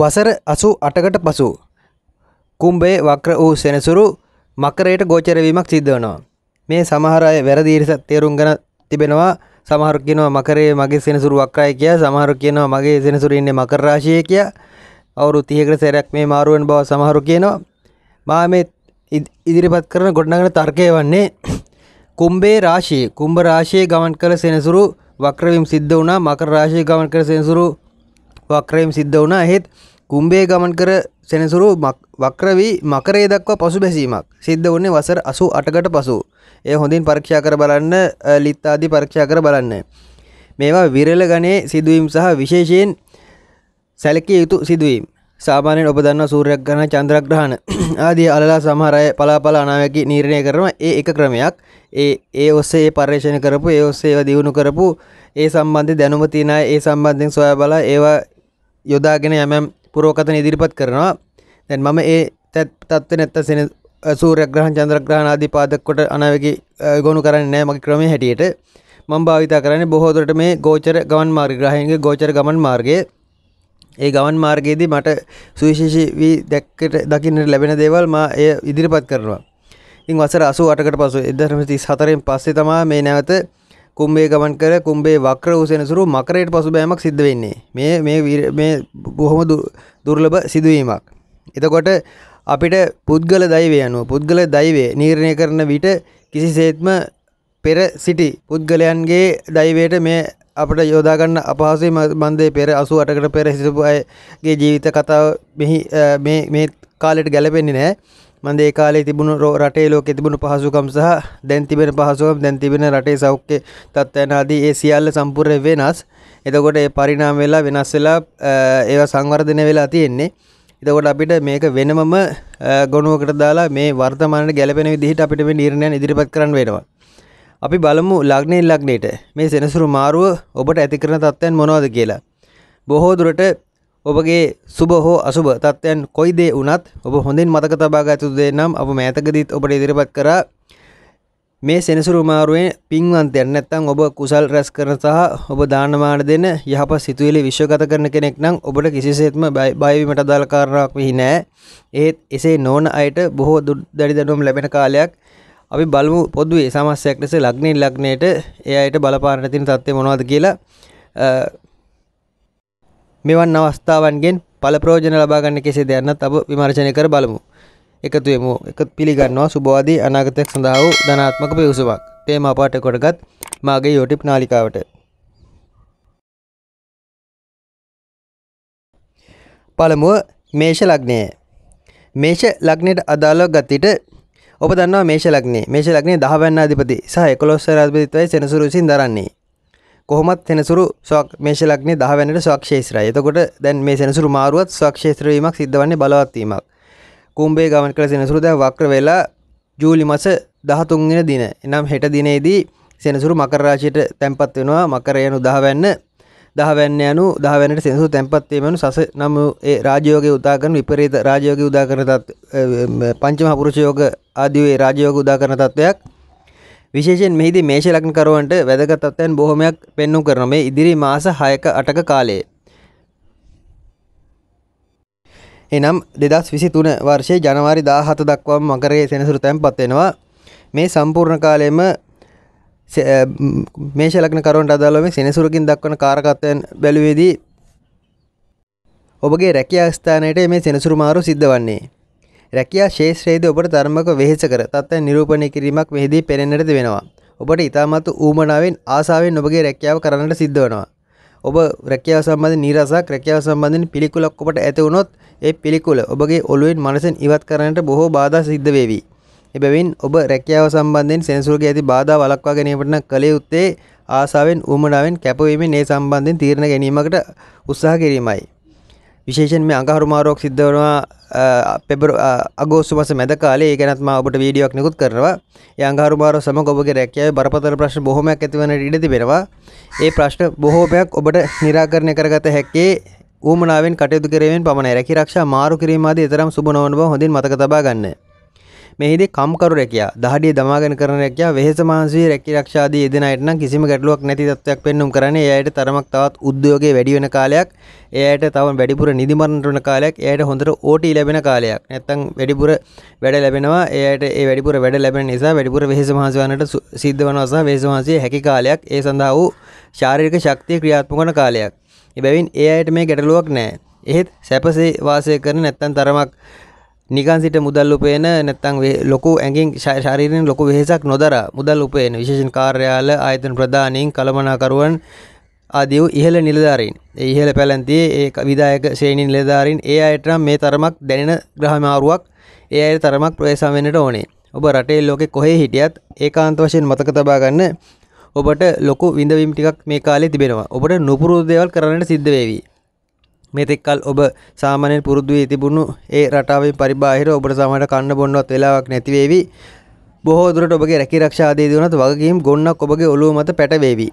වසර අසු අටකට පසු කුම්බේ වක්‍ර වූ සෙනසුරු මකරයට ගෝචරවීමක් සිද්ධ වනවා. මේ සමහර අය වැරදිරිස තේරුම් ගන තිබෙනවා සමහරු කියනවා මකරේ මගේ සෙනසුරු වක්‍රය කිය සමහරු කියනවා මගේ සෙනසුරු ඉන්නේ මකර රාශිය කිය අවුරුදු 30කට සැරයක් මේ මාරු වෙන බව සමහරු කියනවා මා මේ ඉදිරිපත් කරන ගොඩනගන තර්කය වන්නේ කුම්බේ රාශිය කුම්භ රාශියේ ගමන් කළ සෙනසුරු වක්‍රවීම සිද්ධ වුණා මකර රාශියේ ගමන් කළ සෙනසුරු වක්‍රයම් සිද්ධ වුණා එහෙත් කුම්බේ ගමන් කර සෙනසුරු වක්‍රවී මකරේ දක්වා පසු බැසීමක් සිද්ධ වන්නේ වසර අසු අටකට පසු එය හොඳින් පරක්ෂා කර බලන්න ලිත්තාදී පරක්ෂා කර බලන්න මේවා විරල ගණයේ සිදුවීම් සහ විශේෂයෙන් සැලකිය යුතු සිදුවීම් සාමානයෙන් ඔබ දන්න සූරයක් ගන්න චන්ද්‍රග්‍රහණ ආදී අලලා සමහරය පලාපල අනාවැකි නිර්ණය කරන ඒ එක ක්‍රමයක් ඒ ඒ ඔස්සේ ඒ පර්යේෂණ කරපු ඒ ඔස්සේ ඒවා දියුණු කරපු ඒ සම්බන්ධ දැනුම තියන ඒ සම්බන්ධයෙන් සොයා බලා ඒවා යොදාගෙන යමම් පුරෝකතන ඉදිරිපත් කරනවා දැන් මම ඒ තැත් තත්ව නැත්ත සෙන සූරග්‍රහන් චන්ද්‍රග්‍රහණ ආදී පාදක්කොට අනවකි ගොුණු කරන්න නෑ මගේ ක්‍රමය හැටියට මං භාවිතා කරන්න බොහෝදුරට මේ ගෝචර ගවන් මාර්ග්‍රහයන්ගේ ගෝචර ගමන් මාර්ගය ඒ ගවන් මාර්ගයේදී මට සුවිශේෂී වී දැක්කට දකින්නට ලැබෙන දේවල් මා එය ඉදිරිපත් කරනවා ඉන් වසර අසු අටකට පසු එදරමති සතරෙන් පස්සේ තමා මේ නැවත කුම්බේ ගමන් කර කුම්බේ වක්‍ර උසෙනසුරු මකරයට පසුබෑමක් සිද්ධ වෙන්නේ මේ මේ මේ බොහොම දුර්ලභ සිදුවීමක්. එතකොට අපිට පුද්ගල දෛවය අනුව පුද්ගල දෛවය නිර්ණය කරන විට කිසිසේත්ම පෙර සිටි පුද්ගලයන්ගේ දෛවයට මේ අපට යෝදාගන්න අපහසුයි මන්දේ පෙර අසු අටකට පෙර සිසපු අයගේ ජීවිත කතාව මෙහි මේ කාලෙට ගැලපෙන්නේ නෑ මන්ද ඒ කාලේ තිබුණු රටේ ලෝකේ තිබුණු පහසුකම් සහ දැන් තිබෙන පහසුකම් දැන් තිබෙන රටේ සෞඛ්‍ය තත්ත්වයන් ආදී ඒ සියල්ල සම්පූර්ණ වෙනස්. එතකොට ඒ පරිණාම වෙලා වෙනස් වෙලා ඒවා සංවර්ධනය වෙලා තියෙන්නේ. එතකොට අපිට මේක වෙනමම ගොනුවකට දාලා මේ වර්තමානයේ ගැළපෙන විදිහට අපිට මේ නිර්ණයන් ඉදිරිපත් කරන්න වෙනවා. අපි බලමු ලග්නේ ලග්නේට මේ සෙනසුරු මාරුව ඔබට ඇති කරන තත්ත්වයන් මොනවද කියලා. බොහෝ දුරට ඔබගේ සුබ හෝ අසුබ තත්ත්වයන් කොයි දේ වුණත් ඔබ හොඳින් මතක තබා ගත යුතු දේ නම් අප මෑතකදීත් ඔබට ඉදිරිපත් කරා මේ සෙනසුරු මාරුවෙන් පින්වන්තයන් නැත්තම් ඔබ කුසල් රැස් කරන සහ ඔබ දානමාන දෙන යහපත් සිතුවිලි විශ්වගත කරන කෙනෙක් නම් ඔබට කිසිසේත්ම බය වීමට අදාළ කාරණාවක් වෙහි නැහැ. ඒත් එසේ නොවන අයට බොහෝ දැඩි දැනුම් ලැබෙන කාලයක් අපි බලමු පොදුවේ සමස්යක් ලෙස ලග්නේ ලග්නේට ඒ අයට බලපාන තියෙන තත්ත්වය මොනවද කියලා මෙවන් අවස්ථාවන්ගෙන් පල ප්‍රෝජන ලබාගන්න කෙසේ දෙයන්නත් අප විමර්ශනය කර බලමු. එකතුයමු එක පිළිගන්නවා සුබවාදී අනාගතයක් සඳහා වූ ධනාත්මක පිවිසුමක් තේම අපාට කොටගත් මාගේ යෝටිප් නාලිකාවට පළමුුව මේෂ ලග්නය මේෂ ලග්නයට අදාළව ගත්තිට ඔබ දන්නවා මේෂ ලග්නේ මේෂ ලග්නේ දහවැන්න අධිපති සහ එකොලොස්සර අධිපතිත්වයි සෙනසුරුසින් දරන්නේ කොහොමත් සෙනසුරු සක් මේශලක්නේ දහවැනට ස්වක්ෂේත්‍රය එතකොට දැන් මේ සෙනසුරු මාරුවත් ස්වක්ෂේත්‍රවීමක් සිද්ධ වන්නේ බලවත්වීමක් කුම්බේ ගමන් කළ සෙනසුරු දැ වක්‍ර වෙලා ජූලි මස දහතුන්ගෙන දින එනම් හෙට දිනේදී සෙනසුරු මකරාශයට තැන්පත් වෙනවා මකරයනු දහවැන්න දහවැන්න යනු දහවැනට සෙනසු තැන්පත්වීමනු සස නම් ඒ රාජයෝගය උදාකරන විපරීත රාජයෝගය උදාකරනතත් පංචම පුරුෂයෝග ආදිවේ රාජයෝග උදාකරන තත්ත්වයක් විශේෂෙන් මෙහිදී මේෂ ලග්නකරුවන්ට වැදගත් තත්ත්වයන් බොහොමයක් පෙන්වු කරන මේ ඉදිරි මාස 6ක 8ක කාලයේ එනම් 2023 වර්ෂයේ ජනවාරි 17 දක්වාම මකරයේ සෙනසුරු තැන්පත් වෙනවා මේ සම්පූර්ණ කාලයේම මේෂ ලග්නකරුවන්ට අදාළව මේ සෙනසුරුකින් දක්වන කාරකත්වයන් බැලුවේදී ඔබගේ රැකියා ස්ථානයේ මේ සෙනසුරු මාරු සිද්ධ වන්නේ රැකයා ශේෂ්‍රයේද ඔබට ධර්මක වෙහෙසකර තත්ත්ව නිරූපණය කිරීමක් මෙහිදී පෙනෙන්නට වෙනවා. ඔබට ඉතාමත් ඌමනාවෙන් ආසාවෙන් ඔබගේ රැකියාව කරන්නට සිද්ධ වෙනවා. ඔබ රැකියාව සම්බන්ධ නිරසක් රැකියාව සම්බන්ධෙන් පිළිකුලක් ඔබට ඇති වුණොත් ඒ පිළිකුල ඔබගේ ඔළුවෙන් මනසෙන් ඉවත් කරන්නට බොහෝ බාධා සිද්ධ වේවි. එබැවින් ඔබ රැකියාව සම්බන්ධයෙන් සෙනසුරුගේ ඇති බාධා වළක්වා ගැනීමට නම් කළ යුත්තේ ආසාවෙන් උමනාවෙන් කැපවීමෙන් ඒ සම්බන්ධයෙන් තීරණ ගැනීමකට උත්සාහ කිරීමයි. විශේෂයෙන් මේ අඟහරු මාරුවක් සිද්ධ වෙනවා පෙබර අගෝස්තු මස මැද කාලේ ගැනත්ම ඔබට වීඩියක් නිකුත් කරනවා යංගහරු බාර සම ඔබගේ රැකියාව බරපතල ප්‍රශ්න බොහොමයක් ඇතිවන ඉඩ තිබෙනවා ඒ ප්‍රශ්න බොහෝමයක් ඔබට නිරාකරණය කරගත හැක්කේ ඌමනාවෙන් කටයුතු කිරීමෙන් පමණයි රැකි රක්ෂා මාරු කිරීම ආදී තරම් සුබ නොවන බව හොඳින් මතක තබා ගන්න. මෙහිදී කම්කරු රැකියා දහඩිය දමාගෙන කරන රැකියා වෙහෙස මහන්සිය රැකී ආරක්ෂාදී යෙදෙන අයට නම් කිසිම ගැටලුවක් නැති තත්ත්වයක් පෙන්වුම් කරන්නේ ඒ අයට තරමක් තවත් උද්යෝගයේ වැඩි වෙන කාලයක් ඒ අයට තවම වැඩිපුර නිදි මරණ වන කාලයක් ඒ අයට හොඳට OT ලැබෙන කාලයක් නැත්නම් වැඩිපුර වැඩ ලැබෙනවා ඒ අයට ඒ වැඩිපුර වැඩ ලැබෙන නිසා වැඩිපුර වෙහෙස මහන්සි වන්නට සිද්ධ වෙනවා සහ වෙහෙස මහන්සිය හැකි කාලයක් ඒ සඳහා වූ ශාරීරික ශක්තිය ක්‍රියාත්මක වන කාලයක් එබැවින් ඒ අයට මේ ගැටලුවක් නෑ එහෙත් සැපසේ වාසය කරන නැත්තන් තරමක් නිකන් සිට මුදල් උපයන නැත්තං ලොකු ඇඟින් ශරීරෙන් ලොකු වෙහෙසක් නොදරා මුදල් උපයන විශේෂණ කාර්යාල ආයතන ප්‍රධානීන් කළමනාකරුවන් ආදී වූ ඉහළ නිලධාරීන් ඒ ඉහළ පැලැන්තියේ ඒ විධායක ශ්‍රේණි නිලධාරීන් ඒ අයට නම් මේ තරමක් දැනෙන ග්‍රහමාරුවක් ඒ අයට තරමක් ප්‍රවේශම් වෙන්නට ඕනේ ඔබ රටේ ලෝකේ කොහේ හිටියත් ඒකාන්ත වශයෙන් මතක තබා ගන්න ඔබට ලොකු විඳවීම් ටිකක් මේ කාලේ තිබෙනවා ඔබට නුපුරුදු දේවල් කරන්නට සිද්ධ වේවි මෙතෙක්කල් ඔබ සාමාන්‍යයෙන් පුරුදු වී තිබුණු ඒ රටාවෙන් පරිබාහිර ඔබට සමහරට කන්න බොන්නවත් වෙලාවක් නැති වේවි. බොහෝ දුරට ඔබගේ රැකීරක්ෂා ආදී දුනත් වගකීම් ගොන්නක් ඔබගේ ඔළුව මත පැටවේවි.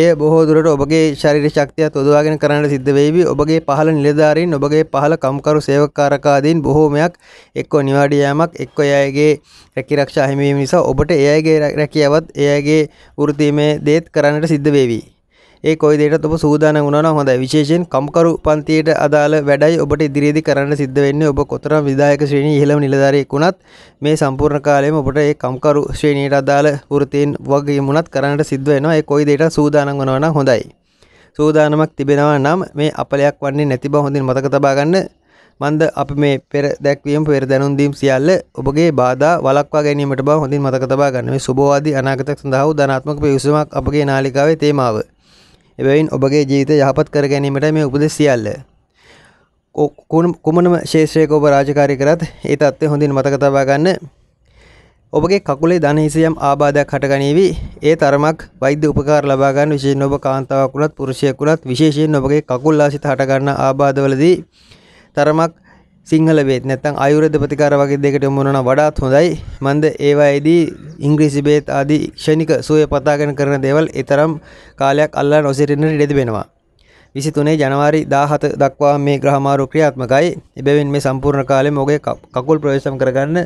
එය බොහෝ දුරට ඔබගේ ශරීර ශක්තියත් යොදවාගෙන කරන්නට සිද්ධ වේවි. ඔබගේ පහළ නිලධාරීන් ඔබගේ පහළ කම්කරු සේවකකාරකාදීන් බොහෝමයක් එක්ව නිවාඩු යාමක් එක්ව එයගේ රැකීරක්ෂා හිමි නිසා ඔබට එයගේ රැකියාවත් එයගේ වෘත්තීමේ දේත් කරන්නට සිද්ධ වේවි. ඒ කොයිදේට ඔබ සූදානම් වුණා නම් හොඳයි. විශේෂයෙන් කම්කරු පන්තියට අදාළ වැඩයි ඔබට ඉදිරියේදී කරන්න සිද්ධ වෙන්නේ. ඔබ කොතරම් විධායක ශ්‍රේණියේ ඉහළම නිලධාරියෙක් වුණත් මේ සම්පූර්ණ කාලයම ඔබට ඒ කම්කරු ශ්‍රේණියට අදාළ වෘත්තීන් වගේම උනත් කරන්නට සිද්ධ වෙනවා. ඒ කොයිදේට සූදානම් වෙනවා නම් හොඳයි. සූදානමක් තිබෙනවා නම් මේ අපලයක් වන්නේ නැති බව හොඳින් මතක තබා ගන්න. මන්ද අප මේ පෙර දැක්වීම පෙර දැනුම් දීම් සියල්ල ඔබගේ බාධා වලක්වා ගැනීමට බව හොඳින් මතක තබා ගන්න. මේ සුබවාදී අනාගතයක් සඳහා වූ ධනාත්මක පිවිසුමක් අපගේ නාලිකාවේ තේමාව. එබැවින් ඔබගේ ජීවිත යහපත් කර ගැනීමට මේ උපදෙස් සියල්ල. කුමනම ශේෂ්‍රයක ඔබ රාජකාරී කරත් ඒ තත්ත්වය හොඳින් මතක තබා ගන්න. ඔබගේ කකුලේ ධන හිසියම් ආබාධයක් හටගනීවි. ඒ තරමක් වෛද්‍ය උපකාර ලබා ගන්න විශේෂයෙන් ඔබ කාන්තාවක් වුණත් පුරුෂයෙක් වුණත් විශේෂයෙන් ඔබගේ කකුල් ආසිත හට ගන්නා ආබාධවලදී තරමක් සිංහල බේත් නැත්තං අයුරද ප්‍රතිකාර වගේ දෙකට යොමුනන වඩාත් හොඳයි මන්ද ඒවායේදී ඉංග්‍රීසි බේත් ආදී ක්ෂණික සුවය පතාගෙන කරන දේවල් එතරම් කාලයක් අල්ලා නොසිටින්නට ඉඩ තිබෙනවා විසි තුනේ ජනවාරි දාහත දක්වා මේ ග්‍රහමාරු ක්‍රියාත්මකයි එබැවින් මේ සම්පූර්ණ කාලෙ මොගේ කකුල් ප්‍රවේශම් කරගන්න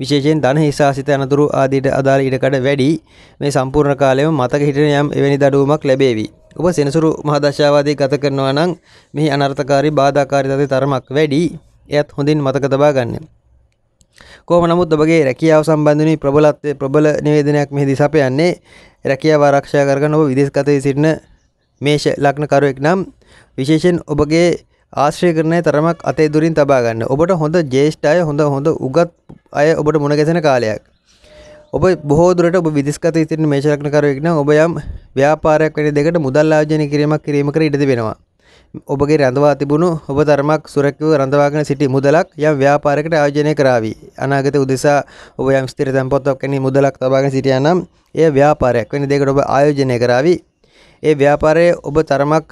විශේෂයෙන් ධන හිසාසිත අනතුරු ආදීට අදාළ ඉඩකඩ වැඩි මේ සම්පූර්ණ කාලයම මතක හිටින යම් එවැනි දඩුවමක් ලැබේවි. ඔබ සෙනසුරු මහදශාවාදී ගත කරනවා නම් මෙහි අනර්ථකාරී බාධාකාරී තත්ත්වයේ තරමක් වැඩි. එයත් හොඳින් මතක තබා ගන්න කෝම නමුත් ඔබගේ රැකියාව සම්බන්ධනී ප්‍රබලත්වය ප්‍රබල නිවේදනයක් මෙහිදි සපයන්නේ රැකියාව ආරක්ෂා කරගන්න ඔබ විදේශගතයේ සිටින මේෂ ලග්නකරුවෙක් නම් විශේෂයෙන් ඔබගේ ආශ්‍රය කරන තරමක් අතේ දුරින් තබා ගන්න. ඔබට හොඳ ජේෂ්ඨ අය හොඳ හොඳ උගත් අය ඔබට මුණ ගැසෙන කාලයක්. ඔබ බොහෝ දුරට ඔබ විදේශගත සිටින මේෂ ලග්නකරුවෙක් නම් ඔබ යම් ව්‍යාපාරයක් වැනි දෙකට මුදල් ආයෝජනය කිරීමක් කිරීමකට ඉඩ දෙනවා. ඔබගේ රැඳවා තිබුණු ඔබ ධර්මක් සුරැකිව රඳවාගෙන සිටි මුදලක් යම් ව්‍යාපාරයකට ආයෝජනය කරાવી. අනාගත උදෙසා ඔබ යම් ස්ථිර තැන්පතක් ගැනීම මුදලක් තබාගෙන සිටියා නම් එය ව්‍යාපාරයක් වෙන දෙයකට ඔබ ආයෝජනය කරાવી. ඒ ව්‍යාපාරයේ ඔබ තරමක්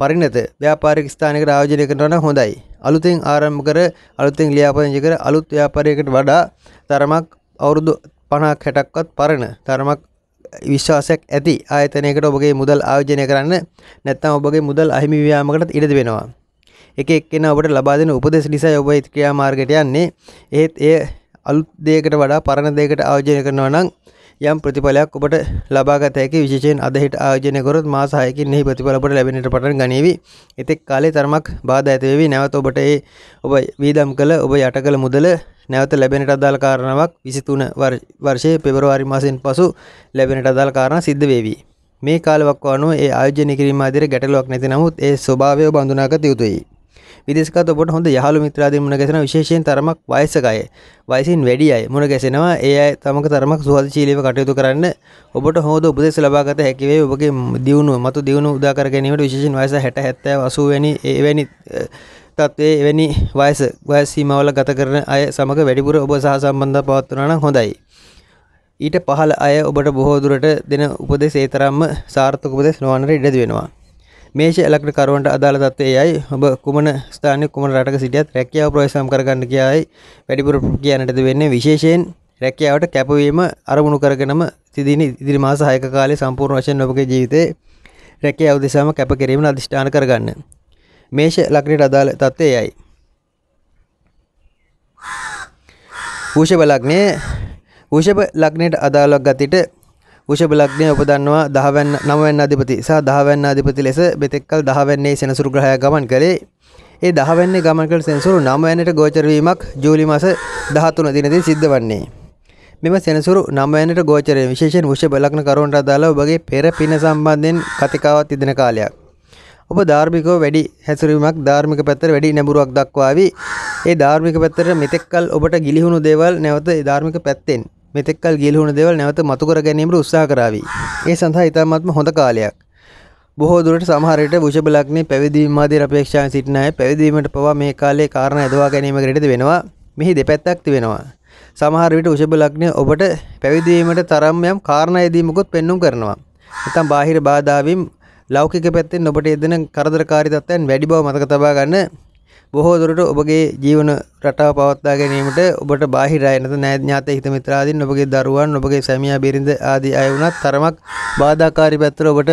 පරිණත ව්‍යාපාරික ස්ථානයකට ආයෝජනය කරනවා නම් හොඳයි. අලුතෙන් ආරම්භ කර අලුතෙන් ලියාපදිංචි කර අලුත් ව්‍යාපාරයකට වඩා තරමක් අවුරුදු 50ක් 60ක්වත් පරණ තරමක් විශ්වාසයක් ඇති ආයතනයකට ඔබගේ මුදල් ආයෝජනය කරන්න නැත්නම් ඔබගේ මුදල් අහිමි ව්‍යාමකට ඉඩ දෙනවා. එක එක්කෙනා ඔබට ලබා දෙන උපදෙස් නිසා ඔබ ක්‍රියාමාර්ගයට යන්නේ. එහෙත් එය අලුත් දෙයකට වඩා පරණ දෙයකට ආයෝජනය කරනවා නම් යම් ප්‍රතිඵලයක් ඔබට ලබාගත හැකි විශේෂයෙන් අද හිට ආයෝජනය කරොත් මාස 6කින් එහි ප්‍රතිඵල ඔබට ලැබෙන්නට පටන් ගනීවි. එතෙක් කාලේ තරමක් බාධා ඇති වෙවි. නැවත ඔබට ඒ ඔබ වීදම් කළ ඔබ යට කළ මුදල නැවත ලැබෙනට අදාළ කාරණාවක් 23 වර්ෂයේ පෙබරවාරි මාසයෙන් පසු ලැබෙනට අදාළ කාරණා සිද්ධ වේවි. මේ කාලවකවානුව අනුව ඒ ආයෝජනය කිරීම ආදිර ගැටලුවක් නැති නමුත් ඒ ස්වභාවය බඳුනාගත යුතුයි. විදේශගත ඔබට හොඳ යහළු මිත්‍රාදීන් මුණ ගැසෙන විශේෂයෙන් තරමක් වයසක අය, වයසින් වැඩි අය මුණ ගැසෙනවා. ඒ අය තමක තරමක් සුහදශීලීව කටයුතු කරන්න ඔබට හොඳ උපදෙස් ලබාගත හැකි වේ. ඔබගේ දියුණුව, මතු දියුණුව උදාකර ගැනීමට විශේෂයෙන් වයස 60, 70, 80 වැනි එවැනි තත්ත්වයේ එවැනි වයස වයස් සීමාවල ගත කරන අය සමග වැඩිපුර ඔබ සහ සම්බන්ධතා පවත්වනවා නම් හොඳයි. ඊට පහළ අය ඔබට බොහෝ දුරට දෙන උපදෙස් ඒ තරම්ම සාර්ථක උපදෙස් නොවන්නට ඉඩ වෙනවා. මේෂ ලග්න කරුවන්ට අදාළ තත්ත්වයයි ඔබ කුමන ස්ථානයේ කුමන රටක සිටියත් රැකියාව ප්‍රවේශම් කරගන්න කියායි වැඩිපුර කියන්නටද වෙන්නේ විශේෂයෙන් රැකියාවට කැපවීම අරමුණු කරගෙනම සිදින ඉදිරි මාස 6ක කාලයේ සම්පූර්ණ වශයෙන් ඔබගේ ජීවිතේ රැකියාව දිසාම කැප කිරීමන අධිෂ්ඨාන කරගන්න. මේෂ ලග්නයට අදාළ තත්ත්වය එයයි. වෘෂභ ලග්නය වෘෂභ ලග්නයට අදාළව ගතිට වෘෂභ ලග්නය උපදන්නවා 10 වෙනි 9 වෙනි අධිපති සහ 10 වෙනි අධිපති ලෙස මෙතෙක්කල් 10 වෙනි සෙනසුරු ග්‍රහය ගමන් කරේ. ඒ 10 වෙනි ගමන් කළ සෙනසුරු 9 වෙනිට ගෝචර වීමක් ජූලි මාස 13 දිනදී සිද්ධ වන්නේ. මෙම සෙනසුරු 9 වෙනිට ගෝචරය විශේෂයෙන් වෘෂභ ලග්න කරුවන්ට අදාළව ඔබගේ පෙර පින සම්බන්ධයෙන් කතිකාවත් ඉදෙන කාලයක්. ඔබ ධාර්මිකව වැඩි හැසිරීමක් ධාර්මික පැත්තට වැඩි නැඹුරුවක් දක්වාවි. ඒ ධාර්මික පැත්තට මෙතෙක්කල් ඔබට ගිලිහුණු දේවල් නැවත ඒ ධාර්මික පැත්තෙන් මෙතෙක්කල් ගිලිහුණු දේවල් නැවත මතු කර ගැනීමට උත්සාහ කරાવી. ඒ සඳහා ඊටාත්ම හොඳ කාලයක්. බොහෝ දුරට සමහර විට වෘෂභ ලග්නේ පැවිදීම් ආදී අපේක්ෂාවෙන් සිටින අය පැවිදීමට පවා මේ කාලේ කාරණා යොදවා ගැනීමකට වෙනවා. මෙහි දෙපැත්තක් තිබෙනවා. සමහර විට වෘෂභ ලග්නය ඔබට පැවිදීමට තරම් යම් කාරණා යෙදීමකුත් පෙන්눔 කරනවා. නැත්නම් බාහිර බාධාවෙන් ලෞකික පැත්තෙන් ඔබට එදෙන කරදරකාරී තත්ත්වයන් වැඩි බව මතක තබා ගන්න. බොහෝ දුරට ඔබගේ ජීවන රටාව පවත්වා ගැනීමට ඔබට බාහිර අය නැත නෑ ඥාත හිත මිත්‍රාදීන් ඔබගේ දරුවන් ඔබගේ සැමියා බිරිඳ ආදී අය වුණත් තරමක් බාධාකාරී පැත්තට ඔබට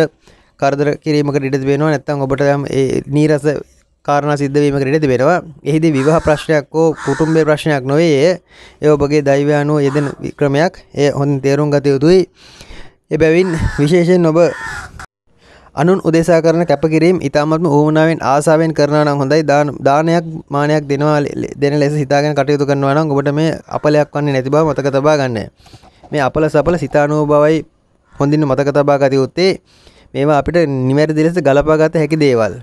කරදර කිරීමකට ඉඩ දෙනවා නැත්නම් ඔබට යම් ඒ නීරස කාරණා සිද්ධ වීමකට ඉඩ දෙනවා. එහිදී විවාහ ප්‍රශ්නයක් හෝ කුටුම්බේ ප්‍රශ්නයක් නොවේ. ඒ ඔබගේ දෛවය අනුව යෙදෙන ක්‍රමයක්. එය හොඳින් තේරුම් ගත යුතුයි. එබැවින් විශේෂයෙන් ඔබ අනුන් උදෙසා කරන කැපකිරීම් ඉතාමත්ම ඕමනාවෙන් ආසාාවෙන් කරනනම් හොඳයි දානයක් මානයක් දෙනවා දෙන ලෙස හිතාගෙන කටයුතු කරනවා නම් ඔබට මේ අපලයක් වන්නේ නැති බව මතක තබා ගන්න මේ අපල සපල සිතානෝ බවයි හොඳින් මතක තබා ගත යුත්තේ මේවා අපිට නිවැරදි ලෙස ගලපාගත හැකි දේවල්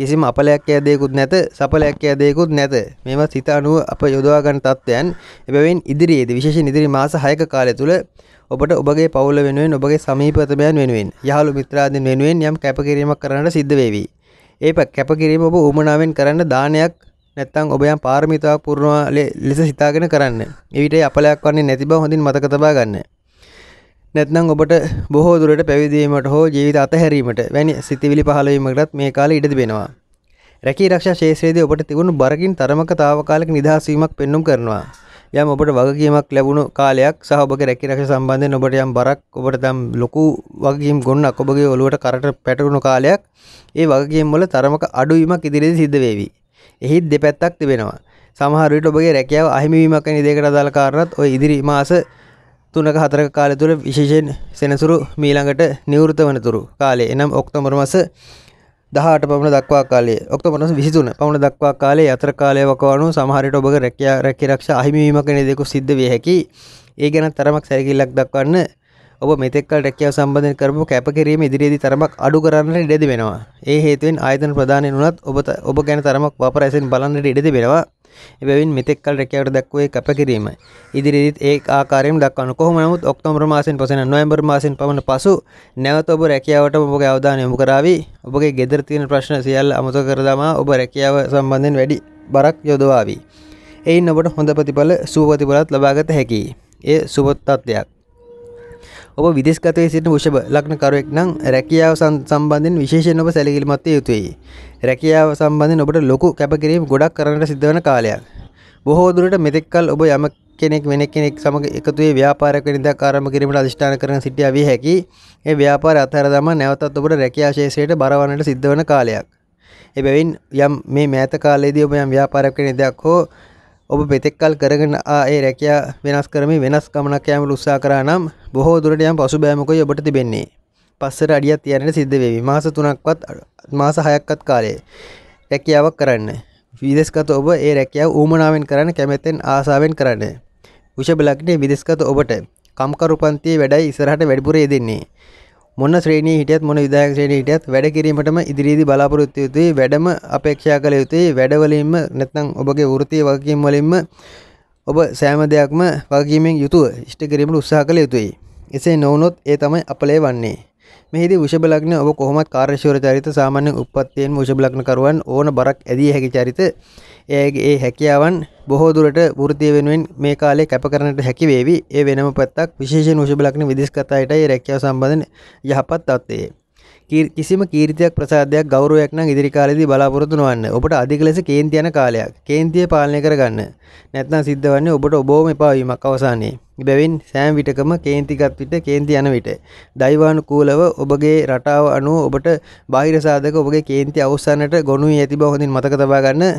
කිසිම අපලයක් යදයකුත් නැත සපලයක් යදයකුත් නැත මෙම සිත අනුව අප යොදවාගන්න තත්ත්වයන් එබැවින් ඉදිරියේද විශේෂ ඉදිරි මාස හයක කාලය තුළ ඔබට ඔබගේ පවුල වෙනුවෙන් ඔබගේ සමීපතමයන් වෙනුවෙන් යහළු මිත්‍රාදීන් වෙනුවෙන් යම් කැපකිරීමක් කරන්නට සිද්ධ වේවි. ඒ කැපකිරීම ඔබ උමනාවෙන් කරන්න දානයක් නැත්තම් ඔබ යම් පාරමිතාවක් පුරනවා ලෙස සිතාගෙන කරන්න. එවිට අපලයක් වන්නේ නැති බව හොඳින් මතක තබා ගන්න. නැත්නම් ඔබට බොහෝ දුරට පැවිදීමට හෝ ජීවිත අතහැරීමට වැනි සිතිවිලි පහළවීමකටත් මේ කාලේ ඉඩ තිබෙනවා. රැකී රක්ෂා ශේෂයේදී ඔබට තිබුණු බරකින් තරමක తాවකාලික නිදහස් වීමක් පෙන්눔 කරනවා. යම් ඔබට වගකීමක් ලැබුණු කාලයක් සහ ඔබගේ රැකිරක සම්බන්ධයෙන් ඔබට යම් බරක් ඔබට දම් ලොකු වගකීම් ගොන්නක් ඔබගේ ඔලුවට කරට පැටවුණු කාලයක් ඒ වගකීම් වල තරමක අඩුවීමක් ඉදිරියේ සිද්ධ වේවි. එහිත් දෙපැත්තක් තිබෙනවා. සමහර විට ඔබගේ රැකියාව අහිමිවීමක් වැනි දෙයකට අදාළ කාරණාත් ඔය ඉදිරි මාස තුනක හතරක කාලය තුළ විශේෂයෙන් සෙනසුරු මීළඟට නිවෘත වනතුරු කාලේ එනම් ඔක්තෝබර් මාස දහට පමණ දක්වා කාලේ ඔක්තෝබර් 23 පමණ දක්වා කාලේ අතර කාලය වකවානු සමහරට ඔබගේ රැකියා රැකිරක්ෂා අහිමිවීමක නිදෙකු සිද්ධ විය හැකියි. ඒ ගැන තරමක් සැලකිල්ලක් දක්වන්න ඔබ මෙතෙක්කල් රැකියාව සම්බන්ධයෙන් කරපු කැපකිරීම ඉදිරියේදී තරමක් අඩු කරන්නට ඉඩ දෙනවා. ඒ හේතුවෙන් ආයතන ප්‍රදානය වුණත් ඔබ ඔබ ගැන තරමක් වපර ඇසෙන් බලන්නට ඉඩ දෙනවා. එබැවින් මෙතෙක්කල් රැකියාවට දක්වුවේ කැපකිරීම ඉදිරිදිත් ඒ ආකාරයෙන් දක්වන කොහොම නමුත් ඔක්තෝබර් මාසයෙන් පසෙන නොවැම්බර් මාසයෙන් පමණ පසු නැවත ඔබ රැකියාවට ඔබගේ අවධානය යොමු කරાવી ඔබගේ ගෙදර තියෙන ප්‍රශ්න සියල්ල අමතක කර දමා ඔබ රැකියාව සම්බන්ධයෙන් වැඩි බරක් යොදවාවි එයින් ඔබට හොඳ ප්‍රතිඵල සූපතිඵලත් ලබාගත හැකි. ඒ සුබත් තත්ත්වයක්. ඔබ විදෙස්ගතය සිට විෂභ ලක්නකරුවෙක් නම් රැකියාව සම්බන්ධෙන් විශේෂෙන් ඔබ සැලකිලිමත්ත යුතුයි. රැකියාව සම්බන්ධෙන් ඔබට ලොකු කැපකිරීම් ගොඩක් කරන්නට සිද්ධවන කාලයක්. බොහෝ දුරට මෙතෙක්කල් ඔබ යම කෙනෙක් වෙන කෙනෙක් සමඟ එකතුවේ ව්‍යාපාරයක් වෙනද කාරම කිරීමට අධිෂ්ඨාන කරන සිටිය විය හැකි ඒ ව්‍යාපාර අතර දම නැවතත් ඔබට රැකියාශේෂයට බරවන්නට සිද්ධවන කාලයක්. එබැවින් යම් මේ මෑත කාලයේදී ඔබ යම් ව්‍යාපාරයක් වෙන දෙයක් හෝ ඔබ මෙතෙක්කල් කරගෙන ඒ රැකයා වෙනස් කරම වෙනස් කමනක් යෑම උත්සා කරනම් බොහෝ දුරටයම් පසුබෑමකොයි ඔබට තිබෙන්නේ පස්සර අඩියත් තියන්නට සිද්ධ වෙවි මාස තුනක්වත් මාස හයක්කත් කාලේ රැකියාවක් කරන්න විදෙස්කත ඔබ ඒ රැකියාව ඌමනාවෙන් කරන්න කැමැත්තෙන් ආසාවෙන් කරන්න. විෂ බලක්නේ විදෙස්කත ඔබට කම්කරුපන්තියේ වැඩයි ඉස්සරහට වැඩිපුර යෙදෙන්නේ. මොන්න ශ්‍රේණී හිටියත් මොන විදායක ශ්‍රේණී හිටියත් වැඩ කිරීමටම ඉදිරියේදී බලාපොරොත්තු යුතුයි වැඩම අපේක්ෂා කළ යුතුයි වැඩවලින්ම නැත්නම් ඔබගේ වෘත්තීය වගකීම් වලින්ම ඔබ සෑම දෙයක්ම වගකීමෙන් යුතුව ඉෂ්ට කිරීමට උත්සාහ කළ යුතුයි එසේ නොවුනොත් ඒ තමයි අපලේ වන්නේ මෙහිදී වෘෂභ ලග්න ඔබ කොහොමත් කාර්යශූර චරිත සාමාන්‍ය උප්පත්තියෙන් වෘෂභ ලග්නකරුවන් ඕන බරක් ඇදී හැකි චරිත එයාගේ ඒ හැකියාවන් බොහෝදුරට ෘතිය වෙනුවෙන් මේ කාලේ කැපකරනට හැකිවේවි ඒ වෙනම පත්තක් විශේෂ නුෂභලක්න විදිස්කතායට රැක්කව සම්බඳධන යහපත් තත්වයේ. කිසිම කීර්තියක් ප්‍රසාධයක් ගෞරුවයක් නම් ඉදිරිකාලෙදී බලාපොරොත්තු නොවන්න. ඔබට අධික ලෙස කේන්ති යන කාලයක්. කේන්තිය පාලනය කරගන්න. නැත්නම් සිද්ධ වන්නේ ඔබට ඔබවම එපා වීමක් අවසානයේ. ඉබැවින් සෑම විටකම කේන්තිගත් විට කේන්ති යන විට දෛවානුකූලව ඔබගේ රටාව අනුව ඔබට බාහිර සාධක ඔබගේ කේන්ති අවසානට ගොනු වී ඇති බව හොඳින් මතක තබා ගන්න.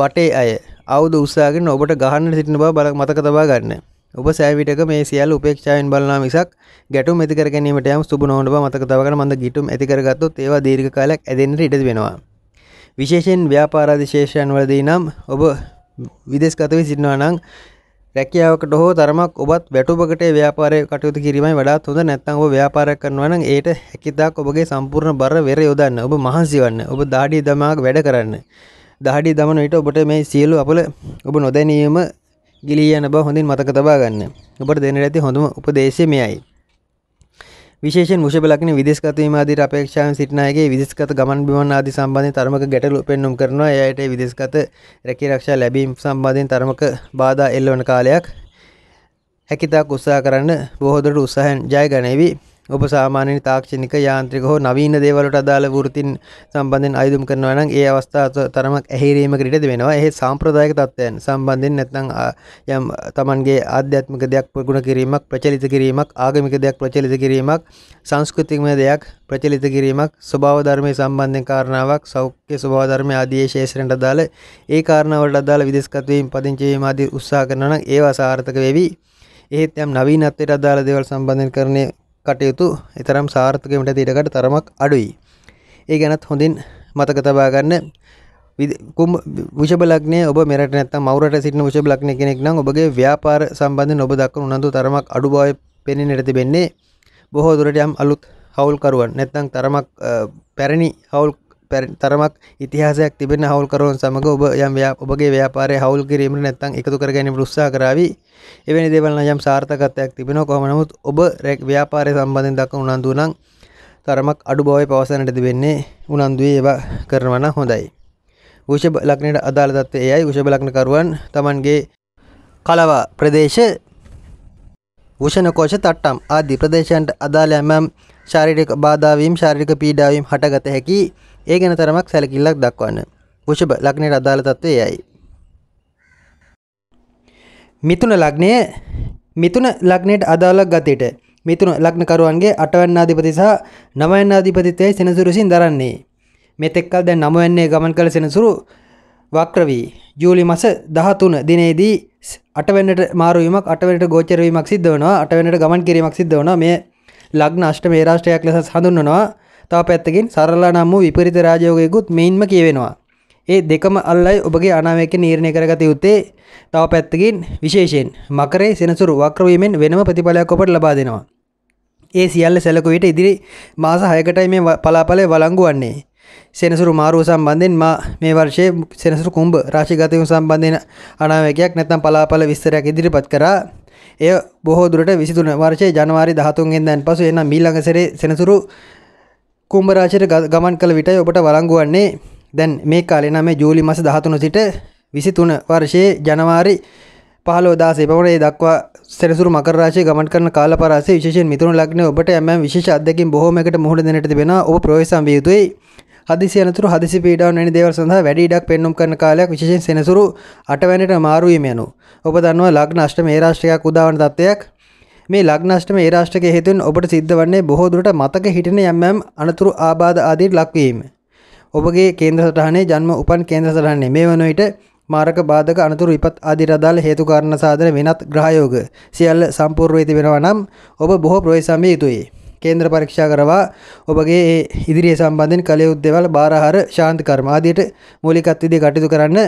වටේ අය අවුද උත්සාගෙන් ඔබට ගහන්න සිටින බව බල මතක තබා ගන්න. ඔබ සෑවිටක මේ සියල් උපේක්ෂාවෙන් බලනා මිසක් ගැටුම් ඇති කර ගැනීමට යාම සුබ නොවන බව මතක තබාගෙන මන්ද ගැටුම් ඇති කරගත්තොත් ඒවා දීර්ඝ කාලයක් ඇදෙන්නට ඉඩ වෙනවා. විශේෂයෙන් ව්‍යාපාර අධිශේෂයන් වලදී නම් ඔබ විදේශගත වී සිටිනවා නම් රැකියාවකට හෝ තරමක් ඔබත් වැටුපකට ව්‍යාපාරයේ කටයුතු කිරීමයි වඩාත් හොඳ නැත්නම් ඔබ ව්‍යාපාරයක් කරනවා නම් ඒට හැකියතාක් ඔබගේ සම්පූර්ණ බර වෙර යොදන්න ඔබ මහන්සි වෙන්න ඔබ දාඩිය දමාවක් වැඩ කරන්න දහඩි දමන විට ඔබට මේ සියලු අපල ඔබ නොදැනීම ගිලී යන බව හොඳින් මතක තබා ගන්න. ඔබට දෙන්නට ඇති හොඳම උපදේශය මෙයයි. විශේෂයෙන් මුෂබ ලක්ෂණ විදේශගත වීම ආදී අපේක්ෂාවෙන් සිටින අයගේ විදේශගත ගමන් බිමන් ආදී සම්බන්ධයෙන් තරමක ගැටලු පෙන්වුම් කරනවා. එයට විදේශගත රැකී ආරක්ෂා ලැබීම සම්බන්ධයෙන් තරමක බාධා එල්ලවන කාලයක් හැකිතාක් උත්සාහ කරන්න බොහෝ දුරට උත්සාහයෙන් ජය ගනේවි. ඔබ සාමාන්‍යයෙන් තාක්ෂණික යාන්ත්‍රික හෝ නවීන දේවලට අදාළ වෘත්තින් සම්බන්ධයෙන් අයදුම් කරනවා නම් ඒ අවස්ථා තරමක් ඇහිරීමකට ඉඩ දෙනවා. ඒ සාම්ප්‍රදායික තත්ත්වයන් සම්බන්ධයෙන් නැත්නම් යම් Tamanගේ ආධ්‍යාත්මික දෙයක් ප්‍රගුණ කිරීමක්, ප්‍රචලිත කිරීමක්, ආගමික දෙයක් ප්‍රචලිත කිරීමක්, සංස්කෘතිකමය දෙයක් ප්‍රචලිත කිරීමක්, ස්වභාව ධර්මයේ සම්බන්ධයෙන් කාරණාවක්, සෞඛ්‍ය ස්වභාව ධර්මයේ ආදී ශේෂරෙන්ට අදාළ ඒ කාරණාවලට අදාළ විදේශගත වීම, පදිංචි වීම ආදී උත්සාහ කරනවා නම් ඒවා සාර්ථක වෙවි. එහෙත් යම් නවීනත්වයට අදාළ දේවල් සම්බන්ධයෙන් කරන්නේ කටයුතු එතරම් සාර්ථකමට තීරකට තරමක් අඩුයි. ඒ ගැනත් හොඳින් මතක තබා ගන්න කුම් විෂබලක්නය ඔබ මෙරට නැත මවරට සිට විෂබලක්න කෙනෙක් නම් ඔබගේ ව්‍යාපාර සම්බන්ධ ඔබ දක්වන උනන්දු තරමක් අඩුබාව පෙනෙන නැති බෙන්නේ බොහෝ දුරට යම් අලුත් හවුල්කරුවන් නැත්තං තරමක් පැරණි හවුල් තරමක් ඉතිහාසයක් තිබෙන හවල්කරුවන් සමඟ ඔබ යම් ඔබගේ ව්‍යාපාරය හවුල් කිරීමට නැත්තං එකතු කරගැනීම උත්සාහ කරාවි එවැනි දේවල් නම් සාර්ථකත්වයක් තිබෙනවා කොහොම නමුත් ඔබ ව්‍යාපාරය සම්බන්ධයෙන් දක්වන උනන්දු නම් තරමක් අඩු බවයි පවසන්නට තිබෙන්නේ උනන්දුවේ ඒවා කරනවා නම් හොඳයි වෘෂභ ලග්නයට අදාළ தත්ත්වය එයයි වෘෂභ ලග්නකරුවන් Tamanගේ කලව ප්‍රදේශ උෂණකෝෂ තට්ටම් ආදී ප්‍රදේශයන්ට අදාළ යම් ශාරීරික බාධා වීම ශාරීරික පීඩා වීම හටගත හැකි ඒ ගැන තරමක් සැලකිල්ලක් දක්වන්න. වෘෂභ ලග්නයට අදාළ තත්ත්වය එයයි. මිතුන ලග්නය මිතුන ලග්නයට අදාළක් ගතයට මිතුන ලග්නකරුවන්ගේ අටවන්නාධිපති සහ නවයන්නාධිපතිත්වයයි සෙනසුරුසින් දරන්නේ. මෙතෙක්කල් දැන් නමවන්නේ ගමන් කළ සෙනසුරු වක්‍රවී ජූලි මස දහතුන දිනේදී අටවැන්නට මාරුවීමක් අටවැට ගෝචරවීමක් සිද්ධ වනවා අටවැනට ගමන් කිරීමක් සිද්ධ වන මේ ලග්න අෂ්ට මේ රාෂ්ටයක් ලෙස හඳුන්වනවා තව පැත්තකින් සරලා නම් වූ විපරිත රාජයෝගයකුත් මෙයින්ම කියවෙනවා. ඒ දෙකම අල්ලයි ඔබගේ අනාවැක්‍ය නිර්ණය කරගත යුත්තේ තව පැත්තකින් විශේෂයෙන් මකරේ සෙනසුරු වක්‍රවීමෙන් වෙනම ප්‍රතිඵලයක් ඔබට ලබා දෙනවා. ඒ සියල්ල සැලකුවිට ඉදිරි මාස 6කටයි මේ පලාපලය වළංගු වන්නේ. සෙනසුරු මාරුව සම්බන්ධයෙන් මා මේ වර්ෂයේ සෙනසුරු කුම්භ රාශිගතයන් සම්බන්ධයෙන් අනාවැකයක් නැත්නම් පලාපල විස්තරයක් ඉදිරිපත් කරා. එය බොහෝ දුරට 23 වර්ෂයේ ජනවාරි 13 වෙනිදාන් පසු එනම් ඊළඟ සැරේ සෙනසුරු කුම්ඹරාශයට ගමන් කළ විටයි ඔබට වලංගුවන්නේ දැන් මේ කාලේ නම් ජූලි මස 13 සිට 23 වර්ෂයේ ජනවාරි 15 දාසේ පමණ දක්වා සෙනසුරු මකර රාශිය ගමන් කරන කාල පරාසයේ විශේෂයෙන් මිථුන ලග්නය ඔබට යම් විශේෂ අත්දැකීම් බොහෝමයකට මුහුණ දෙන්නට තිබෙනවා. ඔබ ප්‍රවේශම් විය යුතුයි. හදිසි අනතුරු හදිසි පීඩාවන් වැනි දේවල් සඳහා වැඩි ඉඩක් පෙන්වුම් කරන කාලයක් විශේෂයෙන් සෙනසුරු 8 වෙනිට මාරු වීම යනු. ඔබ දන්නවා ලග්න අෂ්ටමේ රාශියක් උදාවන තත්ත්වයක් මේ ලග්නෂ්ටම ඒ රාෂ්ටක හේතුන් ඔබට සිද්ධ වන්නේ බොහෝ දුරට මතක හිටින යම්යම් අනතුරු ආබාධ ආදී ලක්වීම. ඔබගේ කේන්ද්‍ර සටහනේ ජන්ම උපන් කේන්ද්‍ර සටහනේ මේ වන විට මාරක බාධක අනතුරු විපත් ආදී රදාළ හේතු කාරණා සාධන වෙනත් ග්‍රහයෝග සියල්ල සම්පූර්ණ වේති වෙනවා නම් ඔබ බොහෝ ප්‍රවේශම්‍ය යුතුයි. කේන්ද්‍ර පරීක්ෂා කරවා ඔබගේ ඉදිරිය සම්බන්ධයෙන් කළ යුතු දේවල් බාරහාර ශාන්ති කර්ම ආදියට මූලිකත්වයේදී කටයුතු කරන්න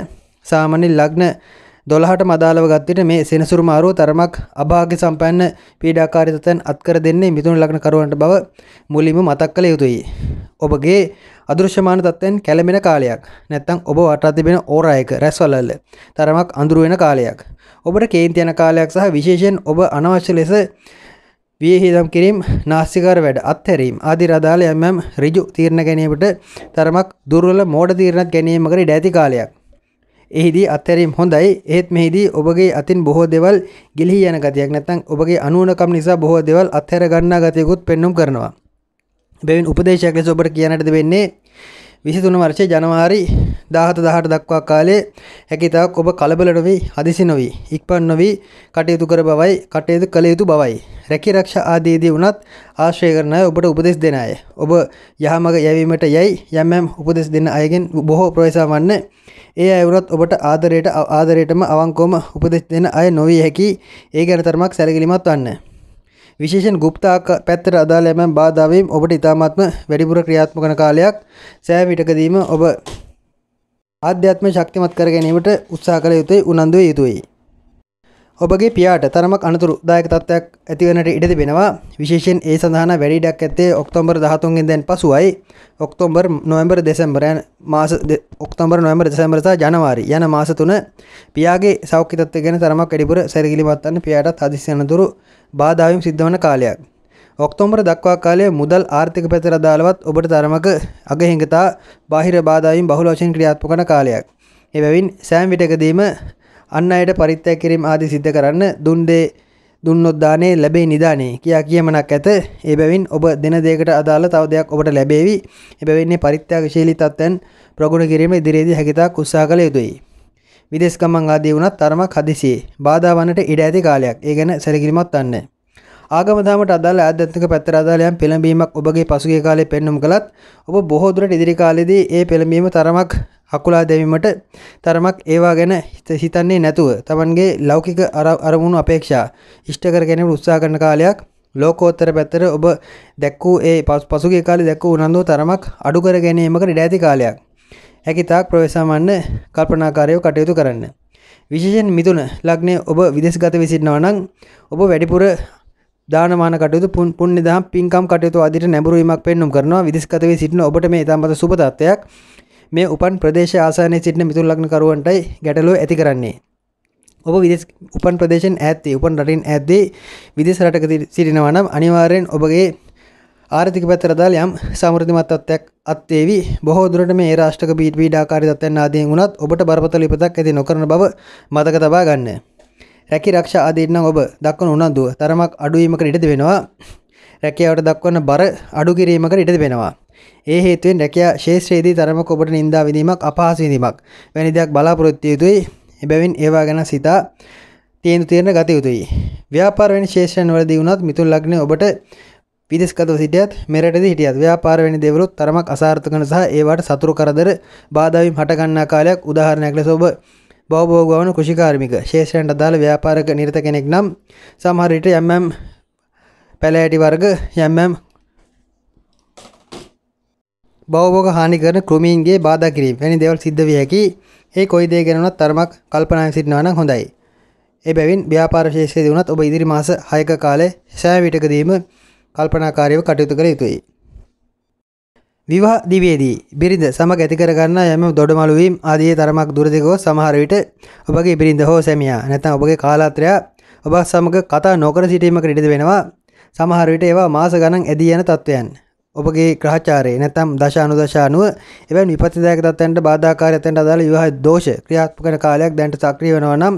සාමාන්‍ය ලග්න දොළහට මදාලව ගත්තට මේ සෙනසුරුමාරුව තරමක් අභාග්‍ය සම්පන්න පීඩාකාරිතතන් අත්කර දෙන්නේ මිතුුණු ලගනකරුවන්ට බව මුලින්ම මතක් කළ යුතුයි. ඔබගේ අදෘශ්‍යමාන තත්ත්වයෙන් කැළඹෙන කාලයක් නැත්තම් ඔබ වටා තිබෙන ඕරායක රැස්වලල්ල තරමක් අඳුර වෙන කාලයක් ඔබට කේන්ති යන කාලයක් සහ විශේෂයෙන් ඔබ අනවශ්‍ය ලෙස වියහිදම් කිරීම නාස්තිකාර වැඩ අත්හැරීම් ආදී රදාළ යම් යම් ඍජු තීරණ ගැනීමට තරමක් දුර්වල මෝඩ තීරණත් ගැනීමකට ඉඩ ඇති කාලයක් එහිදී අත්හැරීම් හොඳයි ඒත් මෙහිදී ඔබගේ අතින් බොහෝ දෙවල් ගිලිහි යන ගතියක් නැත්නම් ඔබගේ අනුවණකම් නිසා බොහෝ දෙවල් අත්හැර ගන්නා ගතියකුත් පෙන්눔 කරනවා. බැවින් උපදේශයක් ලෙස ඔබට කියන්නට දෙන්නේ විසිතුන වර්ෂය ජනවාරි දාහත දහට දක්වා කාලේ හැකිතාවක් ඔබ කලබල නොවී හදිසි නොවී ඉක්පන් නොවී කටයුතු කර බවයි කටයුතු කළ යුතු බවයි. රැකි රක්ෂ ආදීදී වුණත් ආශ්‍රය කරන අය ඔබට උපදෙස් දෙන අය. ඔබ යහමඟ යැවීමට යයි යම් යම් උපදෙස් දෙන අයගෙන් බොහෝ ප්‍රවේශම් වන්නේ ඒ ඇවුරත් ඔබට ආදරයට ආදරයටම අවංකෝම උපදෙස් දෙන අය නොවී හැකි ඒ ගැනතරමක් සැලකිලිමත් වන්න. විශේෂෙන් ගුප්තා පැත්තට අදාළ යමන් බාධාවීම් ඔබට ඉතාමත්ම වැඩිපුර ක්‍රියාත්මක කරන කාලයක් සෑ විටකදීම ඔබ ආධ්‍යාත්ම ශක්තිමත් කර ගැනීමට උත්සාහ කළ යුතුයි උනන්දු යුතුයි. ඔබගේ පියාට තරමක් අනතුරු දායක තත්ත්වයක් ඇතිවනට ඉඩ තිබෙනවා විශේෂයෙන් ඒ සඳහන වැඩිඩක් ඇත්තේ ඔක්තෝම්බර් 13 ගෙන් දැන් පසුයි ඔක්තෝබර් නොවැම්බර් දෙසැම්බර් යන මාස ඔක්තෝබර් නොවැම්බර් දෙසැම්බර් සහ ජනවාරි යන මාස තුන පියාගේ සෞඛ්‍ය තත්ත්වය ගැන තරමක් වැඩිපුර සැලකිලිමත් වන්න පියාටත් හදිසි අනතුරු බාධාවීම් සිද්ධ වන කාලයක් ඔක්තෝබර් දක්වා කාලයේ මුදල් ආර්ථික පැතර අදාළවත් ඔබට තරමක අගහිඟතා බාහිර බාධාවීම් බහුල වශයෙන් ක්‍රියාත්මක වන කාලයක් එබැවින් සෑම විටකදීම අන්න අයට පරිත්‍යාග කිරීම ආදී සිද්ධ කරන්න දුන් දේ දුන්නොත් දානේ ලැබේ නිදානේ කියා කියමනක් ඇත. ඒ බැවින් ඔබ දෙන දෙයකට අදාළ තව දෙයක් ඔබට ලැබේවි. එබැවින් මේ පරිත්‍යාගශීලී තත්ත්වයන් ප්‍රගුණ කිරීම ඉදිරියේදී හැකියතාක් උත්සාහ කළ යුතුයි. විදේශ ගමන් ආදී වුණත් තරමක් හදිසියේ බාධා වන්නට ඉඩ ඇති කාලයක්. ඒ ගැන සැලකිලිමත් වන්න. ආගමදාමට අදාළ ආධ්‍යාත්මික පැත්තට අදාළ යම් පෙළඹීමක් ඔබගේ පසුගිය කාලේ පෙන්눔 කළත් ඔබ බොහෝ දුරට ඉදිරි කාලෙදී ඒ පෙළඹීම තරමක් හකුලා දැමීමට තරමක් ඒවා ගැන හිතන්නේ නැතුව තමන්ගේ ලෞකික අරමුණු අපේක්ෂා ඉෂ්ට කර ගැනීමට උත්සාහ කරන කාලයක් ලෝකෝත්තර පැත්තට ඔබ දැක්වූ ඒ පසුගේ කාලේ දැක්වූ උනන්දුව තරමක් අඩු කර ගැනීමකට ඉඩ ඇති කාලයක්. හැකි තාක් ප්‍රවේශමන්න කල්පනාකාරයව කටයුතු කරන්න. විශේෂයෙන් මිදුන ලග්නේ ඔබ විදේශගත වෙසින්නවා නම් ඔබ වැඩිපුර දානමාන කටයුතු පුණ්‍ය දහම් පින්කම් කටයුතු ආදියට නැඹුරු වීමක් පෙන්වම් කරනවා විදේශගත වී සිටින ඔබට මේ ඊටමත් සුබ තත්ත්වයක් මේ උපන් ප්‍රදේශ ආසනයේ සිටින මිතුරු ලග්නකරුවන්ටයි ගැටලුව ඇති කරන්නේ ඔබ විදේශ උපන් ප්‍රදේශයෙන් ඈත්දී උපන් රටින් ඈත්දී විදේශ රටක සිටිනවා නම් අනිවාර්යෙන් ඔබගේ ආර්ථික පැත්තට දාලා යම් සමෘද්ධිමත් තත්ත්වයක් අත්වේවි බොහෝ දුරට මේ රාෂ්ට්‍රක පීඩාකාරී තත්ත්වයන් ආදීන් වුණත් ඔබට බරපතල විපතක් ඇති නොකරන බව මතක තබා ගන්න. රැකි රක්ෂා අදීන්න ඔබ දක්වන උනන්දුව තරමක් අඩුවීමකට ඉඩද වෙනවා රැකියාවට දක්වන බර අඩු කිරීමකට ඉඩද වෙනවා. ඒ හේතුවෙන් රැකියා ශේෂ්ත්‍රයේදී තරමක ඔබට නින්දා විඳීමක් අපහාස විඳීමක් වැනි දෙයක් බලාපොරොත්තු යුතුයි. එබැවින් ඒවා ගැන සිතා තීන්දුව తీරන ගත යුතුයි. ව්‍යාපාර වෙන ශේෂයන් වලදී වුණත් මිතුන් ලග්නේ ඔබට විදේශගතව සිටියත් මෙරටදී හිටියත් ව්‍යාපාර වෙන දේවලුත් තරමක් අසාර්ථක වන සහ ඒවට සතුරු කරදර බාධා වීම හටගන්නා කාලයක් උදාහරණයක් ලෙස ඔබ බවබෝගවන කෘෂිකාර්මික ශේෂයන්ට අදාළ ව්‍යාපාරක නිරත කෙනෙක් නම් සමහරට යම්ම් පැලෑටි වර්ග යම්ම් බවබෝග හානි කරන කෘමීන්ගේ බාධා කිරීම වැනි දේවල් සිද්ධ විය හැකි ඒ කොයි දේ ගැනවත් තරමක් කල්පනා සිටිනවා නම් හොඳයි. ඒ බැවින් ව්‍යාපාර ශේෂයේදී වුණත් ඔබ ඉදිරි මාස 6ක කාලයේ සෑම විටකදීම කල්පනාකාරීව කටයුතු කළ යුතුයි. විවාහ දිවේදී බිරිඳ සමග ඇතිකරගන්න යම දොඩමළුවීම් ආදිය තරමක් දුරදකෝ සමහර විට ඔබගේ බිරිඳ හෝ සැමියා නැතන් ඔබගේ කාලාත්‍රයා ඔබ සමග කතා නොකර සිටීමක ඉඩද වෙනවා සමහර විට ඒවා මාස ගණන් ඇදී යන තත්ත්වයන් ඔබගේ ක්‍රහචාරය නැතම් දශානුදශානුව එවන් විපත්තිදායක තත්ත්වයන්ට බාධාකාරී තත්ත්වයන්ට අදාළ විවාහ දෝෂ ක්‍රියාත්මක කරන කාලයක් දැනට සක්‍රිය වෙනවා නම්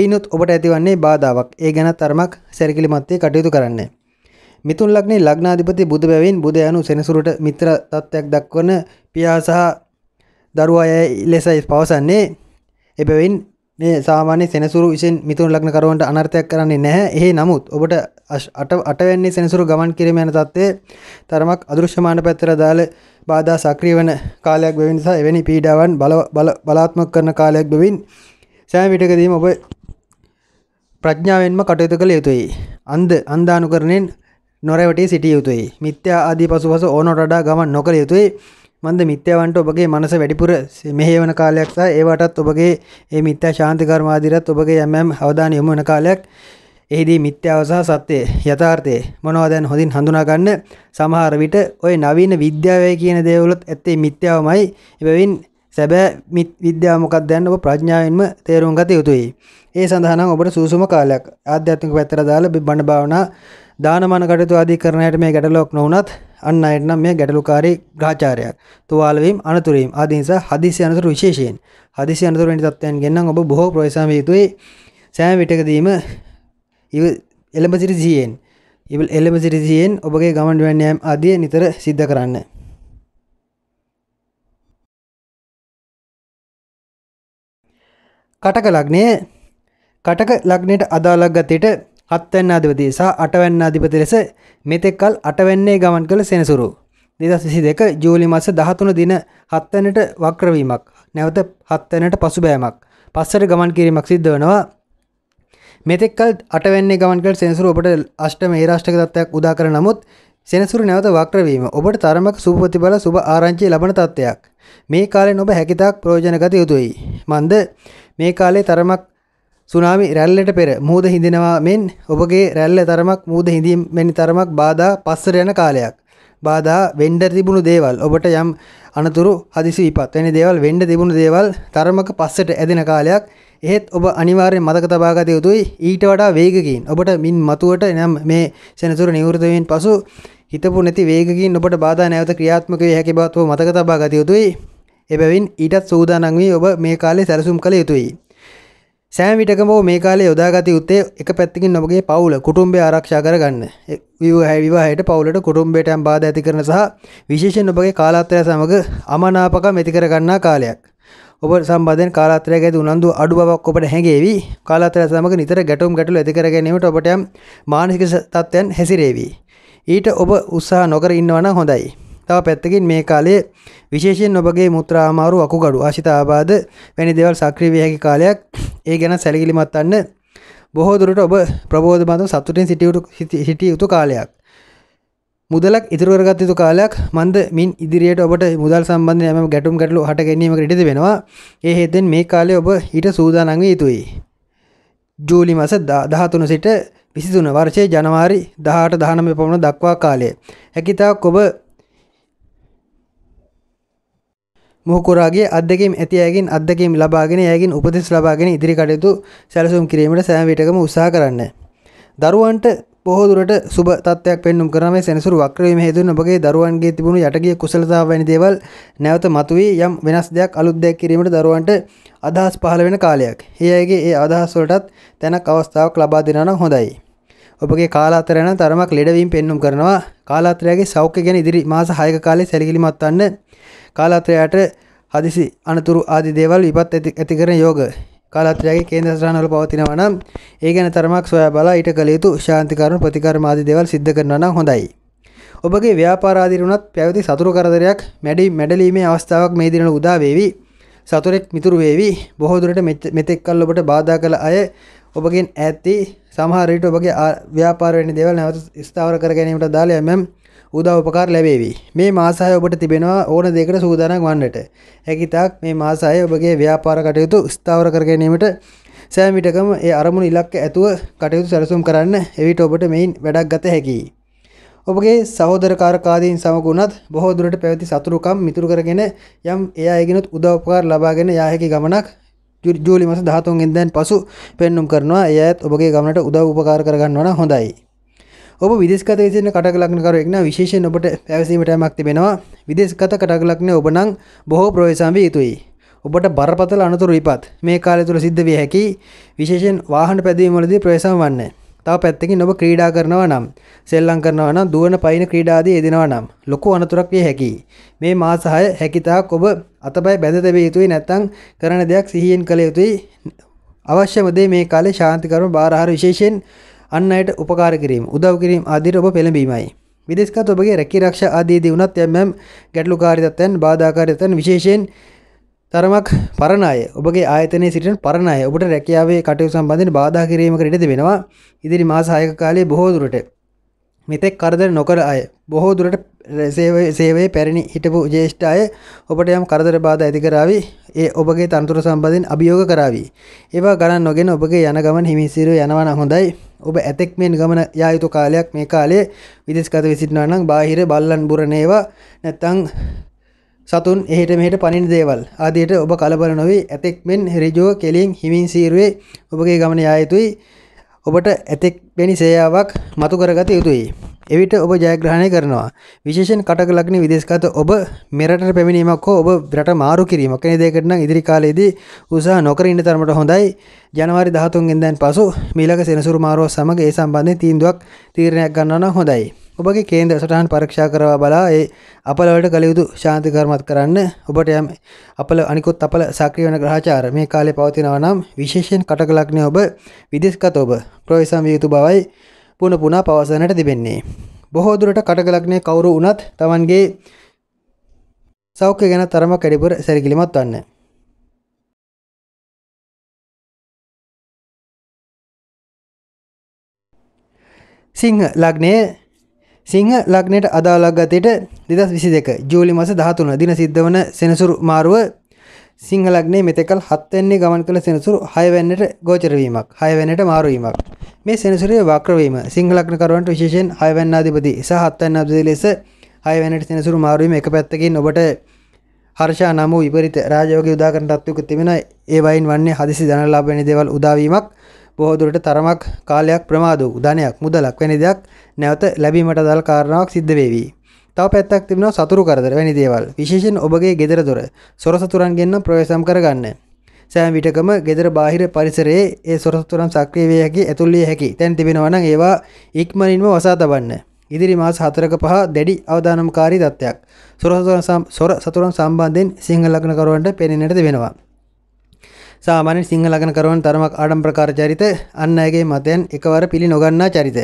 ඒනොත් ඔබට ඇතිවන්නේ බාධාවක් ඒ ගැන තරමක් සැරකිලිමත් කටයුතු කරන්නේ මිතුන් ලක්නේ ලග්නාධිපති බුදු බැවින් බුද යනු සෙනසුරට මිත්‍ර තත්ත්වයක් දක්වන පියා සහ දරුවා අය ලෙසයි පවසන්නේ එබැවින් මේ සාමාන්‍ය සෙනසුරු විසින් මිතුන් ලග්න කරවන්ට අනර්ථයක් කරන්නේ නැහැ. එහි නමුත් ඔබට අට අටවැන්නේ සෙනසුරු ගමන් කිරීම යන தත්ත්වයේ තරමක් අදෘශ්‍යමාන පැත්තට දාල බාධා සක්‍රිය වන කාලයක් බැවින් නිසා එවැනි පීඩාවන් බලාත්මක කරන කාලයක් බැවින් සෑම විටකදීම ඔබ ප්‍රඥාවෙන්ම කටයුතු කළ යුතුයි. අන්ද අන්දානුකරණයෙන් නොරැවටේ සිටිය යුතුයි මිත්‍යා ආදී පසුපස ඕනොට වඩා ගමන් නොකළ යුතුයි මන්ද මිත්‍යවන්ට ඔබගේ මනස වැඩිපුර මෙහෙවන කාලයක් සහ ඒවටත් ඔබගේ ඒ මිත්‍යා ශාන්තිකර්මාදිරත් ඔබගේ යමම් අවධානය යොමු වන කාලයක් එහිදී මිත්‍යාව සහ සත්‍යය යථාර්ථය මොනවා දැන් හොඳින් හඳුනාගන්න සමහර විට ඔය නවීන විද්‍යාවය කියන දේවලුත් ඇත්තේ මිත්‍යාවමයි එබැවින් සැබෑ විද්‍යාමකක් දැන් ඔබ ප්‍රඥාවෙන්ම තේරුම් ගත යුතුයි. ඒ සඳහනම් ඔබට සූසුම කාලයක් ආධ්‍යාත්මික පැත්තට දාලා බණ භාවනා දානමාන කටයුතු ආදී කරන අයට මේ ගැටලුවක් නොවුනත් අන්න අයට නම් මේ ගැටලුකාරී ග්‍රාචාරයක්. තුවාල වීම අනතුරු වීම ආදී නිසා හදිසි අනතුරු විශේෂයෙන් හදිසි අනතුරු වැනි තත්ත්වයන් ගෙන්නම් ඔබ බොහෝ ප්‍රවේශම යුතුයි. සෑම විටකදීම ඉව එළඹ සිටි සිහියෙන් ඉවල් එළඹ සිටි සිහියෙන් ඔබගේ ගමන් ගමන් යාම ආදී නිතර සිද්ධ කරන්න. කටක ලග්නය කටක ලග්නයට අදාළක් ගතේට හත්වැන්න අධිපති සහ අටවැන්න අධිපති ලෙස මෙතෙක්කල් අටවැන්නේ ගමන් කළ සෙනසුරු. දෙදස් විසි දෙක ජූලි මස දහතුන දින හත්වැනට වක්‍රවීමක් නැවත හත්වැනට පසුබෑමක් පස්සට ගමන් කිරීමක් සිද්ධ වනවා මෙතෙක්කල් අටවැන්නේ ගමන්කට සෙනසුරු ඔබට අෂ්ට මේ රාෂ්ටක තත්වයක් උදා කර නමුත් සෙනසුරු නැවත වක්‍රවීම ඔබට තරමක් සුපතිබල සුභ ආරංචි ලබන තත්ත්වයක් මේ කාලෙන් ඔබ හැකිතාක් ප්‍රෝජන ගත යුතුයි මන්ද මේ කාලේ තරමක් සුනාමි රැල්ලට පෙර මුහුද හිඳෙනවා මෙන් ඔබගේ රැල්ල තරමක් මුහුද හිඳීම් වැනි තරමක් බාධා පස්සට යන කාලයක්. බාධා වෙන්ඩ තිබුණු දේවල් ඔබට යම් අනතුරු හදිසි විපත් වැනි දේවල් වෙන්ඩ තිබුණු දේවල් තරමක පස්සට ඇදෙන කාලයක් එහෙත් ඔබ අනිවාර්යෙන් මතක තබාගත යුතුයි ඊට වඩා වේගකින් ඔබට මින් මතුවට එනම් මේ සෙනසුර නිවෘතවීෙන් පසු හිතපු නැති වේගකින් ඔබට බාධා නැවත ක්‍රියාත්මක වේ හැකි බවත්ව මතක තබා ගත යුතුයි එබැවින් ඊටත් සූදානන් වී ඔබ මේ කාලේ සැලසුම් කළ යුතුයි සෑමිටකම මේ කාලේ යොදාගත යුත්තේ එක පැත්තිකින් නොමගේ පවුල කුටුම්බේ ආරක්ෂා කරගන්න විවාහයට පවුලට කුටුම්බේටම් බාධ ඇති කරන සහ විශේෂෙන් ඔබගේ කාලාත්‍රය සමඟ අමනාපක මෙති කරගන්නා කාලයක් ඔබ සම්බධෙන් කාලාත්‍රය ඇති උනන්දු අඩු බවක් ඔබට හැඟේවි කාලාත්‍රය සමඟ නිතර ගැටුම් ගැටලු ඇති කරගැනීමට ඔබට මානසික තත්ත්වයන් හැසිරේවී ඊට ඔබ උත්සාහ නොකර ඉන්නවන හොඳයි තව පැත්තකින් මේ කාලේ විශේෂයෙන් ඔබගේ මුත්‍රා අමාරු අකුගඩු ආශිත ආබාධ වැනි දේවල් සක්‍රිය විය හැකි කාලයක් ඒ ගැන සැලකිලිමත් වන්න බොහෝ දුරට ඔබ ප්‍රබෝධමත්ව සතුටින් සිටිය යුතු කාලයක් මුදලක් ඉතුරු කරගත යුතු කාලයක් මන්ද මින් ඉදිරියට ඔබට මුදල් සම්බන්ධ යම ගැටුම් ගැටලු හට ගැනීමකට ඉඩ වෙනවා ඒ හේතෙන් මේ කාලේ ඔබ ඊට සූදානම් විය යුතුයි ජූලි මස 13 සිට 23 වර්ෂයේ ජනවාරි 18 19 පමණ දක්වා කාලය හැකිතාක් ඔබ මොහකුරාගේ අදකම් ඇති ඇගින් අදකම් ලබාගෙන යගින් උපදෙස් ලබාගෙන ඉදිරි කටයුතු සැලසුම් කිරීමට සෑමවිටකම උසා කරන්න. දරුවන්ට පොහදුරට සුබ තත්යක් පෙන්නුම් කරම සැනසුර වක්‍රවීම හේතුන් ඔබගේ දරුවන්ගේ තිබුණු යටගේ කුසලතාව වැනි දේවල් නැවත මතුවී යම් වෙනස් දෙයක් අලුත් දෙයක් කිරීමට දරුවන්ට අදහස් පහළ වෙන කාලයක්. ඒ අයගේ ඒ අදහස් වලටත් තැනක් අවස්ථාවක් ලබා දෙනවා නම් හොඳයි. ඔබගේ කාලාතරය යන තරමක් ලෙඩවීම පෙන්නුම් කරනවා. කාලාතරයගේ සෞඛ්‍ය ගැන ඉදිරි මාස 6ක කාලේ සැලකිලිමත් වන්න. කාලාත්‍රයට හදිසි අනතුරු ආදි දේවල් විපත් ඇති කරන යෝග කාලාත්‍රයාගේ කේන්ද්‍ර ස්ථානවල පවතිනවා නම් ඒ ගැන තරමක් සොයා බලා ඊට කළ යුතු ශාන්තිකරුණු ප්‍රතිකර්ම ආදි දේවල් සිද්ධ කරනවා නම් හොඳයි. ඔබගේ ව්‍යාපාරාදිරුණත් පැවති සතුරු කරදරයක් මැඩි මැඩලීමේ අවස්ථාවක් මේ දිනවල උදා වේවි. සතුරෙක් මිතුරු වේවි බොහෝ දුරට මෙතෙක් කල් ඔබට බාධා කළ අය ඔබගෙන් ඈත් වී සමහර විට ඔබගේ ව්‍යාපාර වෙන දේවල් නැවත ස්ථාවර කර ගැනීමට දාලා එමෙම් උදා උපකාර ලැබේවි. මේ මාසාය ඔබට තිබෙනවා ඕන දෙකට සූදානම් වන්නට. හැකිතාක් මේ මාසාය ඔබගේ ව්‍යාපාර කටයුතු ස්ථාවර කර ගැනීමට සෑම විටකම ඒ අරමුණු ඉලක්ක ඇතුව කටයුතු සැලසුම් කරන්න එවිට ඔබට මෙයින් වැඩක් ගත හැකියි. ඔබගේ සහෝදරකාරකාදීන් සමගුණත් බොහෝ දුරට පැවති සතුරුකම් මිතුරු කරගෙන යම් ඒ අයගෙනුත් උදා උපකාර ලබාගෙන යා හැකි ගමනක් ජූලි මස 13 ගෙන්දෙන් පසු පෙන්눔 කරනවා. එයත් ඔබගේ ගමනට උදව් උපකාර කරගන්නවා නම් හොඳයි. ඔබ විදෙස්ගත සිටින කටකලක්නකරු එක්න විශේෂයෙන් ඔබට පැවසීමට යමක් තිබෙනවා විදෙස්ගත කටකලක්නේ ඔබ නම් බොහෝ ප්‍රවේශම් විය යුතුයි. ඔබට බරපතල අනතුරු විපත් මේ කාලය තුළ සිද්ධ විය හැකි විශේෂයෙන් වාහන පැදවීම වලදී ප්‍රවේශම් වන්නේ. තව පැත්තකින් ඔබ ක්‍රීඩා කරනවා නම් සෙල්ලම් කරනවා නම් දුවන පයින් ක්‍රීඩාදී යෙදෙනවා නම් ලොකු අනතුරක් විය හැකියි. මේ මාස 6 හැකිතාක් ඔබ අතපය බැඳ තැබිය යුතුයි නැත්නම් කරන දෙයක් සිහියෙන් කළ යුතුයි. අවශ්‍යම දේ මේ කාලේ ශාන්තිකරම බාරහාර විශේෂයෙන් අන්න අයට උපකාර කිරීම උදව් කිරීම ආදියට ඔබ පෙළඹීමයි. විදේශගත ඔබගේ රැකී ආරක්ෂා ආදීදී වුණත් යම් ගැටලුකාරී තත්ත්වයන් බාධාකාරී තත්ත්වයන් විශේෂයෙන් තරමක් පරණ අය ඔබගේ ආයතනයේ සිටින පරණ අය ඔබට රැකියාවේ කටයුතු සම්බන්ධයෙන් බාධා කිරීමකට ඉඩ දෙනවා. ඉදිරි මාස 6ක කාලයේ බොහෝ දුරට මෙතෙක් කරදර නොකර අය බොහෝ දුරට සේවේ පැරණි හිටපු ජේෂ්ඨ අය ඔබට යම් කරදර බාධ ඇතිකරාවි ඒ ඔබගේ තන්තුර සම්බඳෙන් අභියෝග කරාවී ඒවා ගණන් නොගෙන ඔබගේ යන ගමන් හිමිසිරු යනවන හොඳයි ඔබ ඇතෙක් මෙන් ගමන යායුතු කාලයක් මේ කාලේ විදෙස්ගත විසිටනානම් බාහිර බල්ලන් බුරණේවා නැත්තං සතුන් එහට මෙහට පනින් දේවල් ආදයට ඔබ කලබල නොවී ඇතෙක් මෙන් රිජෝ කෙලින් හිමින් සීරුවේ ඔබගේ ගමන යායුතුයි ඔබට ඇතෙක් වැනි සේයාවක් මතු කරගත යුතුයි. එවිට ඔබ ජයග්‍රහණය කරනවා. විශේෂයෙන් කටක ලග්න විදේශගත ඔබ මෙරටට පැමිණීමක් හෝ ඔබ රට මාරු කිරීමක් වෙන දෙයකට නම් ඉදිරි කාලයේදී උත්සාහ නොකර ඉන්න තරමට හොඳයි. ජනවාරි 13 ගෙන්දෙන් පසු මීළඟ සෙනසුරු මාරුව සමග ඒ සම්බන්ධයෙන් තීන්දුවක් තීරණයක් ගන්නවා නම් හොඳයි. ඔබගේ කේන්ද්‍ර සටහන් පරීක්ෂා කරවා බලා ඒ අපල වලට කළ යුතු ශාන්ති කර්මත් කරන්න ඔබට යම් අපල අනිකුත් අපල සක්‍රිය වන ග්‍රහචාර මේ කාලේ පවතිනවා නම් විශේෂයෙන් කටකලක්නේ ඔබ විදේශගත ඔබ ප්‍රවේශම් විය යුතු බවයි පුන පුනා පවසන්නට තිබෙන්නේ බොහෝ දුරට කටකලක්නේ කවුරු වුණත් Tamanගේ සෞඛ්‍ය ගැන තරම කැඩිපුර සැලකිලිමත් වන්න සිංහ ලග්නයේ සිංහ ලග්නයට අදාළක් ගතයට දෙදස් විසි දෙක ජූලි මස දහතුන දින සිද්ධ වන සෙනසුරු මාරුව සිංහලක්නේ මෙතකල් හත්වන්නේ ගමන් කළ සෙනසුරු හයවැන්නට ගෝචරවීමක් හයවැනට මාරුවීමක් මේ සෙනසුරේ වක්‍රවීම සිංහලක්නකරුවන්ට විශේෂෙන් හයවැන්නාධිපති සහ හත්වන්න අබදි ලෙස හයවැනට සෙනසුරු මාරුවීම එක පැත්තකින් ඔබට හර්ෂා නමූ විපරිත රාජෝග උදාකරන තත්වක තිබෙන ඒ වයින් වන්නේ හදිසි දනලාබැනි දෙවල් උදාවීමක් බොහෝදුරට තරමක් කාලයක් ප්‍රමාද වූ ධනයක් මුදලක් වැනි දෙයක් නැවත ලැබීමට අදාළ කාරණාවක් සිද්ධ වේවි. තව පැත්තක් තිබෙනවා සතුරු කරදර වැනි දේවල්. විශේෂයෙන් ඔබගේ ගෙදර දොර සොර සතුරන්ගෙන් ප්‍රවේශම් කරගන්න. සෑම විටකම ගෙදර බාහිර පරිසරයේ ඒ සොර සතුරන් සක්‍රිය වේ හැකි, ඇතුල් විය හැකි. තැන් තිබෙනවා නම් ඒවා ඉක්මනින්ම වසා තබන්න. ඉදිරි මාස 4ක පහ දැඩි අවදානම්කාරී තත්ත්වයක්. සොර සතුරන් සොර සතුරන් සම්බන්ධයෙන් සිංහ ලග්නකරුවන්ට පෙනෙන්නට වෙනවා. සාමාන්‍ය සිංහලගන කරවන තරමක් ආඩම්ප්‍රකාර චරිත අන් අයගේ මතයන් එකවර පිළි නොගන්නා චරිත.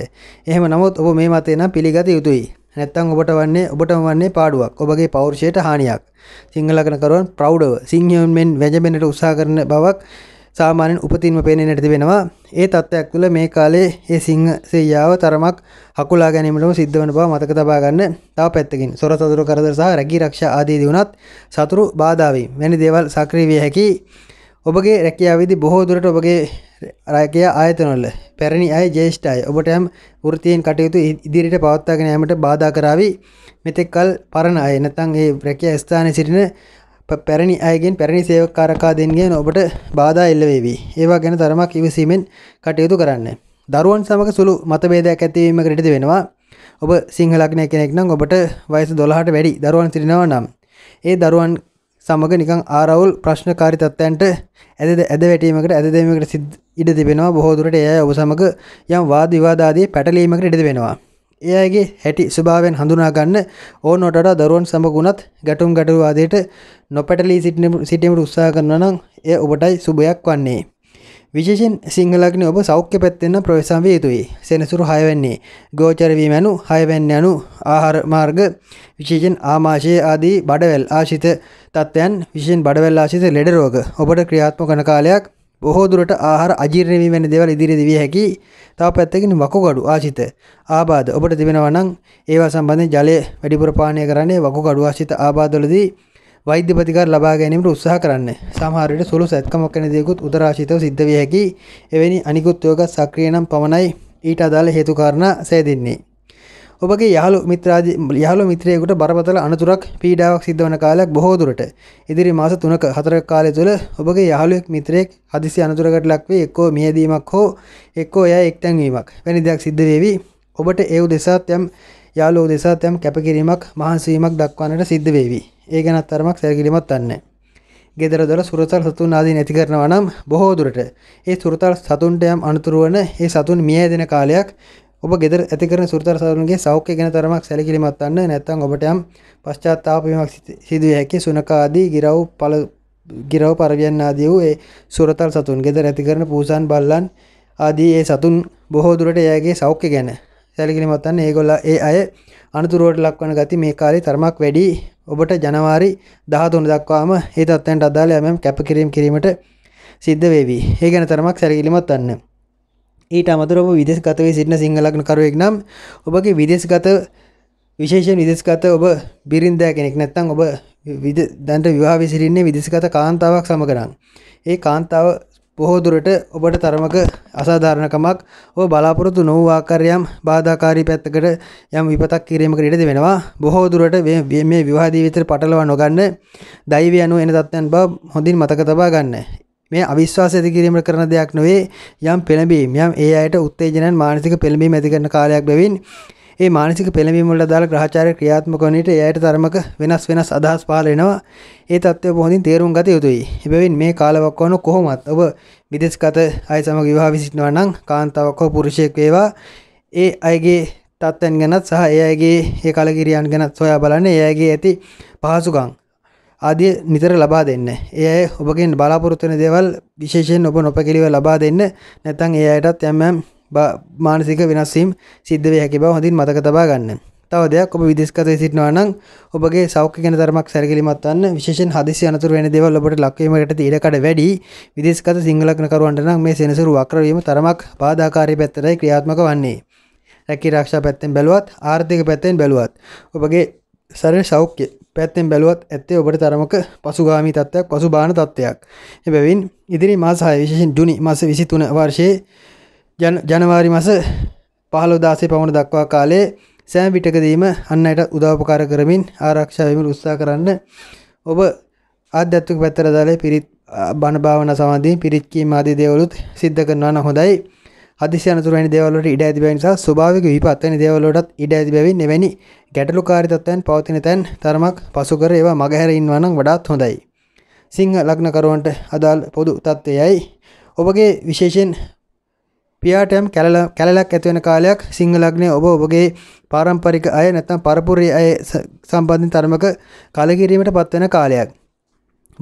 එහෙම නමුත් ඔබ මේ මතය නම් පිළිගත යුතුයි. නැත්තං ඔබට වන්නේ ඔබටම වන්නේ පාඩුවක් ඔබගේ පෞරුෂයට හානියක් සිංහලකනකරුවන් ප්‍රෞ්ඩව සිංහයන් මෙන් වැජබෙනට උත්සා කරන බවක් සාමානෙන් උපතින්ම පෙනෙන නැති වෙනවා ඒ තත්ත්වයක් තුළ මේ කාලේ ඒ සිංහ සෙයාව තරමක් හකුලා ගැනීමටම සිද්ධ වන බව මතක තබා ගන්න තව පැත්තකින් සොර සතුරු කරදර සහ රැකී රක්ෂා ආදී වුණත් සතුරු බාධාවී වැනි දේවල් සක්‍රීය විය හැකි ඔබගේ රැකියාවිදි බොහෝ දුරට ඔබගේ රැකය ආයතනොල්ල පැරණි අය ජේෂ්ඨයි ඔබට යම් වෘතියෙන් කටයුතු ඉදිරිට පවත්වාගෙන ෑමට බාධා කරාවි මෙතෙක්කල් පරණ අය නැතන් ඒ රැකිය ස්ථානය සිටින පැරණි අයගෙන් පැරණි සේවකාරකා දෙන්ගෙන් ඔබට බාධා එල්ලවේවී ඒවා ගැන තරමක් ඉවසීමෙන් කටයුතු කරන්න දරුවන් සමඟ සුළු මතබේදයක් ඇතිවීමකට ඉඩද වෙනවා ඔබ සිංහලක්නය කෙනෙක් නම් ඔබට වයස දොළහට වැඩි දරුවන් සිටිනව නම් ඒ දරුවන් සමඟ නිකං ආරවුල් ප්‍රශ්නකාරි තත්වයන්ට ඇද ඇද වැටීමකට ඇද දෙීමකට සිද් ඉඩ තිබෙනවා බොහෝදුරට එය ඔබ සමඟ යම් වාද විවාදාදී පැටලීමකට ඉඩ වෙනවා. එයාගේ හැටි ස්භාවෙන් හඳුනාගන්න ඕ නොට දරුවන් සමගුණත් ගැටුම් ගැටුවාදයට නොපැටලී සිටිනීමට උත්සා කරන්න නම් එය ඔබටයි සුභයක් වන්නේ. විශේෂෙන් සිංහලක්න ඔබ සෞඛ්‍ය පැත්තෙන්න්න ප්‍රවේශම් යුතුයි සෙනසුරු හයවැන්නේ ගෝචරවීම යනු හයවැන්න යනු ආහාරමාර්ග විශේෂෙන් ආමාශය ආදී බඩවැල් ආශිත තත්ත්වයන් විශෂෙන් බඩවැල් ආශිත ලෙඩරෝග ඔබට ක්‍රියාත්ම කන කාලයක් බොහෝදුරට ආහාර අජීර්ණවී වැනි දෙවල් ඉදිරිදිවිය හැකි තව පැත්තකින් වකුගඩු ආශිත ආබාධ ඔබට තිබෙනවනං ඒවා සම්බන්ධ ජලය වැඩිපුරපානය කරන්නේ වකුගඩු ආශිත ආබාධලදී වෛද්‍ය ප්‍රතිකාර ලබා ගැනීමට උත්සාහ කරන්න. සමහර විට සුළු සැත්කමක් වෙන දේකුත් උදරාශිතව සිද්ධ විය හැකි. එවැනි අනිකුත් යෝග සක්‍රිය නම් පමණයි ඊට අදාළ හේතු කාරණා සෑදෙන්නේ. ඔබගේ යහළු මිත්‍රාදි යහළු මිත්‍රයෙකුට බරපතල අනතුරක් පීඩාවක් සිද්ධ වන කාලයක් බොහෝ දුරට ඉදිරි මාස 3ක 4ක කාලය තුළ ඔබගේ යහළුවෙක් මිත්‍රයෙක් හදිසි අනතුරකට ලක්වේ එක්කෝ මියැදීමක් හෝ එක්කෝ එයා එක්තැන් වීමක් වැනි දෙයක් සිද්ධ වේවි. ඔබට ඒ උදෙසාත් යම් යාළුවෝ උදෙසාත් යම් කැපකිරීමක් මහන්සි වීමක් දක්වන්නට සිද්ධ වේවි. ඒ ගැනත් තරමක් සැලකිලිමත් වන්නේ. ගෙදර දොර සුරතල් සතුන් ආදී නැති කරනවා නම් බොහෝ දුරට ඒ සුරතල් සතුන්ට යම් අනතුරු වන ඒ සතුන් මිය යදෙන කාලයක් ඔබ ගෙදර ඇති කරන සුරතල් සතුන්ගේ සෞඛ්‍ය ගැන තරමක් සැලකිලිමත් වන්න නැත්නම් ඔබට යම් පශ්චාත්තාප වීමක් සිදු විය හැකි සුනක ආදී ගිරව් පළ ගිරව් පරවියන් ආදී වූ ඒ සුරතල් සතුන් ගෙදර ඇති කරන පූසන් බල්ලන් ආදී ඒ සතුන් බොහෝ දුරට එයාගේ සෞඛ්‍ය ගැන සැලකිලිමත් වන්න ඒගොල්ල ඒ අය අනතුරුවට ලක්වන ගති මේ කාලේ තරමක් වැඩි ඔබට ජනවාරි 13 දක්වාම ඒ තත්ත්වයන්ට අදාළ යම් කැපකිරීම් කිරීමට සිද්ධ වේවි. ඒ ගැන තරමක් සැලකිලිමත් වන්න. ඊට අමතරව ඔබ විදේශගත වී සිටින සිංහලග්න කරුවෙක් නම් ඔබගේ විදේශගත විශේෂයෙන් විදේශගත ඔබ බිරින්දෑ කෙනෙක් නැත්නම් ඔබ දැන්ට විවාහ වී සිටින්නේ විදේශගත කාන්තාවක් සමග නම් ඒ කාන්තාව බොහෝ දුරට ඔබට තරමක අසාධාරණකමක් ඔය බලාපොරොත්තු නොවූ ආකාරයම් බාධාකාරී පැත්තකට යම් විපතක් කිරීමකට ඉඩ දෙනවා බොහෝ දුරට මේ විවාදී විතර පටලවා නොගන්න දෛවය අනුව එන තත්ත්වයන් බව හොඳින් මතක තබා ගන්න. මේ අවිශ්වාසය ඇති කිරීමට කරන දෙයක් නොවේ යම් පෙළඹීම් යම් ඒ අයට උත්තේජනන් මානසික පෙළඹීම් ඇති කරන කාලයක් බැවින් ඒ මානසික පෙළඹීම් වල දාලා ග්‍රහචාරය ක්‍රියාත්මක වන විට ඒ අයට ධර්මක වෙනස් වෙනස් අදහස් පහළ වෙනවා ඒ தත්ත්වය පොහොඳින් තේරුම් ගත යුතුයි. එබැවින් මේ කාලවකවානු කොහොමත් ඔබ විදෙස්ගත අය සමග විවාහ විසිටනවා නම් කාන්තාවක් හෝ පුරුෂයෙක් වේවා ඒ අයගේ තත්ත්වයන් ගැනත් සහ ඒ අයගේ ඒ කලකිරියන් ගැනත් සොයා බලන්න ඒ අයගේ ඇති පහසුකම් ආදිය නිතර ලබා දෙන්න. ඒ අය ඔබගෙන් බලාපොරොත්තු වෙන දේවල් විශේෂයෙන් ඔබ නොපැකිලිව ලබා දෙන්න. නැත්නම් ඒ අයටත් යම් යම් මානසික වෙනස් වීම් සිද්ධ වෙ හැකි බව හොඳින් මතක තබා ගන්න. තව දෙයක් ඔබ විදේශගතව සිටිනවා නම් ඔබගේ සෞඛ්‍ය ගැන තරමක් සැලකිලිමත් වන්න විශේෂයෙන් හදිසි අනතුරු වෙන දේවල් ඔබට ලක් වීමකට ඉඩකඩ වැඩි විදේශගත සිංහලකනකරුවන්ට නම් මේ සෙනසුරු වක්‍ර වීම තරමක් බාධාකාරී පැත්තටයි ක්‍රියාත්මක වන්නේ රැකී ආරක්ෂා පැත්තෙන් බැලුවත් ආර්ථික පැත්තෙන් බැලුවත් ඔබගේ සරල සෞඛ්‍ය පැත්තෙන් බැලුවත් ඇත්තේ ඔබට තරමක පසුගාමී තත්ත්වයක් පසුබාන තත්ත්වයක්. එබැවින් ඉදිරි මාස 6 විශේෂයෙන් ජුනි මාස 23 වර්ෂයේ ජනවාරි මාස 15 16 පමණ දක්වා කාලයේ සෑම විටකදීම අන්න අයට උදාපකාර කරමින් ආරක්ෂා වෙමින් උත්සාහ කරන්න ඔබ ආධ්‍යාත්මික පැත්තට දාලා පිරිත් බණ භාවනා සමාධි පිරිත් කීම ආදී දේවලුත් සිද්ධ කරනවා නම් හොඳයි. හදිසි අනතුරු වැනි දේවල් වලට ඉඩ ඇති බැවින් නිසා ස්වභාවික විපත් වැනි දේවල් වලටත් ඉඩ ඇති බැවින් එවැනි ගැටලුකාරී තත්ත්වයන් පවතින තැන් තරමක් පසු කර ඒවා මගහැර ඉන්නවා නම් වඩාත් හොඳයි. සිංහ ලග්නකරුවන්ට අදාළ පොදු තත්ත්වයයි ඔබගේ විශේෂයෙන් පියාටයම් කැලලක් ඇති වෙන කාලයක් සිංහ ලග්නය ඔබ ඔබගේ පාරම්පරික අය නැත්නම් පරපුරේ අය සම්බන්ධින් තරමක කලකිරීමට පත්වෙන කාලයක්.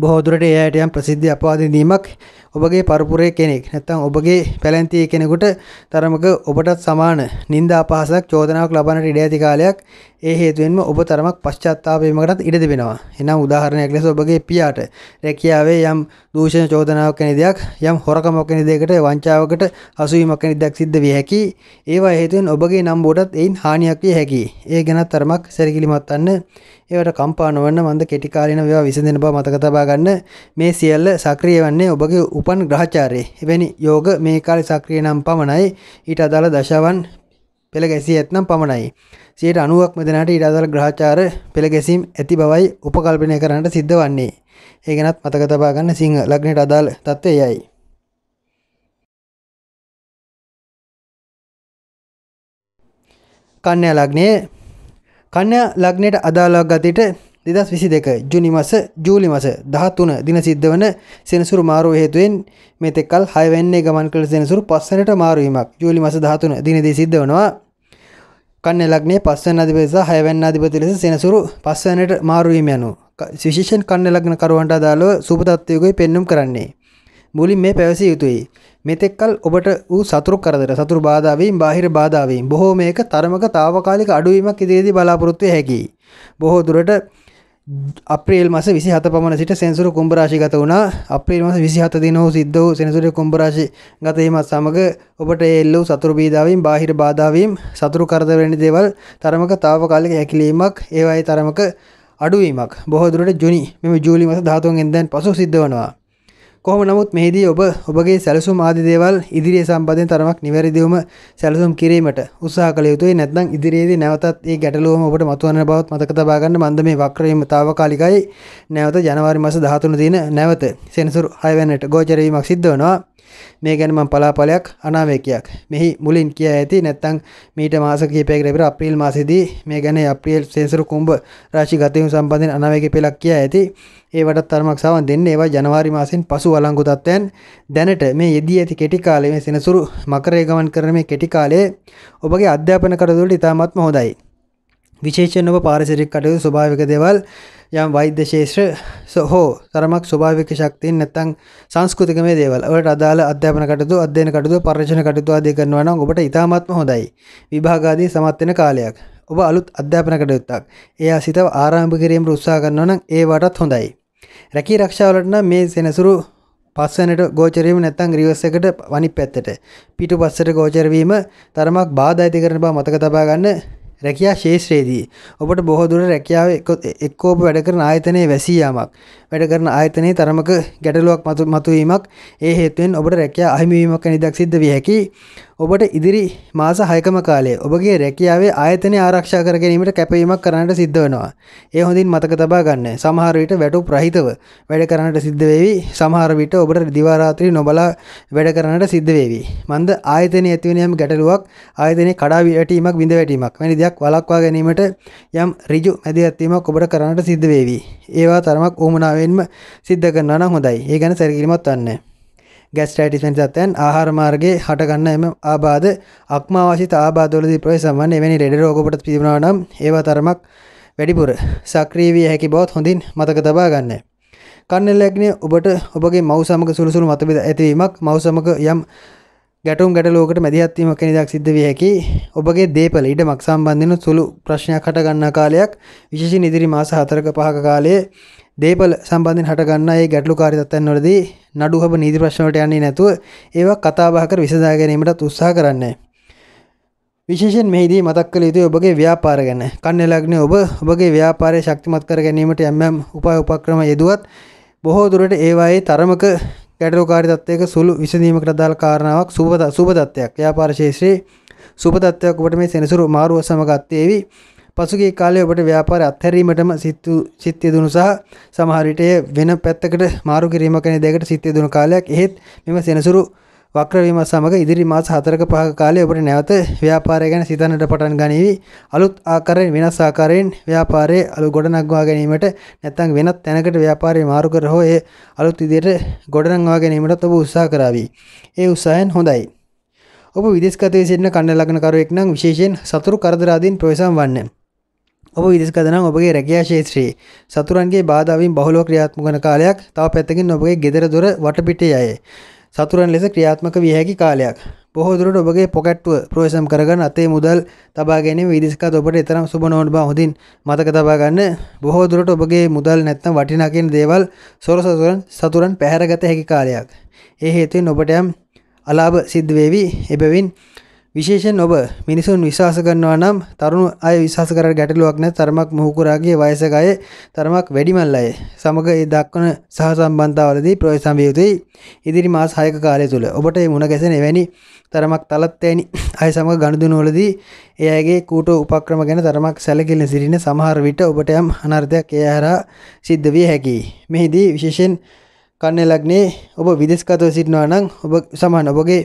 බොහෝදුරට ඒ අයට යම් ප්‍රසිද්ධිය අපවාදීමක් ඔබගේ පරපුරේ කෙනෙක් නැත්නම් ඔබගේ පැලැන්තියේ කෙනෙකුට තරමක ඔබටත් සමාන නිନ୍ଦා අපහාසයක් චෝදනාවක් ලබන්නට ඉඩ ඇති කාලයක් ඒ හේතුවෙන්ම ඔබ තරමක් පශ්චාත්තාප වීමකටත් ඉඩ තිබෙනවා. එනම් උදාහරණයක් ලෙස ඔබගේ පියාට රැකියාවේ යම් දූෂණ චෝදනාවක් වැනි දෙයක් යම් හොරකමක් වැනි දෙයකට වංචාවකට හසුවීමක් වැනි දෙයක් සිද්ධ විය හැකියි. ඒවා හේතුවෙන් ඔබගේ නම්බුවටත් එයින් හානියක් විය හැකියි. ඒ ගැනත් තරමක් සැලකිලිමත් වන්න ඒවට කම්පා නොවන්න මන්ද කෙටිකාලීන වේවා විසඳෙන බව මතක තබා ගන්න මේ සියල්ල සක්‍රිය වන්නේ ඔබගේ උපන් ග්‍රහචාරයේ එවැනි යෝග මේ කාලේ සක්‍රිය නම් පමණයි ඊට අදාළ දශාවන් පෙළ ගැසී ඇතනම් පමණයි 90%ක් මෙදෙනාට ඊට අදාළ ග්‍රහචාර පෙළ ගැසීම් ඇති බවයි උපකල්පනය කරන්නට සිද්ධ වන්නේ ඒ ගැනත් මතක තබා ගන්න සිංහ ලග්නයට අදාළ තත්ත්වය එයයි කන්‍යා ලග්නයේ කන්‍යා ලග්නයට අදාළව ගතයට දෙදස් විසි දෙක ජුනි මස ජූලි මස දහත්තුන දින සිද්ධ වන සෙනසුරු මාරුව හේතුවෙන් මෙතෙකල් හයවැන්නේ ගමන් කළ සෙනසුරු පස්සනට මාරුවීමක් ජූලි මස දහතුන දිනදී සිද්ධ වනවා කන්න ලක්නේ පස්සන අධිපතිස හයවැන්න අධිපති ලෙස සෙනසුරු පස්සනට මාරුවීම යනු විශේෂෙන් කන්න ලග්න කරුවන්ට අදාළව සුපතත්වයකුයි පෙන්නුම් කරන්නේ මුලින් මේ පැවසිය යුතුයි මෙතෙක්කල් ඔබට වූ සතුරු කරදර සතුරු බාධාවීම් බාහිර බාධාවීම් බොහෝ මේක තරමක තාවකාලික අඩුවීමක් ඉදිරියේදී බලාපොරොත්තු හැකි. බොහෝ දුරට අප්‍රේල් මස විසි හත පමණ සිට සෙන්සුරු කුම්භරාශි ගත වුණා අප්‍රේල් මස විසි හත දින හෝ සිද්ධ වූ සෙනසුරු කුම්භරාශි ගතීමත් සමඟ ඔබට එල්ලූ සතුරු බීධාවීම් බාහිර බාධාවීම් සතුරු කරදරවැනි දේවල් තරමක තාවකාලික හැකිලීමක් ඒවායි තරමක අඩුවීමක් බොහෝදුරට ජුනි මෙම ජූලි මස ධාතුන්ගෙන් දැන් පසු සිද්ධ වනවා කොහොම නමුත් මෙහිදී ඔබ ඔබගේ සැලසුම් ආදි දේවල් ඉදිරියේ සම්බන්ධයෙන් තරමක් නිවැරදිවම සැලසුම් කිරීමට උත්සාහ කළ යුතුයි නැත්නම් ඉදිරියේදී නැවතත් ඒ ගැටලුවම ඔබට මතුවන බවත් මතක තබා ගන්න මන්ද මේ වක්‍රයේම తాවකාලිකයි නැවත ජනවාරි මාස 13 දින නැවත සෙනසුරු 6 වෙනිට ගෝචර වීමක් සිද්ධ වෙනවා මේ ගැන මම පලාපලයක් අනාවේකයක් මෙහි මුලින් කියා ඇති නැත්නම් මීට මාස කිහිපයකට පෙර අප්‍රේල් මාසෙදී මේ ගැන අප්‍රේල් සෙන්සරු කුඹ රාශි ගතවීම සම්බන්ධයෙන් අනාවේකී පෙළක් කියා ඇති ඒවට තරමක්සාවන් දෙන්න ඒවා ජනවාරි මාසයෙන් පසු වලංගු තත්ත්වයන් දැනට මේ යෙදී ඇති කෙටි කාලේ මේ සෙනසුරු මකරය ගමන් කරන මේ කෙටි කාලයේ ඔබගේ අධ්‍යාපන කටයුතුවලට ඉතාමත්ම හොඳයි. විශේෂයෙන් ඔබ පාරිසරික කටයුතු ස්වභාවික දේවල් යම් වෛද්‍ය ශේෂ්‍ර හෝ තරමක් ස්වභාවික ශක්තියෙන් නැත්නම් සංස්කෘතික මේ දේවල් වලට අදාළ අධ්‍යාපන කටයුතු අධ්‍යයන කටයුතු පර්යේෂණ කටයුතු ආදී කරනවා නම් ඔබට ඉතාමත්ම හොඳයි. විභාග ආදී සමත් වෙන කාලයක්. ඔබ අලුත් අධ්‍යාපනකට යුත්තක් එයා සිතව ආරාම්භ කිරීම උත්සා කරන්න නම් ඒවටත් හොඳයි. රැකී රක්ෂාවලටන මේ සෙනසුරු පස්සනට ගෝචරීම නැත්තං ග්‍රිවස් එකට වනි පැත්තට පිටු පස්සට ගෝචරවීම තරමක් බාධයිති කරන බා මතක තබා ගන්න රැකයා ශේෂ්‍රයේදී ඔබට බොහෝදුර රැකියාව එක්කෝප වැඩ කරන ආයතනය වැසීයාමක් වැඩ කරන ආයතනයේ තරමක ගැටලුවක් මතුවීමක් ඒ හේතුවෙන් ඔබට රැකියා අහිමිවීමක් නිදක් සිද්ධ විය හැකි ඔබට ඉදිරි මාස හයකම කාලේ ඔබගේ රැකියාවේ ආයතනය ආරක්ෂා කර ගැනීමට කැපවීමක් කරන්නට සිද්ධ වෙනවා. ඒ හොඳින් මතක තබා ගන්න. සමහර විට වැටුප් රහිතව වැඩ කරන්නට සිද්ධ වේවි. සමහර විට ඔබට දිවා රාත්‍රී නොබලා වැඩ කරන්නට සිද්ධ වේවි. මන්ද ආයතනයේ ඇතිවෙන යම් ගැටලුවක් ආයතනයේ කඩා වැටීමක් බිඳ වැටීමක් වැනි දෙයක් වළක්වා ගැනීමට යම් ඍජු මැදිහත්වීමක් ඔබට කරන්නට සිද්ධ වේවි. ඒවා තරමක් උවමනාවෙන් කරුණාවෙන්ම සිද්ධ කරනවා නම් හොඳයි. ඒ ගැන සැලකිලිමත් වන්න. ગેස්ට්‍රයිටිස් වැනි තත්ත්වයන් ආහාර මාර්ගයේ හටගන්න එම ආබාධ අක්මාවාසිත ආබාධවලදී ප්‍රවේශම් වන්නේ එවැනි ලෙඩ රෝග කොටස් පිළිබඳව නම් ඒවා තරමක් වැඩිපුර සක්‍රිය විය හැකි බවත් හොඳින් මතක තබා ගන්න. කන්නල්ලැග්නේ ඔබට ඔබගේ මව් සමග සුළුසුළු මතභේද ඇතිවීමක් මව් සමග යම් ගැටුම් ගැටලුවකට මැදිහත්වීමක් වෙන ඉඩක් සිද්ධ විය හැකි. ඔබගේ දේපල ඉඩමක් සම්බන්ධන සුළු ප්‍රශ්නයක් හට ගන්නා කාලයක් විශේෂයෙන් ඉදිරි මාස 4ක 5ක කාලයේ දේපල සම්බන්ධෙන් හටගන්න ඒ ගැටලුකාරී තත්ත්වයන්වලදී නඩු හබ නීති ප්‍රශ්න වලට යන්නේ නැතුව ඒවා කතා බහ කර විසඳා ගැනීමටත් උත්සාහ කරන්නේ. විශේෂයෙන් මෙහිදී මතක් කළ යුතුයි ඔබගේ ව්‍යාපාර ගැන. කන්නේ ලග්නේ ඔබ ඔබගේ ව්‍යාපාරය ශක්තිමත් කර ගැනීමට යම් යම් උපාය උපක්‍රම යෙදුවත් බොහෝ දුරට ඒවායේ තරමක ගැටලුකාරී තත්ත්වයක සුළු විසඳීමකට අදාළ කාරණාවක් සුබ සුබ තත්ත්වයක්. ව්‍යාපාර ශාස්ත්‍රයේ සුබ තත්ත්වයක් ඔබට මේ සෙනසුරු මාරුව සමග අත්යේවි. පසුගිය කාලේ ඔබට ව්‍යාපාර අත්හැරීමටම සිත් සිත් යදුණු සහ සමහර විට වෙන පැත්තකට මාරු කිරීම කෙන දෙයකට සිත් යදුණු කාලයක් එහෙත් මෙම සෙනසුරු වක්‍රවීම සමග ඉදිරි මාස 4ක 5ක කාලයේ ඔබට නැවත ව්‍යාපාරය ගැන සිතන්නට පටන් ගනීවි. අලුත් ආකාරයෙන් වෙනස් ආකාරයෙන් ව්‍යාපාරයේ අලු ගොඩනගවා ගැනීමට නැත්නම් වෙනත් තැනකට ව්‍යාපාරය මාරු කර හෝ ඒ අලුත් විදියට ගොඩනගවා ගැනීමටත් ඔබ උත්සාහ කරાવી. ඒ උත්සාහයෙන් හොඳයි. ඔබ විදේශගතව සිටින කන්න ලගනකරුවෙක් නම් විශේෂයෙන් සතුරු කරදර ආදීන් ප්‍රවේශම් වන්නේ. ඔබ විදෙස්ගතනම් ඔබගේ රැකියා ශේත්‍රයේ සතුරන්ගේ බාධාවින් බහුලව ක්‍රියාත්මක වන කාලයක් තව පැත්තකින් ඔබගේ ගෙදර දොර වටපිටේ අය සතුරන් ලෙස ක්‍රියාත්මක විය හැකි කාලයක් බොහෝ දුරට ඔබගේ පොකට්ටුව ප්‍රවේශම් කරගන්න අතේ මුදල් තබා ගැනීම විදෙස්ගත ඔබට එතරම් සුබ නොවන බව හොඳින් මතක තබා ගන්න බොහෝ දුරට ඔබගේ මුදල් නැත්නම් වටිනා කියන දේවල් සොර සතුරන් සතුරන් පැහැරගත හැකි කාලයක් ඒ හේතුවෙන් ඔබට යම් අලාභ සිද්ධ වේවි එබැවින් විශේෂෙන් ඔබ මිනිසුන් විශ්වාස කරනවා නම් තරුණ අය විශ්වාස කරට ගැටලුවක් නැ තරමක් මුහුකුරාගේ වයසකයේ තරමක් වැඩිමල් අය සමග ඒ දක්වන සහ සම්බන්ධාවලදී ප්‍රවේශම්බිය යුතුයි ඉදිරි මාස හයක කාලය තුළ ඔබට මුණ ගැසෙන එවැනි තරමක් තලත්තෑනි අය සමඟ ගණදුනවලදී එයගේ කූට උපක්‍රම ගැන තරමක් සැලකිල්ල සිරින සමහර විට ඔබට යම් අනර්ථයක් ඒ හරා සිද්ධ විය හැකි මෙහිදී විශේෂෙන් කන්න ලක්නේ ඔබ විදෙස්කතව සිටනවා නම් ඔබ සමන් ඔබගේ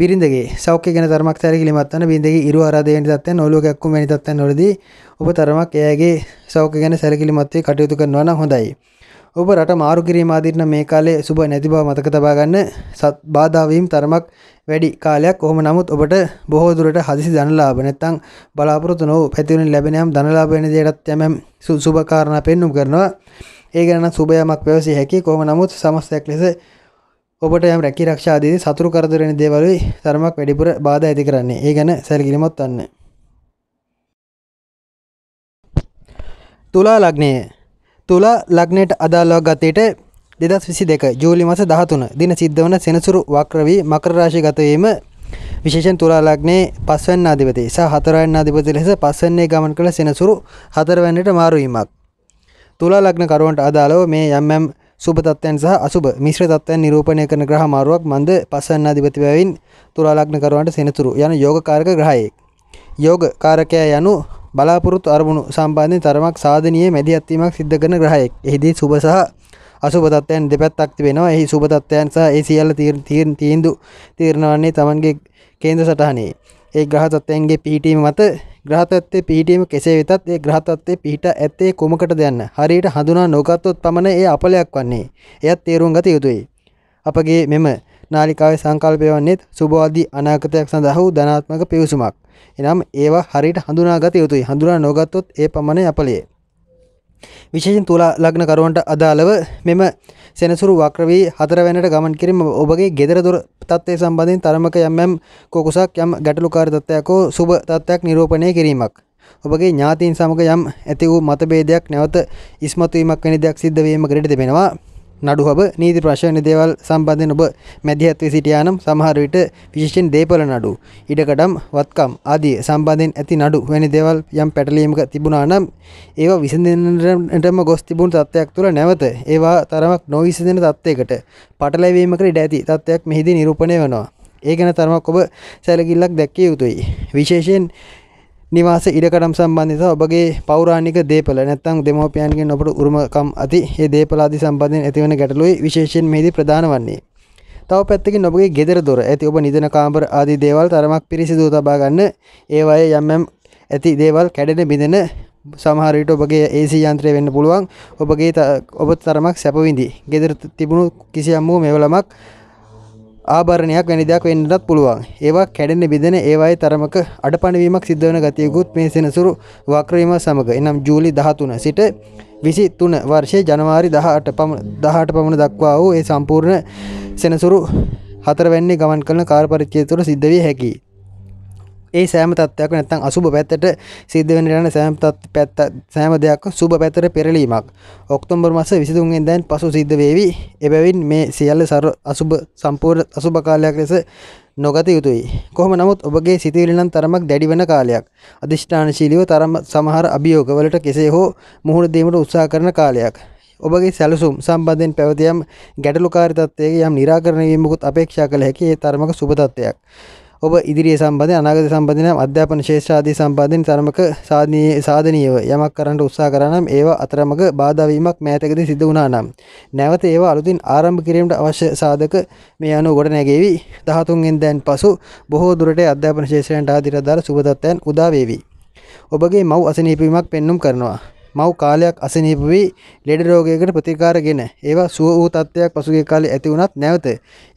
බිරිඳගේ සෞඛ්‍ය ගැන තරමක් සැලකිලිමත් වන බිරිඳගේ ඉරු ආරාධයෙන් තත්ත්වයන් ඔලුව කැක්කුම වැනි තත්ත්වයන් වලදී ඔබ තරමක් එයාගේ සෞඛ්‍ය ගැන සැලකිලිමත් වී කටයුතු කරනවා නම් හොඳයි. ඔබ රට මාරු කිරීම ආදී නම් මේ කාලේ සුබ නැති බව මතක තබා ගන්න සත් බාධා වීම තරමක් වැඩි කාලයක් ඔහොම නමුත් ඔබට බොහෝ දුරට හදිසි ධනලාභ නැත්නම් බලාපොරොත්තු නොවූ පැතිවලින් ලැබෙන යම් ධනලාභ වෙන දෙයටත් යම් සුබ කාරණා පෙන්වුම් කරනවා. ඒ ගැන සුබයමක් පැවසිය හැකි කොහොම නමුත් සමස්තයක් ලෙස ඔබට යම් රැකි රක්ෂාදීදී සතුරු කරදරෙන දේවලුයි තරමක් වැඩිපුර බාධා ඇති කරන්නේ. ඒ ගැන සැලකිලිමත් වන්න. තුලා ලග්නය. තුලා ලග්නයට අදාළව ගතයට 2022 ජූලි මාස 13 දින සිද්ධ වන සෙනසුරු වක්‍ර වී මකර රාශිය ගත වීම විශේෂයෙන් තුලා ලග්නයේ පස්වැන්න අධිපති සහ හතරවැන්න අධිපති ලෙස පස්වැන්නේ ගමන් කළ සෙනසුරු හතරවැන්නට මාරු වීමක්. තුලා ලග්න කරුවන්ට අදාළව මේ යම් යම් සුපතත්වයන් සහ අසුබ මිශ්‍ර තත්වයන් නිරූපණය කරන ග්‍රහ මාරුවක් මන්ද පසන්න අධිපති බැවින් තුරාලක්න කරුවන්ට සෙනතුරු යන යෝගකාරක ග්‍රහයෙක්. යෝග කාරකය යනු බලාපොරොත්තු අරමුණු සම්බන්ධයෙන් තරමක් සාධනීය මැදි අත්වීමක් සිද්ධ කරන ග්‍රහයෙක්. එහිදී සුබ සහ අසුබතත්වයන් දෙපැත්තක් තිබෙනවා. එහි සුබතත්වයන් සහ ඒ සියල්ල තීරණ තීන්දුව තීරණවන්නේ Tamanගේ කේන්ද්‍ර සටහනේ. ඒ ග්‍රහ තත්වයන්ගේ පිහිටීම මත ග්‍රහතත්වය පිහිටීම කෙසේ වෙතත් ඒ ග්‍රහතත්වය පිහිට ඇත්තේ කුමකට දෙයන්න හරියට හඳුනා නොගත්තොත් පමණ ඒ අපලයක් වන්නේ එයත් තේරුම් ගත යුතුයි. අපගේ මෙම නාලිකාවේ සංකල්පය වන්නේත් සුබවාදී අනාගතයක් සඳහා වූ ධනාත්මක පිවිසුමක්. එනම් ඒවා හරියට හඳුනා ගත යුතුයි හඳුනා නොගත්තොත් ඒ පමණ අපලයේ. විශේෂෙන් තුලා ලග්නකරුවන්ට අදාළව මෙම සෙනසුරු වක්‍රවී හතර වෙනට ගමන් කිරීම ඔබගේ ගෙදරදුර තත්වය සම්බඳින් තරමක යම්යම් කොකුසක් යම් ගැටලුකාර තත්ත්වයක් හෝ සුභ තත්ත්වයක් නිරූපණය කිරීමක්. ඔබගේ ඥාතීන් සමග යම් ඇති වූ මතභේදයක් නැවත ඉස්මතුවීමක් වැනි දෙයක් සිද්ධ වීම කරට තිබෙනවා නඩු හබ නීති ප්‍රශ්න දේවල් සම්බන්ධයෙන් ඔබ මැදිහත් වී සිටියානම් සමහර විට විශේෂයෙන් දේපල නඩු, ඉඩකඩම්, වත්කම් ආදී සම්බන්ධයෙන් ඇති නඩු වැනි දේවල් යම් පැටලීමක තිබුණා නම් ඒවා විසඳෙන්නටම ගොස් තිබුණු තත්ත්වයක් තුළ නැවත ඒවා තරමක් නොවිසඳෙන තත්ත්වයකට පටලැවීමකට ඉඩ ඇති තත්ත්වයක් මෙහිදී නිරූපණය වෙනවා. ඒ ගැන තරමක් ඔබ සැලකිල්ලක් දැක්විය යුතුයි. විශේෂයෙන් නිවාස ඉඩකඩම් සම්බන්ධිත ඔබගේ පෞරාණික දේපල නැත්තම් දෙමෝපියන්ගෙන් ඔබට උරුමකම් ඇති ඒ දේපල ආදී සම්බන්ධයෙන් ඇතිවන ගැටලුවයි විශේෂයෙන් මෙහිදී ප්‍රධාන වන්නේ. තව පැත්තකින් ඔබගේ ගෙදර දොර ඇති ඔබ නිදන කාමර ආදී දේවල් තරමක් පිරිසිදු තබා ගන්න ඒවය යම්යම් ඇති දේවල් කැඩෙන බිඳෙන සමහර විට ඔබගේ AC යන්ත්‍රය වෙන්න පුළුවන් ඔබගේ ඔබ තරමක් සැප විඳි. ගෙදර තිබුණු කිසියම් වූ මෙවලමක් ආභරණයක් වැනි දෙයක් වෙන්නටත් පුළුවන් ඒවා කැඩෙන බිදෙන ඒවායේ තරමක අඩපණවීමක් සිද්ධ වන ගතියකුත් මේ සෙනසුරු වක්‍රවීම සමඟ එනම් ජූලි දහතුන සිට විසි තුන වර්ෂය ජනවාරි දහට දහට පමණ දක්වා වූ ඒ සම්පූර්ණ සෙනසුරු හතරවැන්නේ ගමන් කරන කාර්පරිච්චය තුළ සිද්ධ විය හැකි ඒ සෑම තත්වයක් නැත්තම් අසුබ පැත්තට සිද්ධ වෙන්න යන සෑම තත් පැත්ත සෑම දෙයක් සුබ පැත්තට පෙරලීමක් ඔක්තෝබර් මාස 23 වෙනිදාන් පසු සිද්ධ වේවි එබැවින් මේ සියල්ල සර්ව අසුබ සම්පූර්ණ අසුබ කාලයක් ලෙස නොගත යුතුයි. කොහොම නමුත් ඔබගේ සිතවිලි නම් තරමක් දැඩි වෙන කාලයක්. අදිෂ්ඨානශීලීව තරම සමහර අභියෝගවලට කෙසේ හෝ මුහුණ දීමට උත්සාහ කරන කාලයක්. ඔබගේ සැලසුම් සම්බන්ධයෙන් පැවතියම් ගැටලුකාරී තත්ත්වයක යම් निराකරණය වීමකුත් අපේක්ෂා කළ හැකි ඒ තරමක සුබ තත්ත්වයක්. ඔබ ඉදිරියේ සම්බන්ධ අනාගත සම්බන්ධන අධ්‍යාපන ශේෂ්‍රාදී සම්බන්ධයෙන් තරමක සාධනීයව යමක් කරන්නට උත්සාහ කරනම් ඒවා අතරමඟ බාධා වීමක් මෑතකදී සිදු වුණා නම් නැවත ඒවා අලුතින් ආරම්භ කිරීමට අවශ්‍ය සාධක මේ අනුව ගොඩ නැගෙවි 13 න් දැන් පසු බොහෝ දුරට අධ්‍යාපන ශේෂ්‍රයන්ට ආදිරදාර සුබ තත්ත්වයන් උදා වේවි ඔබගේ මව් අසනීපීමක් පෙන්눔 කරනවා මව් කාලයක් අසනීප වී ලෙඩ රෝගයකට ප්‍රතිකාර ගෙන ඒවා සුව වූ තත්ත්වයක් පසුගිය කාලේ ඇති වුණත් නැවත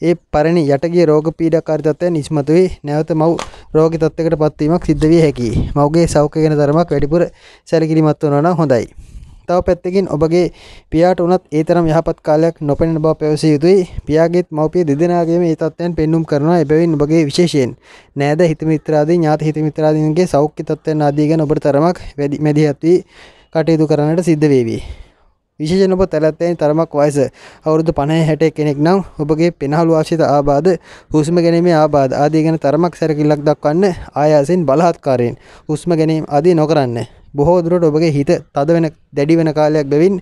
ඒ පරිණි යටගිය රෝග පීඩාකාරී තත්ත්වයන් නිස්මතු වී නැවත මව් රෝගී තත්ත්වයකට පත්වීමක් සිද්ධ විය හැකියි. මව්ගේ සෞඛ්‍ය ගැන තරමක් වැඩිපුර සැලකිලිමත් වනවා නම් හොඳයි. තව පැත්තකින් ඔබගේ පියාට උනත් ඒ තරම් යහපත් කාලයක් නොපෙනෙන බව පැවසිය යුතුයි. පියාගේත් මව්පිය දෙදෙනාගේම ඒ තත්ත්වයන් පෙන්눔 කරනවා. එබැවින් ඔබගේ විශේෂයෙන් නෑද හිත මිත්‍රාදී ඥාත හිත මිත්‍රාදීන්ගේ සෞඛ්‍ය තත්ත්වයන් ආදී ගැන ඔබට තරමක් වැඩි මැදිහත් වී කටයුතු කරන්නට සිද්ධ වේවි. විශේෂයෙන් ඔබ තැලැත්තෙන් තරමක් වයස අවුරුදු 50 60 කෙනෙක් නම් ඔබගේ පෙනහළු ආශ්‍රිත ආබාධ හුස්ම ගැනීමේ ආබාධ ආදී ගැන තරමක් සැලකිල්ලක් දක්වන්න ආයාසෙන් බලහත්කාරයෙන් හුස්ම ගැනීම ආදී නොකරන්න. බොහෝ දුරට ඔබගේ හිත තද වෙන දැඩි වෙන කාලයක් බැවින්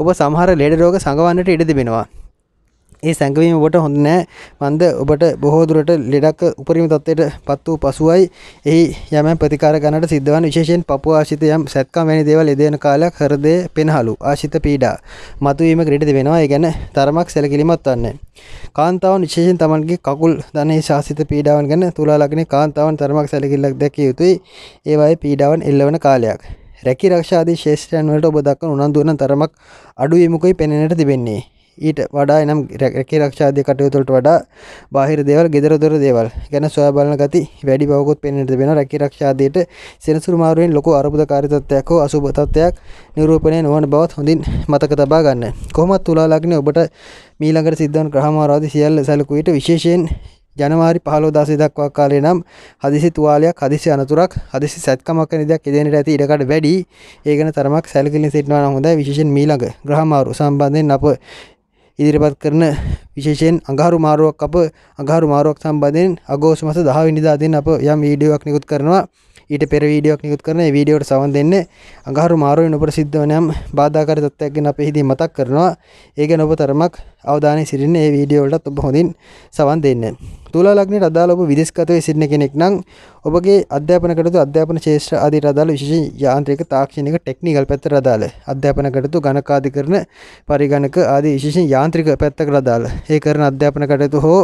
ඔබ සමහර ලෙඩ රෝග සංගවන්නට ඉඩ තිබෙනවා. ඒ සැඟවීම ඔබට හොඳ නෑ මන්ද ඔබට බොහෝ දුරට ලෙඩක් උපරිම තත්ත්වයට පත් වූ පසුවයි එහි යම ප්‍රතිකාර ගන්නට සිද්ධ වන විශේෂයෙන් පපුව ආශ්‍රිත යම් සැත්කම් වැනි දේවල් එදෙන කාලයක් හෘදයේ පෙනහලු ආශ්‍රිත පීඩා මතුවීම ක්‍රීඩ දෙවෙනවා ඒ ගැන තරමක් සැලකිලිමත් වන්නේ කාන්තාවන් විශේෂයෙන් තමන්ගේ කකුල් දනේ ශාසිත පීඩාවන් ගැන තුලා ලග්නේ කාන්තාවන් තරමක් සැලකිල්ලක් දැකිය යුතුයි ඒ වගේ පීඩාවන් එල්ලවන කාලයක් රැකි රක්ෂාදී ශේෂ්ත්‍රයන් වලට ඔබ දක්වන උනන්දු වන තරමක් අඩු වීමකුයි පෙනෙන්නට තිබෙන්නේ. ඊට වඩා එනම් රැකේ රක්ෂාදය කටයුතුට වඩා බාහිර දේවල් ගෙදරදොර දේවල් ගැන සොයා බලන ගති වැඩි බවකොත් පෙන්න්නට වෙන රැකේ රක්ෂාදයට සෙනසුරු මාරුවෙන් ලොකු අරබුද කාරිතත්වයක් හෝ අසුභතත්වයක් නිරූපණය නොවන බවත් හොඳින් මතක තබා ගන්න කොහොමත් තුලාලක්නේ ඔබට මීළඟට සිද්ධන් ක්‍රහමාරාධ සියල්ල සැලකුවිට විශේෂයෙන් ජනවාරි පහලෝ දසේ දක්වා කාලේ නම් හදිසි තුවාලයක් හදිසි අනතුරක් හදිසි සැත්කමක් නිදයක් එදෙනට ඇති ඉඩකට වැඩි ඒ ගැන තරමක් සැලකිලි සිටනවා නම් හොඳයි විශේෂයෙන් මීළඟ ග්‍රහමාරු සම්බන්ධයෙන් අප ඉදිරිපත් කරන විශේෂයෙන් අඟහරු මාරුවක් අප අඟහරු මාරුවක් සම්බන්ධයෙන් අගෝස්තු මාස 10 වෙනිදා දින අප යම් වීඩියෝවක් නිකුත් කරනවා ඊට පෙර වීඩියක් නිකුත් කරන වීඩියෝට සවන් දෙන්න අඟහරු මාරුවෙන් නොප්‍රසිද්ධ වනම් බාධාකාරී තත්ත්වයක් ගැන අපේ හිතේ මතක් කරනවා ඒ ගැන ඔබ තරමක් අවධානය සිරින්න මේ වීඩියෝ වලටත් ඔබ හොඳින් සවන් දෙන්න. තුලා ලග්නයට අදාළ ඔබ විදේශගතව සිටින කෙනෙක් නම් ඔබගේ අධ්‍යාපන කටයුතු අධ්‍යාපන ක්ෂේත්‍ර ආදීට අදාළ විශේෂ යාන්ත්‍රික තාක්ෂණික ටෙක්නිකල් පැත්තට අදාළ අධ්‍යාපන කටයුතු ගණකාධිකරණ පරිගණක ආදී විශේෂ යාන්ත්‍රික පැත්තකට අදාළ ඒ කරන අධ්‍යාපන කටයුතු හෝ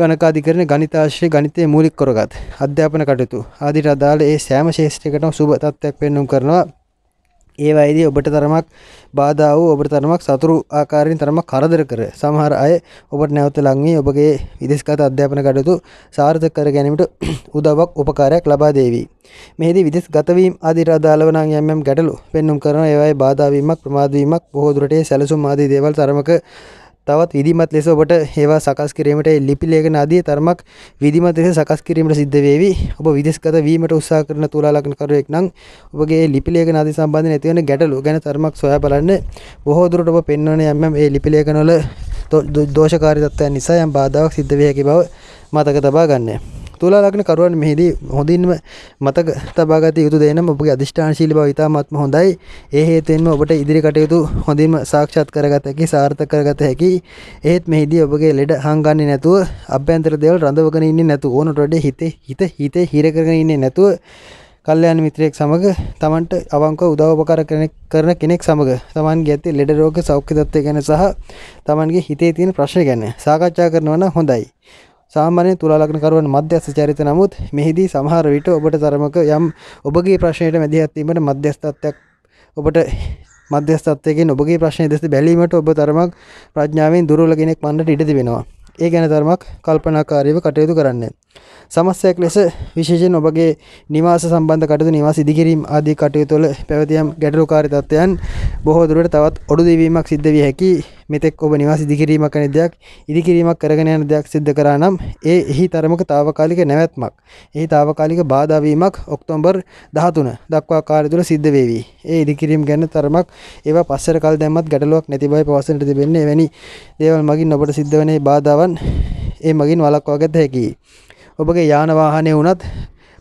ගණකාධිකරණ ගනිතාශ්‍රය ගනිතය මූලික් කොරගත් අධ්‍යාපන කටයුතු ආදිට අදාළ ඒ සෑම ශේෂත්‍රකටම සුභ තත්ත්වයක් පෙන්නුම් කරනවා ඒ වයිදී ඔබට තරමක් බාධා වූ ඔබට තරමක් සතුරු ආකාරයෙන් තරමක් කරදර කර සමහර අය ඔබට නැවත ලංවී ඔබගේ විදේශගත අධ්‍යාපන කටයුතු සාර්ථක කර ගැනීමට උදව්වක් උපකාරයක් ලබා දේවී. මෙහිදී විදෙස් ගතවීම ආදී අදාළව නම් යම් යම් ගැටලු පෙන්눔 කරන ඒවායේ බාධා වීමක් ප්‍රමාද වීමක් බොහෝ දුරට සැලසුම් ආදී දේවල් තරමක තවත් විධිමත් ලෙස ඔබට ඒවා සකස් කිරීමට ලිපි ලේඛන ආදී තරමක් විධිමත් ලෙස සකස් කිරීමට සිද්ධ වේවි. ඔබ විදේශගත වීමට උත්සාහ කරන තුලා ලග්නකරුවෙක් නම් ඔබගේ ලිපි ලේඛන ආදී සම්බන්ධයෙන් ඇතිවන ගැටලු ගැන තරමක් සොයා බලන්න. බොහෝ දුරට ඔබ පෙන්වන යම් යම් ඒ ලිපි ලේඛන වල දෝෂකාරී තත්ත්වයන් නිසා යම් බාධාවක් සිද්ධ විය හැකි බව මතක තබා ගන්න. තුලා ලග්න කරුවන් මෙහිදී හොඳින්ම මතක තබා ගත යුතු දේ නම් ඔබගේ අදිෂ්ඨානශීලී බව ඉතාමත්ම හොඳයි. ඒ හේතුවෙන්ම ඔබට ඉදිරි කටයුතු හොඳින්ම සාක්ෂාත් කරගත හැකි, සාර්ථක කරගත හැකි. ඒත් මෙහිදී ඔබගේ ලෙඩ හංගන්නේ නැතුව, අභ්‍යන්තර දේවල් රඳවගෙන ඉන්නේ නැතුව, ඕනට වඩා හිතේ හිත හිතේ හිර කරගෙන ඉන්නේ නැතුව කල්යන මිත්‍රයෙක් සමග තමන්ට අවංක උදව්පකාර කරන කෙනෙක් සමග තමන්ගේ ඇති ලෙඩ රෝග සෞඛ්‍ය තත්ත්වය ගැන සහ තමන්ගේ හිතේ තියෙන ප්‍රශ්න ගැන සාකච්ඡා කරනවා නම් හොඳයි. සාමාන්‍ය තුලාලගනකරුවන් මධ්‍යස්ථ චරිත නමුත් මෙහිදී සමහර විට ඔබට තරමක යම් ඔබගේ ප්‍රශ්නයට මැදිහත්වීමට මධ්‍යස්ථත්වයක් ඔබට මධ්‍යස්ථත්වයෙන් ඔබගේ ප්‍රශ්නය දෙස බැලීමට ඔබ තරමක් ප්‍රඥාවෙන් දුරල කෙනෙක් වන්නට ඉඩ තිබෙනවා. ඒ ගැන තරමක් කල්පනාකාරීව කටයුතු කරන්න. සමස්යක් ලෙස විශේෂයෙන් ඔබගේ නිවාස සම්බන්ධ කටයුතු නිවාස ඉදිකිරීම ආදී කටයුතු වල පැවතියම් ගැටලුකාරී තත්ත්වයන් බොහෝ දුරට තවත් ඔඩු දෙවීමක් සිද්ධ විය හැකි මෙතෙක් ඔබ නිවාස ඉදිකිරීමක් කන දෙයක් ඉදිකිරීමක් කරගෙන යන දෙයක් සිද්ධ කරා නම් ඒ එහි තරමක తాවකාලික නැවැත්මක් එහි తాවකාලික බාධා වීමක් ඔක්තෝබර් 13 දක්වා කාලය තුල සිද්ධ වේවි. ඒ ඉදිකිරීම ගැන තරමක් ඒවා පස්සර කල් දැම්මත් ගැටලුවක් නැති බව පවසන්නට තිබෙන්නේ. එවැනි දේවල් මගින් ඔබට සිද්ධ වන බාධාවන් ඒ මගින් වළක්වා ගත හැකියි. ඔබගේ යාන වාහනේ වුණත්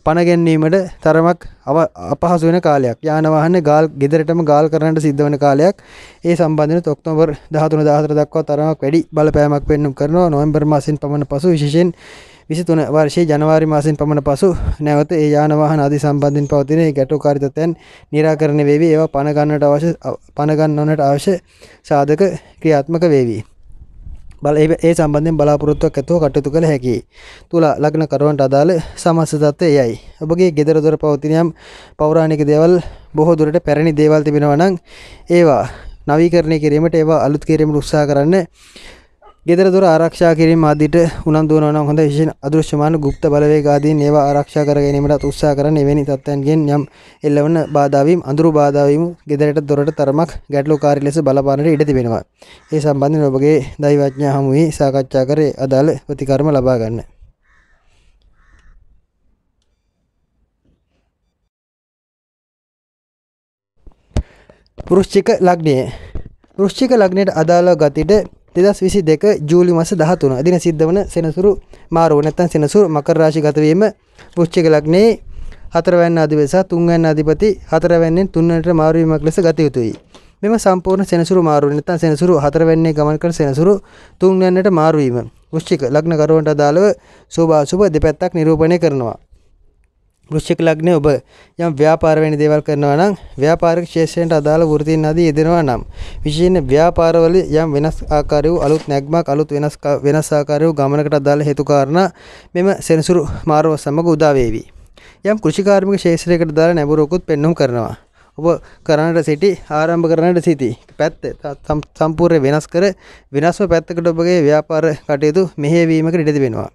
පණගැන්වීමට තරමක් අව අපහසු වෙන කාලයක් යානවාහන ගාල් ගෙදරටම ගාල් කරන්නට සිද්ධ වන කාලයක් ඒ සම්බන්ධන ඔක්තෝබර් 13 14 දක්වා තරමක් වැඩි බලපෑමක් පෙන්වම් කරනවා නොවැම්බර් මාසයෙන් පමණ පසු විශේෂයෙන් 23 වර්ෂයේ ජනවාරි මාසයෙන් පමණ පසු නැවත ඒ යානවාහන ආදී සම්බන්ධයෙන් පවතින ඒ ගැටුකාරිතයන් निराකරණය වේවි ඒවා පණ ගන්නට අවශ්‍ය පණ ගන්නවන්නට අවශ්‍ය සාධක ක්‍රියාත්මක වේවි බල ඒ සම්බන්ධෙන් බලාපොරොත්තුවක් ඇතුව කටයුතු කළ හැකි. තුලා ලග්න කරුවන්ට අදාළ සමස්ත தත්ත්වය එයයි. ඔබගේ ගෙදර දොර පවතිනියම් පෞරාණික දේවල් බොහෝ දුරට පැරණි දේවල් තිබෙනවා නම් ඒවා නවීකරණය කිරීමට ඒවා අලුත් කිරීමට උත්සාහ කරන්න ගෙදර දොර ආරක්ෂා කිරීම ආදියට උනන්දු වෙනවා නම් හොඳ විශේෂ අදෘශ්‍යමාන ගුප්ත බලවේග ආදීන් ඒවා ආරක්ෂා කර ගැනීමට උත්සාහ කරන එවැනි තත්ත්වයන්ගෙන් යම් එල්ලවන බාධා වීම අඳුරු බාධා වීම ගෙදරට දොරට තරමක් ගැටලුකාරී ලෙස බලපාන්නට ඉඩ තිබෙනවා. ඒ සම්බන්ධයෙන් ඔබගේ දෛවඥා හමුවේ සාකච්ඡා කර අදාළ ප්‍රතිකර්ම ලබා ගන්න. වෘශ්චික ලග්නය වෘශ්චික ලග්නයට අදාළව ගතියට දෙදස් විසි දෙක ජූලි මස දහතුන දින සිද්ධ වන සෙනසුරු මාරුව නැත්තන් සෙනසුරු මකරාශි ගතවීම පුච්චක ලක්නේ හතරවැන්න අධිවෙස තුන්වැන්න අධිපති හතරවැන්නෙන් තුන්නට මාරුවීමක් ලෙස ගතයුතුයි මෙම සම්පූර්ණ සෙනසුරු මාරුව නැත්තන් සෙනසුරු හතරවැන්නේ ගමන් කර සෙනසුරු තුන්වැන්නට මාරුවීම ෘෂ්චික ලග්නකරුවන්ට අදාළව සෝභාසුභ දෙපැත්තක් නිරූපණය කරනවා වෘශ්චික ලග්නේ ඔබ යම් ව්‍යාපාර වැනි දේවල් කරනවා නම් ව්‍යාපාරික ක්ෂේත්‍රයට අදාළ වෘත්තීන් ආදී යෙදෙනවා නම් විශේෂයෙන් ව්‍යාපාරවල යම් වෙනස් ආකාරය වූ අලුත් නැග්මක් අලුත් වෙනස් වෙනස් ආකාරය වූ ගමනකට අදාළ හේතු කාරණා මෙම සෙනසුරු මාරව සමග උදා වේවි. යම් කෘෂිකාර්මික ක්ෂේත්‍රයකට අදාළ නැඹුරුකුත් පෙන්වුම් කරනවා. ඔබ කරන්නට සිටි ආරම්භ කරන්නට සිටි පැත්ත සම්පූර්ණ වෙනස් කර වෙනස්ව පැත්තකට ඔබගේ ව්‍යාපාර කටයුතු මෙහෙවීමකට ඉඩ දෙනවා.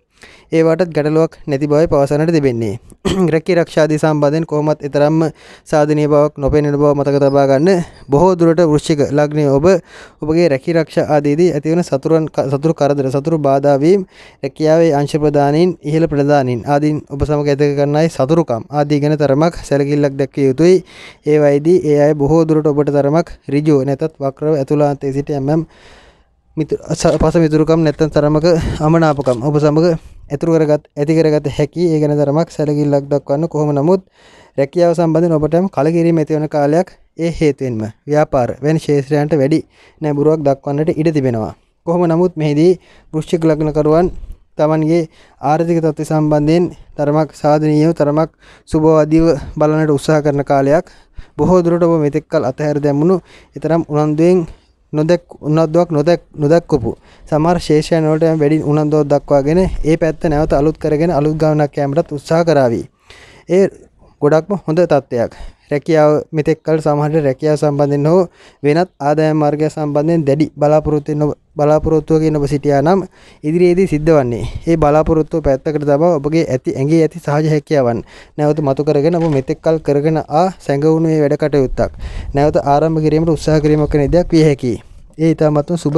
ඒවටත් ගැටලුවක් නැති බවයි පවසනට තිබෙන්නේ. රැකී රක්ෂාදී සම්බන්ධයෙන් කොහොමත් එතරම්ම සාධනීය බවක් නොපෙනෙන බව මතක තබා ගන්න. බොහෝ දුරට වෘශ්චික ලග්නයේ ඔබ ඔබගේ රැකී රක්ෂා ආදීදී ඇතිවන සතුරන් සතුරු කරදර සතුරු බාධා වීම රැකියාවේ අංශ ප්‍රදානින් ඉහළ ප්‍රදානින් ආදීන් ඔබ සමග ඇති කරන්නයි සතුරුකම් ආදී ගැන තරමක් සැලකිල්ලක් දැක්විය යුතුයි. ඒවයිදී ඒ අය බොහෝ දුරට ඔබට තරමක් ඍජුව නැතත් වක්‍රව ඇතුළාන්තයේ සිට යම් පස මිතුරුකම් නැත්තන් තරමක අමනාපකම් ඔබ සමඟ ඇතුරු කරගත් ඇති කරගත හැකි ඒ ගැන තරමක් සැලකිල්ලක් දක්වන්න කොහොම නමුත් රැකියාව සම්බන්ධ ඔබටම කලකිරීම ඇතිවන කාලයක් ඒ හේතුවෙන්ම ව්‍යාපාර වෙන ශේත්‍රයන්ට වැඩි නැඹුරුවක් දක්වන්නට ඉඩ තිබෙනවා කොහොම නමුත් මෙහිදී වෘෂ්චික ලග්නකරුවන් තමන්ගේ ආර්ථික තත්ත්ව සම්බන්ධයෙන් තරමක් සාධනීයව තරමක් සුබවාදීව බලනට උත්සාහ කරන කාලයක් බොහෝ දුරට ඔබ මෙතෙක්කල් අතහැර දැමුණු ඊතරම් උනන්දුවෙන් නොදැක් උනද්දුවක් නොදැක් නොදක්වපු සමහර ශේෂයන්වලට වැඩි උනන්දුවක් දක්වාගෙන ඒ පැත්ත නැවත අලුත් කරගෙන අලුත් ගමනක් යෑමටත් උත්සාහ කරાવી. ඒ ගොඩක්ම හොඳ තත්ත්වයක්. රැකියාව මෙතෙක් කල් සමහට රැකියා සම්බන්ධෙන් හෝ වෙනත් ආදායම් මාර්ගය සම්බන්ධයෙන් දැඩි බලාපොරොත්තු බලාපොරොත්තුවකින් ඔබ සිටියා නම් ඉදිරියේදී සිද්ධ වන්නේ ඒ බලාපොරොත්තුව පැත්තකට තබා ඔබගේ ඇති ඇඟේ ඇති සහජ හැකියාවන් නැවත මතු කරගෙන ඔබ මෙතෙක් කල් කරගෙන ආ සැඟවුණු මේ වැඩ කටයුත්තක් නැවත ආරම්භ කිරීමට උත්සාහ කිරීමක් කරන දෙයක් විය හැකියි ඒ ඉතාමත්ම සුබ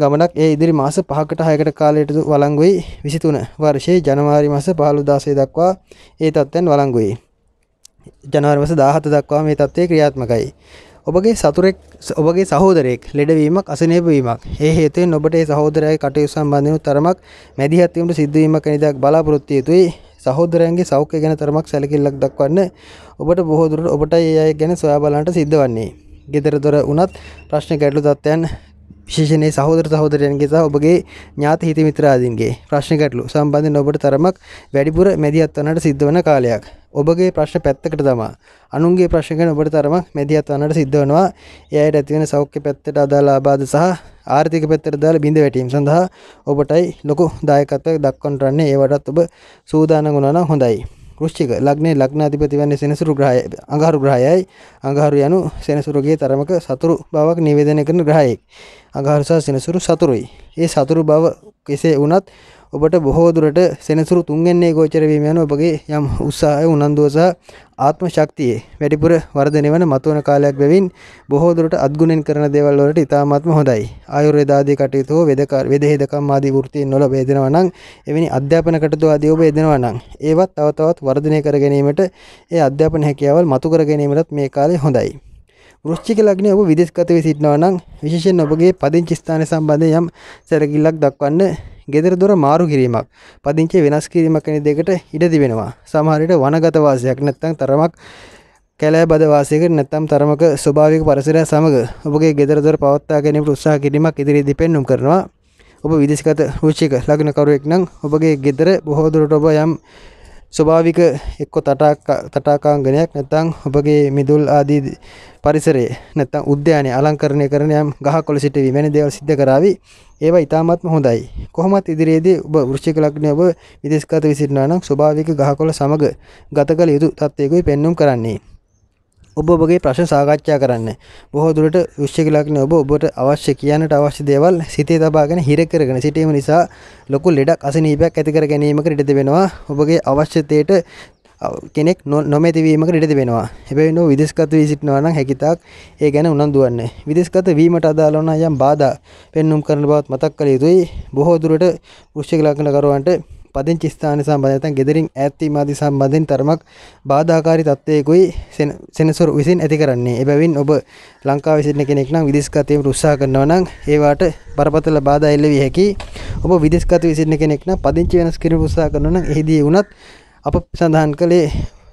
ගමනක් ඒ ඉදිරි මාස පහකට හයකට කාලයට වලංගුයි විසිතුන වර්ෂයේ ජනවාරි මස පහළු දාසේ දක්වා ඒ තත්ත්වයන් වලංගුයි ජනවර්මස දාහත දක්වා මේ තත්ත්වය ක්‍රියාත්මකයි. ඔබගේ සතුරෙක් ඔබගේ සහෝදරෙක් ලෙඩවීමක් අසනේපවීමක් ඒ හේතුවෙන් ඔබට ඒ සහෝදරයයි කටයුතු සම්බන්ධව තරමක් මැදිහත් වීමට සිද්ධ වීමක් වෙනදක් බලාපොරොත්තු යුතුයි සහෝදරයන්ගේ සෞඛ්‍ය ගැන තරමක් සැලකිල්ලක් දක්වන්න ඔබට බොහෝ දුරට ඔබට ඒ අය ගැන සොයා බලන්නට සිද්ධ වන්නේ. gedara dora උනත් ප්‍රශ්න ගැටළු තත්ත්වයන් විශේෂනේ සහෝදර සහෝදරයන්ගේ සහ ඔබගේ ඥාති හිත මිත්‍රාදීන්ගේ ප්‍රශ්න ගැටළු සම්බන්ධයෙන් ඔබට තරමක් වැඩිපුර මැදිහත් වන්නට සිද්ධ වන කාලයක්. ඔබගේ ප්‍රශ්න පැත්තකට තමා අනුන්ගේ ප්‍රශ්ගෙන ඔබට තරමක් මැදිහත් වන්නට සිද්ධ වනවා එයට ඇතිවෙන සෞඛ්‍ය පැත්තට අදාළ ආබාධ සහ ආර්ථික පැත්තට දාල බිඳ වැටීම් සඳහා ඔබටයි ලොකු දායකත්වයක් දක්වන්ටරන්නේ ඒවටත් ඔබ සූදාන ගුණන හොඳයි ෘෂ්චික ලග්නේ ලග්නාධිපති වන්නේ සෙනසුරු ග්‍රහය අඟහරු ග්‍රහයයි අඟහරු යනු සෙනසුරුගේ තරමක සතුරු බවක් නිවේදනය කරන ග්‍රහයෙක් අඟහරු සහ සෙනසුරු සතුරුයි ඒ සතුරු බව කෙසේ වුණත් ඔබට බොහෝ දුරට සෙනසුරු තුන්ගන්නේ ගෝචර වීම යන ඔබගේ යම් උත්සාහය උනන්දුව සහ ආත්ම ශක්තියේ වැඩිපුර වර්ධනය වන මතුවන කාලයක් බැවින් බොහෝ දුරට අත්ගුණෙන් කරන දේවල් වලට ඉතාමත්ම හොඳයි. ආයුර්වේදාදී කටයුතු වෙදකාර වෙදහෙදකම් ආදී වෘත්තීන් වල බෙදෙනවා නම් එවැනි අධ්‍යාපන කටයුතු ආදී ඔබ යෙදෙනවා නම් ඒවත් තව තවත් වර්ධනය කර ගැනීමට ඒ අධ්‍යාපන හැකියාවල් මතු කර ගැනීමටත් මේ කාලේ හොඳයි. වෘශ්චික ලග්නේ ඔබ විදේශගත වී සිටිනවා නම් විශේෂයෙන් ඔබගේ පදිංචි ස්ථානය සම්බන්ධයෙන් යම් සැලකිල්ලක් දක්වන්න ගෙදර දොර මාරු කිරීමක් පදිංචි වෙනස් කිරීමක් වැනි දෙකට ඉඩ තිබෙනවා. සමහර විට වනගත වාසයක් නැත්නම් තරමක් කැලෑ බද වාසයකට නැත්නම් තරමක ස්වභාවික පරිසරය සමග ඔබගේ ගෙදර දොර පවත්වා ගැනීමට උත්සාහ කිරීමක් ඉදිරියේදී පෙන්눔 කරනවා. ඔබ විදේශගත රුචික ලග්නකරුවෙක් නම් ඔබගේ ගෙදර බොහෝ දුරට ඔබ යම් ස්වභාවික එක්ක තටාකාංගනයක් නැත්නම් ඔබගේ මිදුල් ආදී පරිසරයේ නැත්තම් උද්‍යානයේ අලංකරණය කරන යම් ගහකොළ සිටවීම වැනි දේවල් සිද්ධ කරાવી ඒවා ඉතාමත්ම හොඳයි. කොහොමත් ඉදිරියේදී ඔබ වෘශ්චික ලග්නයේ ඔබ විදේශගත විසිටනවා නම් ස්වභාවික ගහකොළ සමග ගත කළ යුතු තත්ත්වයකයි පෙන්눔 කරන්නේ. ඔබ ඔබගේ ප්‍රශ්න සාකච්ඡා කරන්න. බොහෝ දුරට වෘශ්චික ලග්න ඔබ ඔබට අවශ්‍ය කියන්නට අවශ්‍ය දේවල් සිතේ තබාගෙන හිර කරගෙන සිටීම නිසා ලොකු ලෙඩක් අසනීපයක් ඇති කර ගැනීමකට ඉඩ දෙනවා. ඔබගේ අවශ්‍යතයට කෙනෙක් නොමැතිවීමක ඉඩ තිබෙනවා හැබැයි නෝ විදේශගත වී සිටිනවා නම් හැකිතාක් ඒ ගැන උනන්දු වන්නේ විදේශගත වීමට අදාළ වන යම් බාධා පෙන්눔 කරන බවත් මතක් කළ යුතුයි බොහෝ දුරට වෘශ්චික ලග්නකරුවන්ට පදිංචි ස්ථාන සම්බන්ධ නැත්නම් gederin ඈත් වීම ආදී සම්බන්ධයෙන් තරමක් බාධාකාරී තත්ත්වයකුයි සෙනසුරු විසින් ඇති කරන්නේ. එබැවින් ඔබ ලංකාවේ සිටින කෙනෙක් නම් විදේශගත වීමට උත්සාහ කරනවා නම් ඒ වාට බරපතල බාධා එල්ල විය හැකියි. ඔබ විදේශගත වී සිටින කෙනෙක් නම් පදිංචි වෙනස් කිරීමට උත්සාහ කරනවා නම් එහිදී වුණත් අප සඳහන් කළේ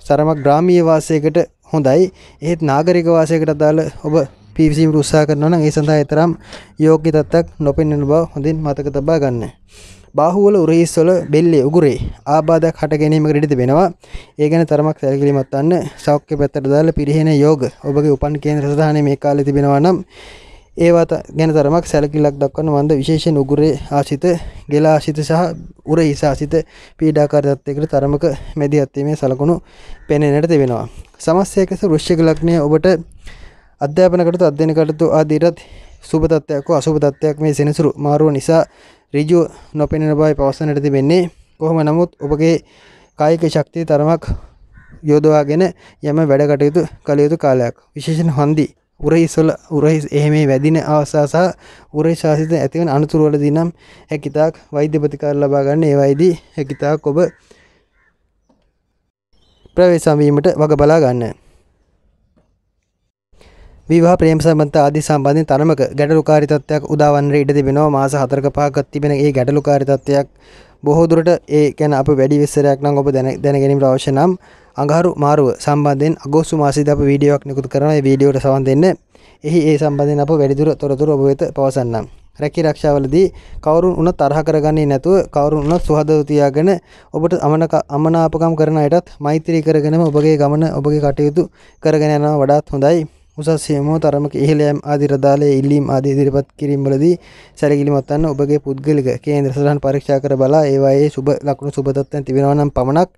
සරමක් ග්‍රාමීය වාසයකට හොඳයි ඒත් නාගරික වාසයකට අදාළ ඔබ පිවිසීම උත්සාහ කරනවා නම් ඒ සඳහා තරම් යෝග්‍ය තත්ත්වයක් නොපෙන්වන බව හොඳින් මතක තබා ගන්න. බාහුවල උරහිස්වල බෙල්ලේ උගුරේ ආබාධයක් හට ගැනීමකට ඉඩ තිබෙනවා. ඒ ගැන තරමක් සැලකිලිමත් වන්න. සෞඛ්‍ය පැත්තට දාලා පිරිහෙන යෝග ඔබගේ උපන් කේන්ද්‍ර සදාහනේ මේ කාලේ තිබෙනවා නම් ඒවා ගැන තරමක් සැලකිල්ලක් දක්වන්න මන්ද විශේෂයෙන් උගුරේ ආසිත ගෙලා ආසිත සහ උර ඉසාසිත පීඩාකාරදත්වයකට තරමක මැදි අත්වීමේ සලකුණු පෙනෙනට තිබෙනවා. සමස්සයකස ෘෂ්ෂික ලක්නය ඔබට අධ්‍යාපනකට අධ්‍යන කටතු ආදීරත් සුපතත්වයක් අසුපතත්වයක් මේ සෙනසුරු මාරුව නිසා රිජු නොපෙනෙන බයි පවසනට තිබෙන්නේ කොහොම නමුත් ඔබගේ කායික ශක්තිය තරමක් යෝදවාගෙන යම වැඩ කටයුතු කළ යුතු කාලයක් විශේෂණ හන්දිී උරහි සොල උරහි එහෙමේ වැදින අවසාසා උරහි ශාසිත ඇතිවන අනතුරුවල දිනම් හැකිතාක් වෛද්‍ය ප්‍රතිකාර ලබා ගන්න ඒවයිදී හැකිතාක් ඔබ ප්‍රවේශවීමට වග බලා ගන්න. විවාහ ප්‍රේම සම්බන්ධ ආදී සම්බන්ධයෙන් තරමක ගැටලුකාරී තත්ත්වයක් උදාවන්නට ඉඩ තිබෙනවා මාස 4ක 5ක තිබෙන මේ ගැටලුකාරී තත්ත්වයක් බොහෝ දුරට ඒ ගැන අප වැඩි විස්තරයක් නම් ඔබ දැනගැනීමට අවශ්‍ය නම් අඟහරු මාරුව සම්බන්ධයෙන් අගෝස්තු මාසයේදී අපි වීඩියෝවක් නිකුත් කරනවා. මේ වීඩියෝට සවන් දෙන්න. එහි ඒ සම්බන්ධයෙන් අප වැඩිදුර තොරතුරු ඔබ වෙත පවසන්නම්. රැකී රක්ෂාවලදී කවුරුන් උනත් තරහ කරගන්නේ නැතුව කවුරුන් උනත් සුහදව තියාගෙන ඔබට අමනාපකම් කරන අයටත් මෛත්‍රී කරගෙනම ඔබගේ ගමන ඔබගේ කටයුතු කරගෙන යනවා වඩාත් හොඳයි. උසස් යමෝ තරමක ඉහළයම් ආදි රදාලය ඉල්ලීම් ආදී ඉදිරිපත් කිරීම්වලදී සැලකිලිමත් වන්න ඔබගේ පුද්ගලික කේන්ද්‍ර සටහන් පරීක්ෂා කර බලා ඒවායේ සුබ ලකුණු සුබ තත්ත්වයන් තිබෙනවා නම් පමණක්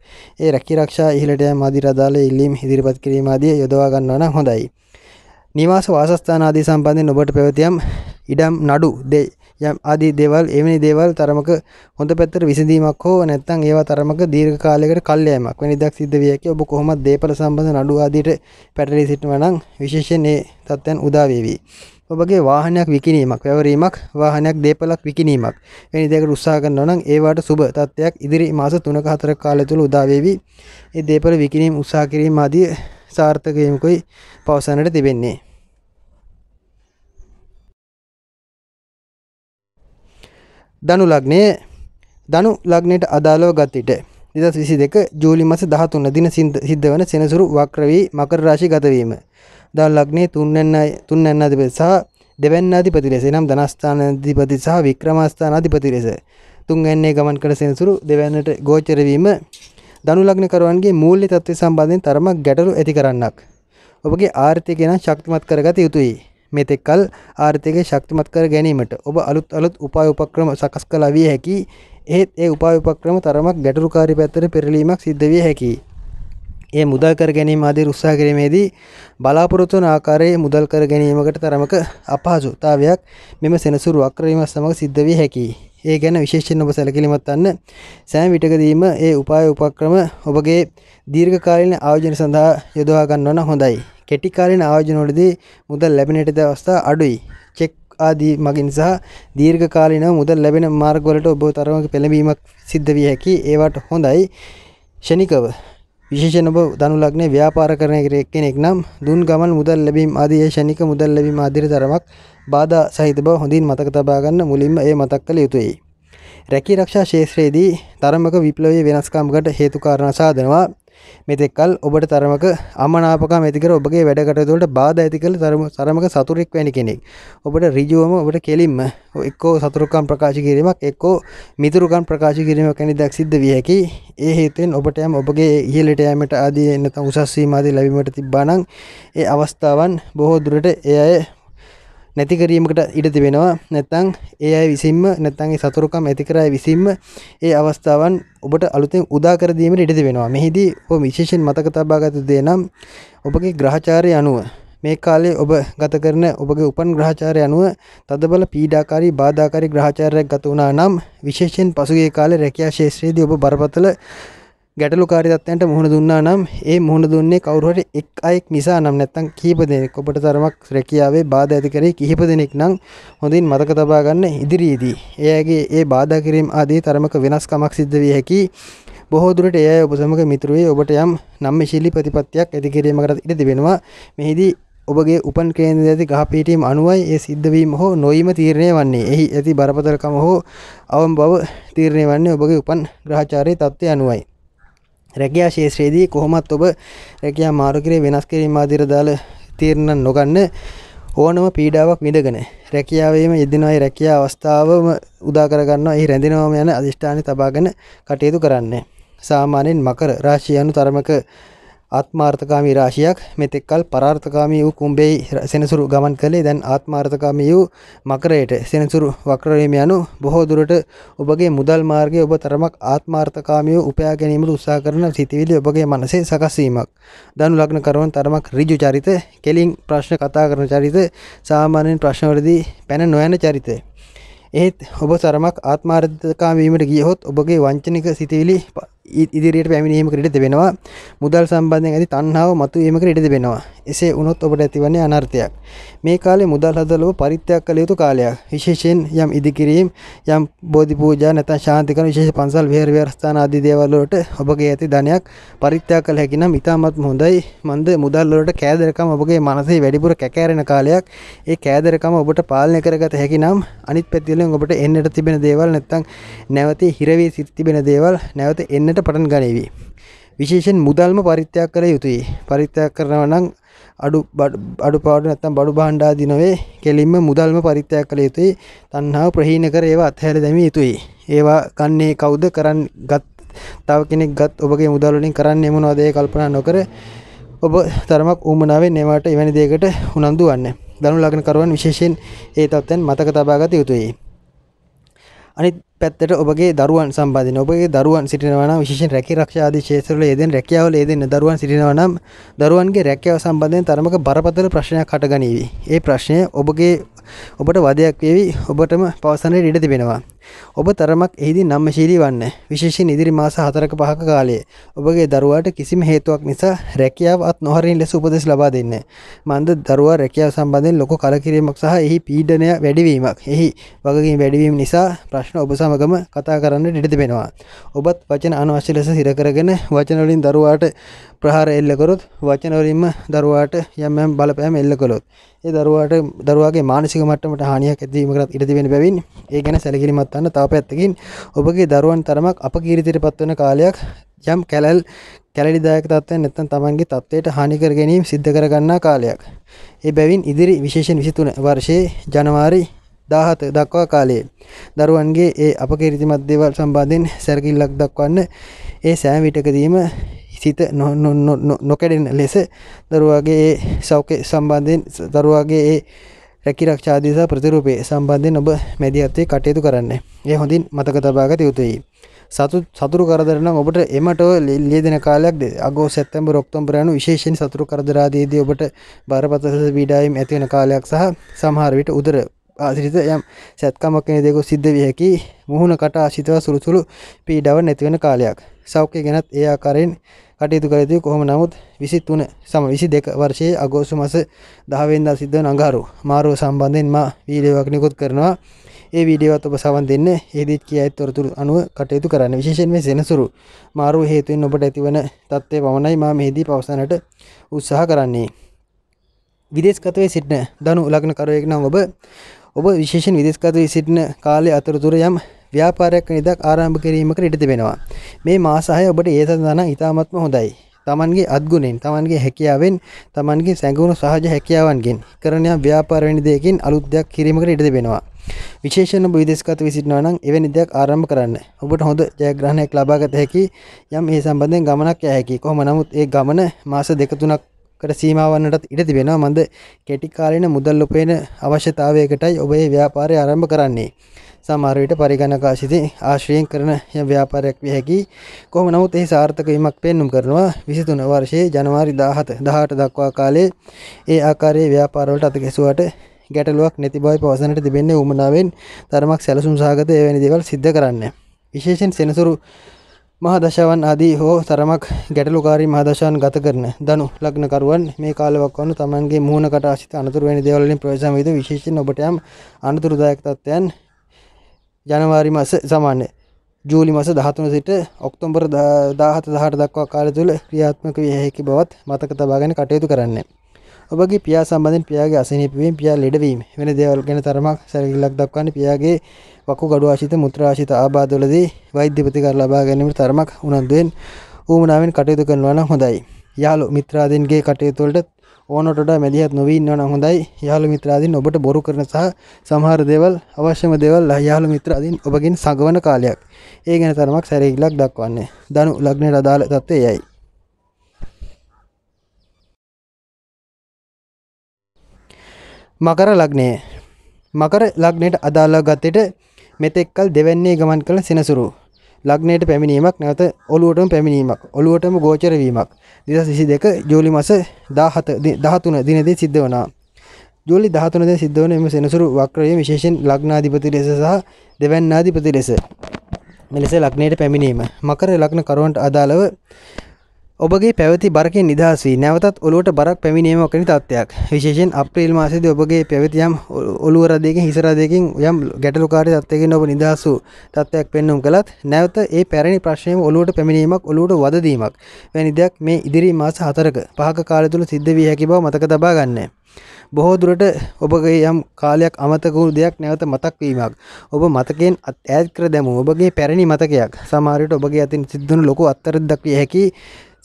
ඒ රැකිරක්ෂා ඉහළට යම් ආදි රදාලය ඉල්ලීම් ඉදිරිපත් කිරීම ආදී යොදවා ගන්නවා නම් හොඳයි. නිවාස වාසස්ථාන ආදී සම්බන්ධයෙන් ඔබට පැවතියම් ඉඩම් නඩු දෙයි යම් ආදී දේවල් එවැනි දේවල් තරමක හොඳ පැත්තට විසඳීමක් හෝ නැත්නම් ඒවා තරමක දීර්ඝ කාලයකට කල්යෑමක් වෙන ඉඩක් සිද්ධ විය හැකියි. ඔබ කොහොමද දේපල සම්බන්ධ නඩු ආදීට පැටලී සිටිනවා නම් විශේෂයෙන් ඒ තත්ත්වයන් උදා වේවි. ඔබගේ වාහනයක් විකිනීමක් වැවරීමක් වාහනයක් දේපලක් විකිනීමක් වැනි දෙයකට උත්සාහ කරනවා නම් ඒවට සුබ තත්ත්වයක් ඉදිරි මාස 3ක 4ක කාලය තුල උදා වේවි. ඒ දේපල විකිනීම උත්සාහ කිරීම ආදී සාර්ථක වීමකුයි පවසන්නට තිබෙන්නේ. ධනු ලග්නය ධනු ලග්නයට අදාළව ගත්තිට දෙදස් විසි දෙක ජූලි මස දහතුන්න දින සිද්ධ වන සෙනසුරු වක්‍රවී මකර රාශි ගතවීම දල් ලග්නේ තුන්නන්නයි තුන්නන්න අධිපති සහ දෙවැන්න අධිපති ලෙස නම් ධනස්ථාන අධිපති සහ වික්‍රමස්ථාන අධිපති ලෙස තුන්වැන්නේ ගමන් කළ සෙනසුරු දෙවැන්නට ගෝචරවීම ධනු ලග්නකරුවන්ගේ මූල්‍ය තත්ත්වය සම්බන්ධයෙන් තරමක් ගැටලු ඇති කරන්නක් ඔබගේ ආර්ථිකය නම් ශක්තිමත් කරගත යුතුයි මෙතෙක්කල් ආර්ථකය ශක්තිමත් කර ගැනීමට ඔබ අලුත් අලුත් උපාය උපක්‍රම සකස් කළ විය හැකි ඒත් ඒ උපාය උපක්‍රම තරමක් ගැටරුකාරී පැත්තට පෙරලීමක් සිද්ධ විය හැකියි. ඒ මුදල් කර ගැනීම ආදී උත්සාහ කිරීමේදී බලාපොරොත්තු වන ආකාරයේ මුදල් කර ගැනීමකට තරමක අපහසුතාවයක් මෙම සෙනසුරු වක්‍රවීම සමග සිද්ධ විය හැකියි. ඒ ගැන විශේෂයෙන් ඔබ සැලකිලිමත් වන්න. සෑම විටකදීම ඒ උපාය උපක්‍රම ඔබගේ දීර්ඝකාලීන ආයෝජන සඳහා යොදවා ගන්නවන හොඳයි. කෙටිකාලෙන් ආයෝජනවලදී මුදල් ලැබෙන ට අවස්ථා අඩුයි චෙක් ආදී මගින් සහ දීර්ඝකාලීනව මුදල් ලැබෙන මාර්ගවලට ඔබ තරමක පෙළඹීමක් සිද්ධ විය හැකි ඒවට හොඳයි ෂණිකව විශේෂෙන් ඔබ දනු ලග්නේ ව්‍යාපාර කරන කෙනෙක් නම් දුන් ගමන් මුදල් ලැබීම ආදී ෂණික මුදල් ලැබීම ආදී තරමක් බාධා සහිත බව හොඳින් මතක තබා ගන්න මුලින්ම ඒ මතක් කළ යුතුයි. රැකී රක්ෂා ශේත්‍රයේදී තරමක විප්ලවීය වෙනස්කම්කට හේතු කාරණා සාධනවා. මෙතෙක්කල් ඔබට තරමක අමනාපක මෙතිකර ඔබගේ වැඩකටතුවලට බාධ ඇතිකළ තරම සරමක සතුරෙක් වැනි කෙනෙක් ඔබට රිජුවම ඔබට කෙලින්ම එක්කෝ සතුරුකම් ප්‍රකාශ කිරීමක් එක්කෝ මිතුරුකන් ප්‍රකාශ කිරීම කැනි දක් සිද්ධ විය හැකි ඒ හේතුවෙන් ඔබට යම් ඔබගේ ඉහලට යෑමට ආදී එන්නත උසස්වීමදී ලැබීමට තිබ්බානං ඒ අවස්ථාවන් බොහෝ දුරට එය නැති කිරීමකට ඉඩ තිබෙනවා නැත්නම් ඒ අය විසින්ම නැත්නම් ඒ සතුරුකම් ඇති කර අය විසින්ම ඒ අවස්ථාවන් ඔබට අලුතෙන් උදා කර දීමට ඉඩ තිබෙනවා. මෙහිදී ඔබ විශේෂයෙන් මතක තබා ගත දේ නම් ඔබගේ ග්‍රහචාරය අනුව මේ කාලේ ඔබ ගත කරන ඔබගේ උපන් ග්‍රහචාරය අනුව තදබල පීඩාකාරී බාධාකාරී ග්‍රහචාරයක් ගත වුණා නම් විශේෂයෙන් පසුගිය කාලේ රැකියා ක්ෂේත්‍රයේදී ඔබ බරපතල ගැටලුකාරිතත්වයන්ට මුහුණ දුන්නා නම් ඒ මුහුණ දුන්නේ කවරුහට එක් අයෙක් නිසා නම් නැත්තං කීප දෙනෙක් ඔබට තරමක් රැකියාවේ බාධ ඇති කරේ කිහිප දෙනෙක් නම් හොඳින් මතක තබා ගන්න ඉදිරියේදී එයාගේ ඒ බාධා කිරීම ආදී තරමක වෙනස්කමක් සිද්ධ විය හැකි බොහෝදුරට එය ඔබ සමග මිතුරුවේ ඔබට යම් නම් ශිලි ප්‍රතිපත්තියක් ඇතිකිරීමකට ඉඩ තිබෙනවා මෙහිදී ඔබගේ උපන් කේන්ද ඇති ගහපීටීම් අනුවයි ඒ සිද්ධවීම හෝ නොයිම තීරණය වන්නේ එහි ඇති බරපතරකම හෝ අවම් බව තීරණය වන්නේ ඔබගේ උපන් ග්‍රහචාරය තත්ත්වය අනුවයි රැකියා ශේත්‍රයේදී කොහොමත් ඔබ රැකියා මාරුකිරේ වෙනස් කිරීම ආදිර දාල තීරණ නොගන්න ඕනම පීඩාවක් විඳගෙන රැකියාවේම යෙදෙන අය රැකියා අවස්ථාවම උදා කරගන්නවා එහි රැඳෙනවම යන අදිෂ්ඨානය තබාගෙන කටයුතු කරන්නේ. සාමාන්‍යයෙන් මකර රාශිය අනු තරමක ආත්මාර්ථකාමී රාශියක් මෙතෙක්කල් පරාර්ථකාමී වූ කුම්බේ සෙනසුරු ගමන් කළේ දැන් ආත්මාර්ථකාමී වූ මකරයට සෙනසුරු වක්‍රවීම යනු බොහෝ දුරට ඔබගේ මුදල් මාර්ගයේ ඔබ තරමක් ආත්මාර්ථකාමීව උපයා ගැනීමට උත්සාහ කරන සිතිවිලි ඔබගේ මනසේ සකස් වීමක්. ධනු ලග්න කරවන තරමක් ඍජු චරිත, කෙලින් ප්‍රශ්න කතා කරන චරිත, සාමාන්‍යයෙන් ප්‍රශ්නවලදී පැන නොයන චරිත. එහෙත් ඔබ තරමක් ආත්මාර්ථකාමී වීමට ගියහොත් ඔබගේ වංචනික සිතිවිලි ඉදිරියට පැමිණීමකට ඉඩ දෙබෙනවා මුදල් සම්බන්ධයෙන් ඇති තණ්හාව මතුවීමකට ඉඩ දෙබෙනවා එසේ වුණොත් ඔබට ඇතිවන්නේ අනර්ථයක් මේ කාලේ මුදල් හදලව පරිත්‍යාග කළ යුතු කාලයක් විශේෂයෙන් යම් ඉදිකිරීම් යම් බෝධි පූජා නැත්නම් ශාන්ති කරන විශේෂ පන්සල් විහාර විහාරස්ථාන ආදී දේවල් වලට ඔබගේ ඇති ධනයක් පරිත්‍යාග කළ හැකි නම් ඉතාමත්ම හොඳයි මන්ද මුදල් වලට කෑදරකම ඔබගේ මනසේ වැඩිපුර කැකෑරෙන කාලයක් ඒ කෑදරකම ඔබට පාලනය කරගත හැකි නම් අනිත් පැති වලින් ඔබට එන්නට තිබෙන දේවල් නැත්නම් නැවත හිර වී සිට තිබෙන දේවල් නැවත එන්නට වන්නට පටන් ගනීවි. විශේෂෙන් මුදල්ම පරිත්‍යාග කළ යුතුයි. පරිත්‍යාග කරනව නම් අඩු අඩු පාඩු නැත්තම් බඩු භාණ්ඩාදී නොවේ. කෙලින්ම මුදල්ම පරිත්‍යාග කළ යුතුයි. තණ්හාව ප්‍රහීන කර ඒවා අත්හැර දැමිය යුතුයි. ඒවා කන්නේ කවුද? කරන් ගත් තව කෙනෙක් ගත් ඔබගේ මුදල් වලින් කරන්නේ මොනවද? ඒ කල්පනා නොකර ඔබ තරමක් උමනාවෙන් ඒවට එවැනි දෙයකට උනන්දු වන්න. දනු ලග්නකරුවන් විශේෂයෙන් ඒ තත්ත්වයන් මතක තබා ගත යුතුයි. අනිත් පැත්තට ඔබගේ දරුවන් සම්බන්ධන ඔබගේ දරුවන් සිටිනවන විශෂ රැකි රක්ෂාද ශේසරල ඒදෙන් රැකියාවල ඒදෙන්න දරුවන් සිටිනවනම් දරුවන්ගේ රැකියාව සම්බන්ධයෙන් තරමක බරපතල ප්‍රශ්නයක් හටගනීවී ඒ ප්‍රශ්නය ඔබගේ ඔබට වදයක් වේවි ඔබටම පවසනයට ඉඩ තිබෙනවා ඔබ තරමක් එහිදී නම්මශීලී වන්න විශේෂයෙන් ඉදිරි මාස 4ක 5ක කාලයේ ඔබගේ දරුවාට කිසිම හේතුවක් නිසා රැකියාව අත් නොහරින ලෙස උපදෙස් ලබා දෙන්න. මන්ද දරුවා රැකියාව සම්බන්ධයෙන් ලොකු කලකිරීමක් සහ එහි පීඩනය වැඩිවීමක්. එහි වගකීම් වැඩිවීම නිසා ප්‍රශ්න ඔබ සමගම කතා කරන්න ඉඩ තිබෙනවා. ඔබත් වචන අනවශ්‍ය ලෙස සිර කරගෙන වචන වලින් දරුවාට ප්‍රහාර එල්ල කරොත් වචන වලින්ම දරුවාට යම් යම් බලපෑම් එල්ල කළොත් ඒ දරුවාට දරුවාගේ මානසික මට්ටමට හානියක් ඇති වීමකට ඉඩ දෙවෙන බැවින් ඒ ගැන සැලකිලිමත් හිතන්න තව පැත්තකින් ඔබගේ දරුවන් තරමක් අප කීරිතිරි පත්වන කාලයක් යම් කැලල් කැලඩිදායක තත්වය නැත්තන් තමන්ගේ තත්වයට හානිකර ගැනීම සිද්ධ කරගන්න කාලයක්. ඒ බැවින් ඉදිරි විශේෂෙන් විසිතුන වර්ෂයේ ජනවාරි දාහත දක්වා කාලයේ දරුවන්ගේ ඒ අප කිරිතිමත් දේවල් සම්බාධයෙන් සැරකිල්ලක් දක්වන්න ඒ සෑම විටකදීම සිත නොකැඩෙන ලෙස දරුවාගේ සෞඛ්‍ය සම්බන්ධයෙන් දරුවාගේ ඒ රැකිරක්ෂා දිසා ප්‍රතිරූපය සම්බන්ධයෙන් ඔබ මැදිහත්වේ කටයුතු කරන්න. ඒ හොඳින් මතක තබාගත යුතුයි. සතු සතුරු කරදර නම් ඔබට එමට ලියදෙන කාලයක් අගෝ සැත්තැම්බර් ඔක්තෝබර් යනු විශේෂයෙන් සතුරු කරදරාදීදී ඔබට බරපතල පීඩාවීම් ඇති වෙන කාලයක් සහ සමහර විට උදර ආශ්‍රිත යම් සැත්කමක් කෙන දෙකු සිද්ධ විය හැකි මුහුණ කට ආශිතව සුළුසුළු පීඩාව නැති වෙන කාලයක්. සෞඛ්‍ය ගැනත් ඒ ආකාරයෙන් කටයුතු කළ යුතුයි කොහොම නමුත් 23 සම 22 වර්ෂයේ අගෝස්තු මාස 10 වෙනිදා සිද්ධ වන අඟහරු මාරුව සම්බන්ධයෙන් මා වීඩියෝවක් නිකුත් කරනවා. ඒ වීඩියෝවත් ඔබ සවන් දෙන්න. එහිදීත් කිය ඇත තොරතුරු අනුව කටයුතු කරන්න. විශේෂයෙන් මේ සෙනසුරු මාරුව හේතුවෙන් ඔබට ඇතිවන තත්ත්වය පමණයි මා මෙහිදී පවසන්නට උත්සාහ කරන්නේ. විදේශගතවේ සිටින දනු ලග්නකරුවෙක් නම් ඔබ ඔබ විශේෂයෙන් විදේශගතවේ සිටින කාලය අතරතුර යම් ව්‍යාපාරයක් නිදක් ආරම්භ කිරීමකට ඉඩ තිබෙනවා. මේ මාසහය ඔබට ඒ සඳහා ඉතාමත්ම හොඳයි. තමන්ගේ අත්ගුණෙන් තමන්ගේ හැකියාවෙන් තමන්ගේ සැඟුණු සහජ හැකියාවන්ගෙන් කරන ව්‍යාපාර වැනි දෙයකින් අලුත් දෙයක් කිරීමකට ඉඩ තිබෙනවා. විශේෂයෙන්ම විදේශගත විසිටනවා නම් එවැනි දෙයක් ආරම්භ කරන්න. ඔබට හොඳ ජයග්‍රහණයක් ලබාගත හැකි යම් ඒ සම්බන්ධයෙන් ගමනක් ය හැකි. කොහොම නමුත් ඒ ගමන මාස දෙක තුනක් කට සීමාවන්නටත් ඉඩ තිබෙනවා මන්ද කෙටි කාලීන මුදල් උපයන අවශ්‍යතාවයකටයි ඔබේ ව්‍යාපාරය ආරම්භ කරන්නේ. සමාරවිට පරිගණකාශිති ආශ්‍රයෙන් කරන ව්‍යාපාරයක් විය හැකි කොහොම නමුත් එහි සාර්ථකවීමක් පෙන්නුම් කරනවා විසිතුන වර්ෂයේ ජනවාරි දාහත දහට දක්වා කාලේ ඒ ආකාරයේ ව්‍යාපාරවලට අත ගැසුවට ගැටලුවක් නැති බවයි පවසනට තිබෙන්නේ උමනාවෙන් තරමක් සැලසුම් සහගත එවැනි දේවල් සිද්ධ කරන්න විශේෂෙන් සෙනසුරු මහදශවන් අදී හෝ තරමක් ගැටලුකාරී මහදශවන් ගත කරන දනු ලග්නකරුවන් මේ කාලවක් වනු තමන්ගේ මූුණකට ආශිත අනතුරුවනි දෙවලින් ප්‍රවේශම විද විශේෂෙන් ඔබටයම් අනතුරුදායක තත්වයන් ජනවාරි මස සමාන්‍ය ජූලි මස දහතුන සිට ඔක්තොම්බර දාහත දහට දක්වා කාල තුළ ක්‍රියාත්මක විය හැකි බවත් මතක තබාගෙන කටයුතු කරන්න. ඔබගේ පියා සම්බඳින් පියාගේ අසනීපවීම පියා ලෙඩවීම වෙන දේවල් ගැන තරමක් සැලකිල්ලක් දක්වන්න පියාගේ වකු ගඩු ආශිත මුත්‍රාශිත ආබාධවලදී වෛද්‍යපතිකර ලබා ගැනීමට තරමක් උනන්දුවෙන් ඌමනාවෙන් කටයුතු කරනවා නම් හොඳයි. යාළු මිත්‍රාදීන්ගේ කටයුතු වලට ඕනටට මැදිහත් නොවී ඉන්නවනම් හොඳයි. යාළු මිත්‍රාදීන් ඔබට බොරු කරන සහ සමහර දේවල් අවශ්‍යම දේවල් යාළු මිත්‍රාදීන් ඔබගෙන් සඟවන කාලයක්. ඒ ගැන තරමක් සැරහිලක් දක්වන්නේ. ධනු ලග්නයට අදාළ தත්ත්වය එයයි. මකර ලග්නය. මකර ලග්නයට අදාළ ගතෙට මෙතෙක්කල් දෙවැන්නේ ගමන් කළ සෙනසුරු ලග්නයට පැමිණීමක් නැවත ඔලුවටම පැමිණීමක් ඔලුවටම ගෝචරවීමක් දෙදස් විසි දෙක ජෝලි මස දාහත දහතුන දිනදී සිද්ධ වනා ජෝලි දහතුනද සිද්ධ වන එම සෙනසුරු වක්‍රය විශේෂෙන් ලග්නාධිපති ලෙස සහ දෙවැන්නාධිපති ලෙස මෙලෙස ලක්නයට පැමිණීම මකර ලක්න කරුවන්ට අදාළව ඔබගේ පැවති බරකින් නිදහස් වී නැවතත් ඔලුවට බරක් පැමිණීම ඔකනි තත්ත්වයක්. විශේෂයෙන් අප්‍රේල් මාසයේදී ඔබගේ පැවති යම් ඔලුව රදයකින් හිස රදයකින් යම් ගැටලුකාරී තත්ත්වයකින් ඔබ නිදහස් වූ තත්ත්වයක් පෙන්වුම් කළත් නැවත ඒ පැරණි ප්‍රශ්නයම ඔලුවට පැමිණීමක් ඔලුවට වද දීමක් වැනි දෙයක් මේ ඉදිරි මාස 4ක 5ක කාලය තුල සිද්ධ විය හැකි බව මතක තබා ගන්න. බොහෝ දුරට ඔබගේ යම් කාලයක් අමතක වූ දෙයක් නැවත මතක් වීමක් ඔබ මතකයෙන් ඈත් කර දැමූ ඔබගේ පැරණි මතකයක් සමහර විට ඔබගේ අතින් සිද්ධ වන ලොකු අත්තරද්දක් විය හැකි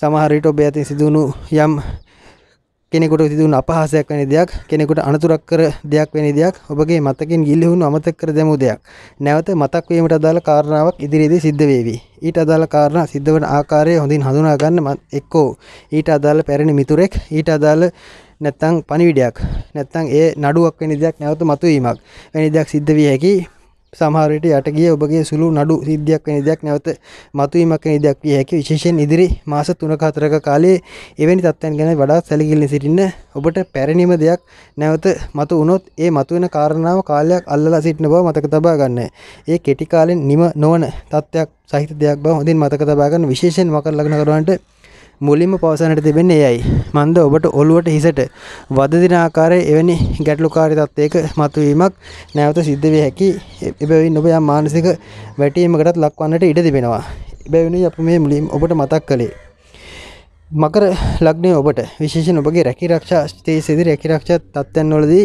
සමහර විට ඔබ අතින් සිදුණු යම් කෙනෙකුට සිදුවන අපහාසයක් වැනි දෙයක් කෙනෙකුට අනතුරක් කර දෙයක් වැනි දෙයක් ඔබගේ මතකින් ගිලිහුණු අමතක කර දැමූ දෙයක් නැවත මතක් වීමට අදාළ කාරණාවක් ඉදිරියේදී සිද්ධ වේවි. ඊට අදාළ කාරණා සිද්ධ වන ආකාරය හොඳින් හඳුනා ගන්න එක්කෝ ඊට අදාළ පැරණි මිතුරෙක් ඊට අදාළ නැත්නම් පණිවිඩයක් නැත්නම් ඒ නඩුවක් වැනි දෙයක් නැවත මතුවීමක් වැනි දෙයක් සිද්ධ විය හැකියි. සමහරට යටගේ ඔබගේ සුළු නඩු සිද්ධියක් වෙන දෙයක් නැවත මතුවීමක් වෙන දෙයක් විය හැකි විශේෂයෙන් ඉදිරි මාස 3-4ක කාලයේ එවැනි තත්ත්වයන් ගැන වඩාත් සැලකිලිව සිටින්න ඔබට පැරණිම දෙයක් නැවත මතු වුණොත් ඒ මතුවෙන කාරණාව කාලයක් අල්ලලා සිටින බව මතක තබා ගන්න. ඒ කෙටි කාලෙන් නිම නොවන තත්ත්වයක් සහිත දෙයක් බව හොඳින් මතක තබා ගන්න විශේෂයෙන් මකර ලග්න කරවන්නට මුලින්ම පවසනට තිබෙන්නේ එයයි මන්ද ඔබට ඔලුවට හිසට වදදින ආකාරය එවැනි ගැටලුකාරි තත්ත්වයක මතුවීමක් නැවත සිද්ධ විය හැකි එබැවින් ඔබ යම් මානසික වැටීමකටත් ලක්වන්නට ඉඩ තිබෙනවා එබැවිනි අප මේ මුලින් ඔබට මතක් කළේ මකර ලග්නය ඔබට විශේෂ ඔබගේ රැකි රක්ෂා ස්තේ සිදි රැකි රක්ෂා තත්ත්වන්වලදී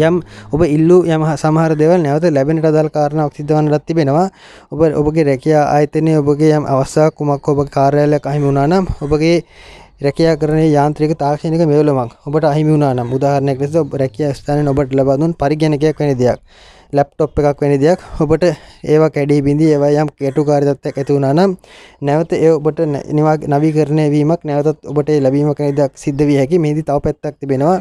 යම් ඔබ ඉල්ලු යම සමහර දෙවල් නැවත ලැබෙනට අදාල් කාරණාවක් සිද්ධ වන්නටත් තිබෙනවා ඔබ ඔබගේ රැකියා ආයතනයේ ඔබගේ යම් අවස්ථාවක් කුමක් ඔබ කාර්යාලයක් අහිමි වුණා නම් ඔබගේ රැකයා කරන යාන්ත්‍රික තාක්ෂණික මෙවලමක් ඔබට අහිමි වුණා නම් උදාහරණයක් ලෙස ඔබ රැකියා ස්ථානයෙන් ඔබට ලබා දුන් පරිගණකයක් වැනි දෙයක් ලැප්ටොප් එකක් වැනි දෙයක් ඔබට ඒවා කැඩී බිඳී ඒවා යම් කෙටුකාරිතත්වයක් ඇති වුණා නම් නැවත ඒ ඔබට නවීකරණය වීමක් නැවතත් ඔබට ලැබීමක් නැදක් සිද්ධ විය හැකි මේදී තව පැත්තක් තිබෙනවා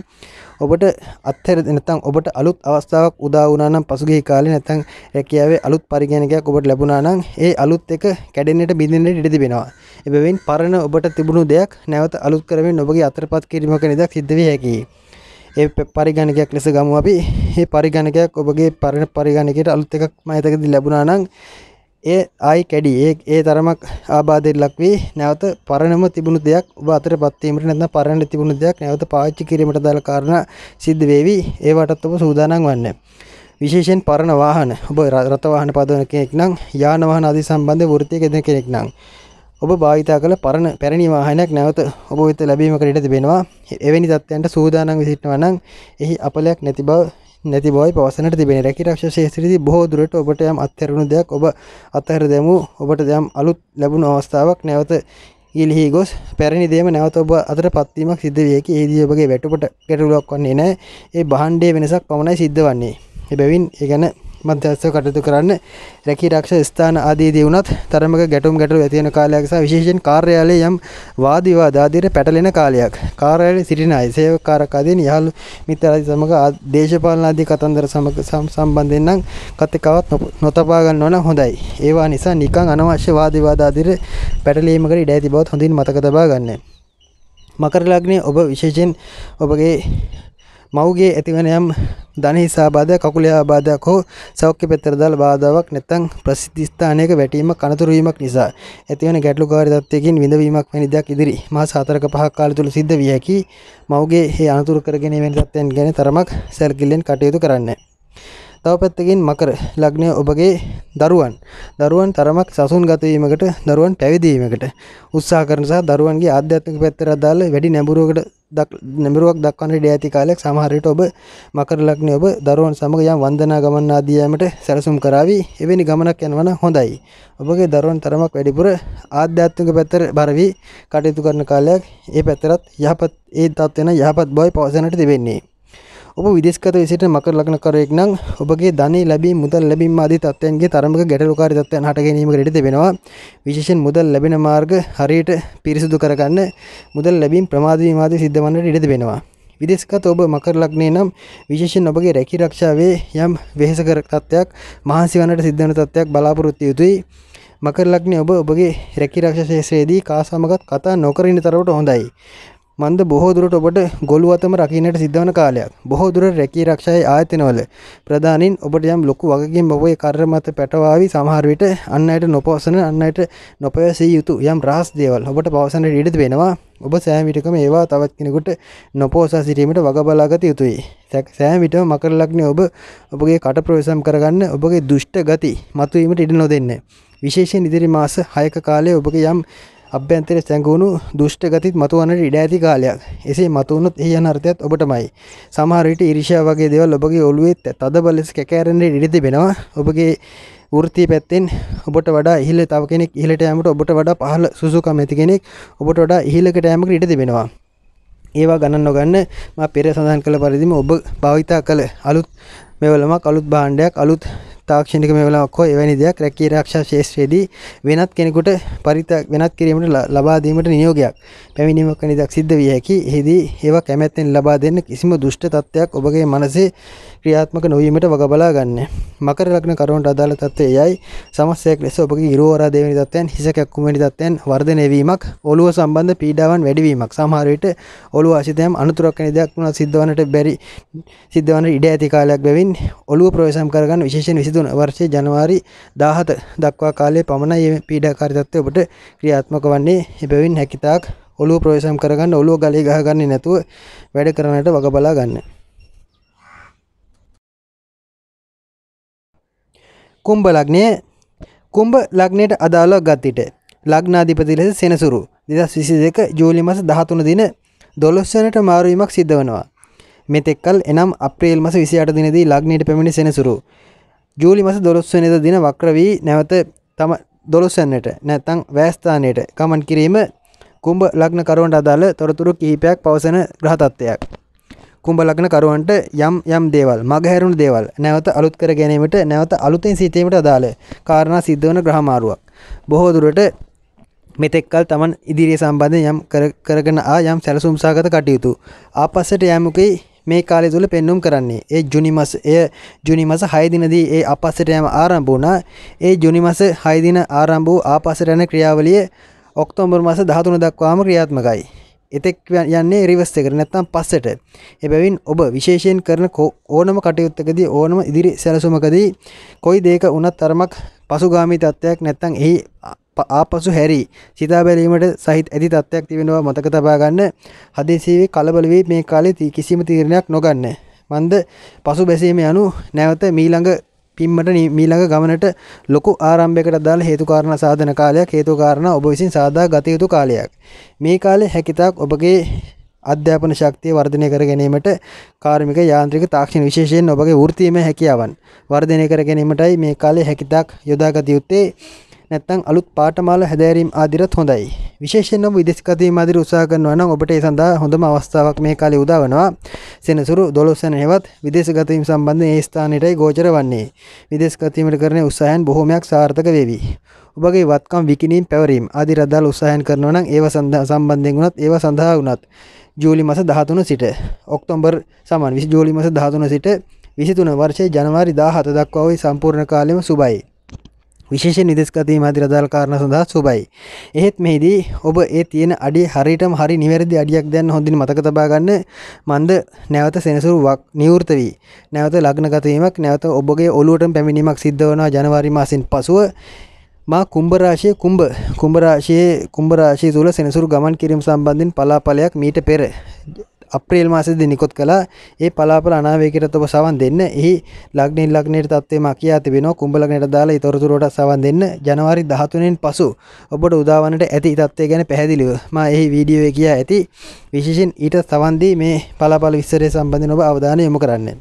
ඔබට අත්හැර නැත්නම් ඔබට අලුත් අවස්ථාවක් උදා වුණා නම් පසුගිය කාලේ නැත්නම් රැකියාවේ අලුත් පරිගණකයක් ඔබට ලැබුණා නම් ඒ අලුත් එක කැඩෙන්නට බිඳෙන්නට ඉඩ තිබෙනවා. එබැවින් පරණ ඔබට තිබුණු දෙයක් නැවත අලුත් කරමින් ඔබගේ අතරපත් කිරීමක නිදක් සිද්ධ විය හැකියි. ඒ පරිගණකයක් ලෙස ගමු අපි. මේ පරිගණකයක් ඔබගේ පරණ පරිගණකයට අලුත් එකක් මතකදී ලැබුණා නම් ඒ ආයි කැඩි ඒ ඒ තරමක් ආබාධයට ලක් වී නැවත පරණම තිබුණු දෙයක් ඔබ අතර පත් වීමට නැත්නම් පරණ තිබුණු දෙයක් නැවත පාවිච්චි කිරීමට දාලා කාරණා සිද්ධ වෙවි ඒවටත් ඔබ සූදානම් වන්න විශේෂයෙන් පරණ වාහන ඔබ රථ වාහන පදවන කෙනෙක් නම් යාන වාහන ආදී සම්බන්ධ වෘත්තියක යෙදෙන කෙනෙක් නම් ඔබ භාවිතා කළ පරණ පැරණි වාහනයක් නැවත ඔබ වෙත ලැබීමකට ඉඩ තිබෙනවා. එවැනි තත්ත්වයන්ට සූදානම් වෙ සිටිනවා නම් එහි අපලයක් නැති බව නැති බවයි පවසනට තිබෙන රැකිරක්ෂ ශේත්‍රයේදී බොහෝ දුරට ඔබට යම් අත්හැරුණු දෙයක් ඔබ අත්හැර දැමු ඔබට යම් අලුත් ලැබුණු අවස්ථාවක් නැවත ඉල්හි ගොස් පැරණි දේම නැවත ඔබ අතර පත්වීමක් සිද්ධ විය හැකි. ඒදී ඔබගේ වැටුපට ගැටලුවක් වන්නේ නැහැ. ඒ භාණ්ඩයේ වෙනසක් පමණයි සිද්ධ වන්නේ. එබැවින් ඒ ගැන මධ්‍යස්ථව කටයුතු කරන්න රැකී රක්ෂ ස්ථාන ආදීදී වුණත් තරමක ගැටුම් ගැටලු ඇති වෙන කාලයක් සහ විශේෂයෙන් කාර්යාලයේ යම් වාද විවාද ආදීට පැටලෙන කාලයක් කාර්යාලයේ සිටින අය සේවකකාරක ආදීන් යහළු මිත්‍ර ආදී සමග දේශපාලන ආදී කතන්දර සමග සම්බන්ධයෙන් නම් කතිකාවත් නොතබා ගන්න ඕන හොඳයි ඒවා නිසා නිකන් අනවශ්‍ය වාද විවාද ආදීට පැටලීමකට ඉඩ ඇති බවත් හොඳින් මතක තබා ගන්න මකර ලග්නයේ ඔබ විශේෂයෙන් ඔබගේ මවගේ ඇතිවනයම් ධනහිසාබාධය කකුලයා බාධයක් හෝ සෞඛ්‍ය පෙත්තරදල් බාධාවක් නැතං ප්‍රසිද්ධස්ථානයක වැටීම කනතුරීමක් නිසා ඇතිවන ගැටලු කාරිතත්වයකින් විඳවීමක් වැනි දෙයක් ඉදිරි මා සාතරක පහක් කාල තුළ සිද්ධ විය හැකි මවගේ හේ අනතුරු කරගෙන වැනි තත්ත්වයන් ගැන තරමක් සැල්කිල්ලෙන් කටයුතු කරන්න. තව පැත්තකින් මකර ලග්නය ඔබගේ දරුවන් දරුවන් තරමක් සසුන් ගතවීමකට දරුවන් පැවිදීමකට උත්සා කරන සහ දරුවන්ගේ ආධ්‍යාත්මික පැත්තට අදාළ වැඩි නැඹුරුවකට නැමරුවක් දක්වන්නට ඇති කාලයක් සමහරයට ඔබ මකර ලග්නේ ඔබ දරුවන් සමග යම් වන්දනා ගමන් ආදී යාමට සැලසුම් කරાવી එවැනි ගමනක් යනවන හොඳයි. ඔබගේ දරුවන් තරමක් වැඩිපුර ආධ්‍යාත්මික පැත්තට බර වී කටයුතු කරන කාලයක් ඒ පැත්තට යහපත් ඒ තත්ත්වන යහපත් බවයි පවසන්නට තිබෙන්නේ. ඔබ විදෙස්ගත වෙසට මකර ලගන කරයෙක් නම් ඔබගේ ධනය ලැබී මුදල් ලැබීම ආදී තත්ත්වයන්ගේ තරමක ගැටලුකාරී තත්ත්වයන් හට ගැනීමකට ඉඩ තිබෙනවා. විශේෂයෙන් මුදල් ලැබෙන මාර්ග හරියට පිරිසිදු කරගන්න මුදල් ලැබීම් ප්‍රමාද වීම ආදී සිද්ධ වන්නට ඉඩ තිබෙනවා. විදෙස්ගත ඔබ මකර ලග්නේ නම් විශේෂයෙන් ඔබගේ රැකී රක්ෂාවේ යම් වෙහෙසකර තත්ත්වයක් මහන්සි වන්නට සිද්ධ වන තත්ත්වයක් බලාපොරොත්තු යුතුයි. මකර ලග්නේ ඔබ ඔබගේ රැකී රක්ෂා ශේෂයේදී කා සමගත් කතා නොකර ඉන්න තරමට හොඳයි. මන්ද බොහෝදුරට ඔබට ගොළුවතම රකින්නට සිද්ධවන කාලයක් බොහෝදුර රැකී රක්ෂයි ආයතනවල ප්‍රධානින් ඔබට යම් ලොකු වගකින් බොබයි කර්ර මත පැටවාවි සමහරවිට අන්න අයට නොපවසන අන්න අයට නොපයසී යුතු යම් රහස් දේවල් ඔබට පවසන ඉඩත් වෙනවා ඔබ සෑමිටකම ඒවා තවත් කෙනෙකුට නොපෝසා සිටීමට වගබලාගත යුතුයි සෑමිට මකරලක්නේ ඔබ ඔබගේ කට ප්‍රවේශම් කරගන්න ඔබගේ දුෂ්ට ගති මතුවීමට ඉඩ නොදෙන්න විශේෂෙන් ඉදිරි මාස හයක කාලය ඔබගේ යම් අභ්‍යන්තරයේ සැඟවුණු දුෂ්ට ගතිත් මතුවන්නට ඉඩ ඇති කාලයක්. එසේ මතුවුණොත් එහි අනර්ථයත් ඔබටමයි. සමහර විට ඊර්ෂ්‍යාව වගේ දේවල් ඔබගේ ඔළුවේ තදබල ලෙස කැකෑරෙන්න ඉඩ තිබෙනවා. ඔබගේ වෘත්තිය පැත්තෙන් ඔබට වඩා ඉහළ තව කෙනෙක් ඉහළට යෑමට ඔබට වඩා පහළ සුසුකම් ඇති කෙනෙක් ඔබට වඩා ඉහළකට යෑමකට ඉඩ තිබෙනවා. ඒවා ගණන් නොගන්න මා පෙර සඳහන් කළ පරිදිම ඔබ භාවිතා කළ අලුත් මෙවලමක් අලුත් භාණ්ඩයක් අලුත් තාක්ෂණික මෙවලක් හෝ එවැනි දෙයක් රැකී ආරක්ෂා ශේෂ්ත්‍රයේදී වෙනත් කෙනෙකුට පරිත්‍යාග වෙනත් කිරීමට ලබා දීමට නියෝගයක් පැමිණීමක් වැනි දක් සිද්ධ විය හැකි. එෙහිදී ඒවා කැමැත්තෙන් ලබා දෙන්න කිසිම දුෂ්ට තත්ත්වයක් ඔබගේ මනසේ ක්‍රියාත්මක නොවීමට වග බලා ගන්න. මකර ලග්න කරුවන්ට අදාළ තත්ත්වය එයයි. සමස්තයක් ලෙස ඔබගේ ඉරෝවරා දෙවෙනි තත්ත්වයන් හිස කැක්කුම වැනි තත්ත්වයන් වර්ධනය වීමක්, ඔළුව සම්බන්ධ පීඩාවන් වැඩිවීමක්. සමහර විට ඔළුව අසිතයම් අනතුරක් වෙන දෙයක් වුණා සිද්ධවන්නට බැරි සිද්ධවන්නට ඉඩ ඇති කාලයක් බැවින් ඔළුව ප්‍රවේශම් කරගන්න විශේෂයෙන් 23 2023 වර්ෂයේ ජනවාරි 17 දක්වා කාලයේ පමණයි මේ පීඩාකාරීත්වය ඔබට ක්‍රියාත්මක වන්නේ. එබැවින් හැකිතාක් ඔළුව ප්‍රවේශම් කරගන්න ඔළුව ගලේ ගහගන්නේ නැතුව වැඩ කරන්නට වග බලා ගන්න. කුම්භ ලග්නය කුම්භ ලග්නයට අදාළව ගත් විට ලග්නාධිපති ලෙස සෙනසුරු 2022 ජූලි මාස 13 දින 12 වෙනිට මාරුවීමක් සිද්ධ වෙනවා. මෙතෙක්කල් එනම් අප්‍රේල් මස 28 දිනදී ලග්නයට පැමිණි සෙනසුරු ජූලි මස දොළොස්වනිද දින වක්‍ර වී නැවත තම දොළොස්සන්නට නැත්තං වෑස්ථානයට ගමන් කිරීම කුම්ඹ ලග්න කරුවන්ට අදාළ තොරතුරු කිහිපයක් පවසන ග්‍රහතත්වයක්. කුම්ඹ ලග්න කරුවන්ට යම් යම් දේවල් මගහැරුණු දේවල් නැවත අලුත් කර ගැනීමට නැවත අලුතෙන් සිතීමට අදාළ කාරණා සිද්ධ වන ග්‍රහමාරුවක්. බොහෝ දුරට මෙතෙක්කල් තමන් ඉදිරිය සම්බන්ධ යම් කරගෙන ආ යම් සැලසුම් සාගත කටයුතු. ආපස්සට යෑමකයි මේ කාලය තුළ පෙන්නුම් කරන්නේ ඒ ජුනිමස එය ජුනිමස හයදිනදී ඒ අපස්සට යම ආරම්භ වුණා ඒ ජුනිමස හයදින ආරම්භ වූ ආපසට යන ක්‍රියාවලිය ඔක්තෝම්බර් මස දහතුන දක්වාම ක්‍රියාත්මකයි එතෙක් යන්නේ රිවස් එකට නැත්තම් පස්සට එබැවින් ඔබ විශේෂයෙන් කරන ඕනම කටයුත්තකදී ඕනම ඉදිරි සැලසුමකදී කොයි දේක උනත් තරමක් පසුගාමි තත්ත්වයක් නැත්තං එහි ආපසු හැරි සිතා බැලීමට සහිත ඇති තත්ත්වයක් තිබෙනවා මතක තබා ගන්න හදිසියේ කලබල වී මේ කාලේ තී කිසිම තීරණයක් නොගන්න. මන්ද පසු බැසීම යනු නැවත මීළඟ පිම්මට මීළඟ ගමනට ලොකු ආරම්භයකට දාලා හේතු කාරණා සාධන කාලයක් හේතු කාරණා ඔබ විසින් සාදා ගත යුතු කාලයක්. මේ කාලේ හැකිතාක් ඔබගේ අධ්‍යාපන ශක්තිය වර්ධනය කර ගැනීමට කාර්මික යාන්ත්‍රික තාක්ෂණ විශේෂයෙන් ඔබගේ වෘත්තීමේ හැකියාවන් වර්ධනය කර ගැනීමටයි මේ කාලේ හැකිතාක් යොදාගත යුත්තේ නැත්තම් අලුත් පාඨමාලා හැදෑරීම් ආදිරත් හොඳයි. විශේෂයෙන්ම විදේශ කදීම් ආදිර උත්සාහ කරනවා නම් ඔබට ඒ සඳහා හොඳම අවස්ථාවක් මේ කාලේ උදා වෙනවා. සෙනසුරු 12 වෙනිදාවත් විදේශ කදීම් සම්බන්ධයෙන් ඒ ස්ථානෙටයි ගෝචර වන්නේ. විදේශ කදීමට කරන උත්සාහයන් බොහෝමයක් සාර්ථක වේවි. ඔබගේ වත්කම් විකිණීම් පැවරීම ආදී රදාල උත්සාහයන් කරනවා නම් ඒව සම්බන්ධයෙන් උනත් ඒව සඳහා උනත් ජූලි මස දහතුන සිට ඔක්තොම්බර් සමන් විස් ජූලි මස දහතුන සිට විසිතුන වර්ෂය ජනවාරි දා හත දක්වාවයි සම්පූර්ණ කාලෙම සුබයි. විශේෂ නිදස්කතීම අධි රදාල් කාරණ සඳහා සුබයි. එහෙත් මෙහිදී ඔබ ඒ තියෙන අඩි හරිටම හරි නිවැරදි අඩියක් දැන් හොඳින් මතක තබා ගන්න මන්ද නැවත සෙනසුරුවක් නිවෘත වී නැවත ලග්නගතවීමක් නැවත ඔබගේ ඔලුවටම පැමිණීමක් සිද්ධ වනවා ජනවාරි මාසින් පසුව මා කුම්භරාශය කුම්භ කුම්භරාශයේ කුම්භරාශය තුළ සෙනසුරු ගමන් කිරීම සම්බන්ධින් පලාපලයක් මීට පෙර අප්‍රේල් මාසෙදි නිකුත් කළා ඒ පලාපල අනාවේකයට ඔබ සවන් දෙන්න එහි ලග්නින් ලග්නයට තත්ත්වය මකියා තිබෙනවා කුම්භ ලග්නයට දාලා ඊතරතුරට සවන් දෙන්න ජනවාරි 13 වෙනි පසු ඔබට උදාවන්නට ඇති තත්ත්වය ගැන පැහැදිලිව මා එහි වීඩියෝ එකේ කියා ඇති විශේෂයෙන් ඊට සවන් දී මේ පලාපල විස්තරය සම්බන්ධයෙන් ඔබ අවධානය යොමු කරන්නේ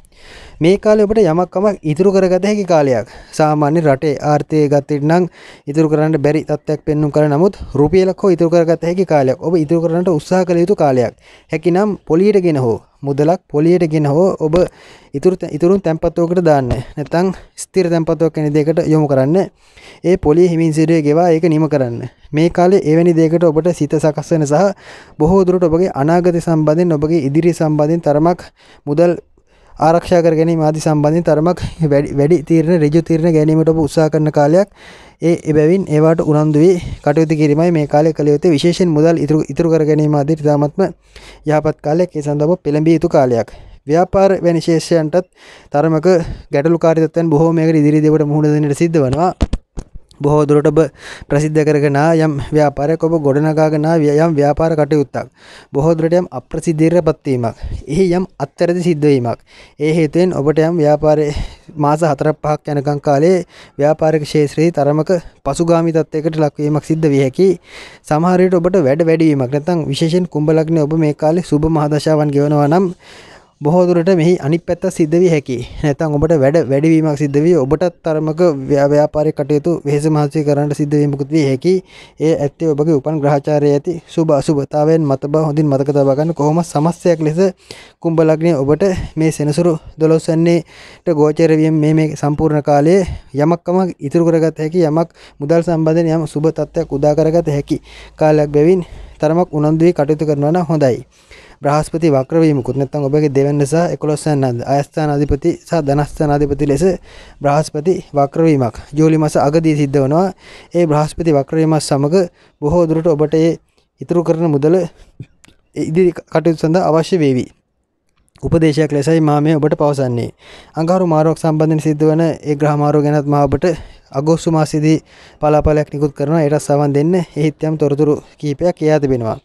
මේ කාලේ ඔබට යමක්ම ඉතුරු කරගත හැකි කාලයක් සාමාන්‍ය රටේ ආර්ථය ගත්තට නම් ඉතුරු කරන්න බැරි තත්ත්වයක් පෙන්නුම් කර නමුත් රුපියලක් හෝ ඉතුරු කරගත හැකි කාලයක් ඔබ ඉතුරු කරන්නට උත්සාහ කළ යුතු කාලයක් හැකිනම් පොලියට ගෙන හෝ මුදලක් පොලියට ගෙන හෝ ඔබ ඉතුරු ඉතුරුන් තැන්පත්වකට දාන්න නැතං ස්තිර තැන්පත්වක් කෙන දෙකට යොමු කරන්න ඒ පොලි හිමින් සිරුවේ ගෙවා ඒක නිම කරන්න මේ කාලේ එවැනි දෙකට ඔබට සිත සකස් වෙන සහ බොහෝ දුරට ඔබගේ අනාගත සම්බන්ධයෙන් ඔබගේ ඉදිරි සම්බන්ධයෙන් තරමක් මුදල් ආරක්ෂා කර ගැනීම ආදි සම්බන්ධින් තරමක් වැඩි තීරණ ඍජු තීරණ ගැනීමට ඔබ උත්සාහ කරන කාලයක් ඒ එබැවින් ඒවාට උනන්දු වී කටයුතු කිරීමයි මේ කාලය කළ යුත්තේ විශේෂයෙන් මුදල් ඉතුරු ඉතුරු කර ගැනීම ආදී ඉතාමත්ම යහපත් කාලයක් ඒ සඳහා පෙළඹිය යුතු කාලයක් ව්‍යාපාර වැනි ශේෂයන්ටත් තරමක ගැටලුකාරීත්වයන් බොහෝමයකට ඉදිරි දේවට මුහුණ දෙන්නට සිද්ධ වෙනවා බොහෝ දුරට ඔබ ප්‍රසිද්ධ කරගෙන යම් ව්‍යාපාරයක් ඔබ ගොඩනගාගෙන යම් ව්‍යාපාර කටයුත්තක් බොහෝ දුරට යම් අප්‍රසිද්ධියට පත්වීමක් එහි යම් අත්තරදි සිද්ධ වීමක් ඒ හේතුවෙන් ඔබට යම් ව්‍යාපාරයේ මාස 4ක් 5ක් යනකම් කාලේ ව්‍යාපාරික ක්ෂේත්‍රයේ තරමක පසුගාමී තත්යකට ලක්වීමක් සිද්ධ විය හැකියි සමහර විට ඔබට වැඩ වැඩි වීමක් නැත්නම් විශේෂයෙන් කුඹ ලග්නේ ඔබ මේ කාලේ සුබ මහදශාවන් ගෙවනවා නම් බොහෝදුරට මෙහි අනි පැත්ත සිද්ධවී හැකි නැතන් ඔබට වැඩ වැඩවීමක් සිද්ධවී ඔබටත් තරමක ව්‍යාපාරය කටයුතු වෙහස මහසය කරන්න සිද්ධවීමකුත් වී හැකි ඒ ඇත්තේ ඔබගේ උපන් ග්‍රහචාරය ඇති සුභ අසුභතාවෙන් මත බව හොඳින් මතක තබාගන්න කොහොම සමස්යක් ලෙස කුම්ඹලක්නේ ඔබට මේ සෙනසුරු දොළොස්සන්නේට ගෝචරවියම් මේ සම්පූර්ණ කාලයේ යමක්කමක් ඉතුරු කරගත හැකි යමක් මුදල් සම්බන්ධන යම සුභ තත්ත්වයක් උදාකරගත හැකි කාලයක් බැවින් තරමක් උනන්දුවී කටයුතු කරනවා හොඳයි බ්‍රහස්පති වක්‍රවීමකුත් නැත්නම් ඔබගේ දෙවැන්න සහ 11 වෙනි අයස්ථාන අධිපති සහ ධනස්ථාන අධිපති ලෙස බ්‍රහස්පති වක්‍රවීමක් ජූලි මාස අගදී සිද්ධ වෙනවා. ඒ බ්‍රහස්පති වක්‍රවීමත් සමග බොහෝ දුරට ඔබට ඒ ඉතුරු කරන මුදල ඉදිරි කටයුතු සඳහා අවශ්‍ය වේවි. උපදේශයක් ලෙසයි මා මේ ඔබට පවසන්නේ. අඟහරු මාරුවක් සම්බන්ධයෙන් සිද්ධ වන ඒ ග්‍රහ මාරුව ගැනත් මා ඔබට අගෝස්තු මාසයේදී පලාපලයක් නිකුත් කරනවා. ඒට සවන් දෙන්න හේත්‍යම් තොරතුරු කිහිපයක් කියා තිබෙනවා.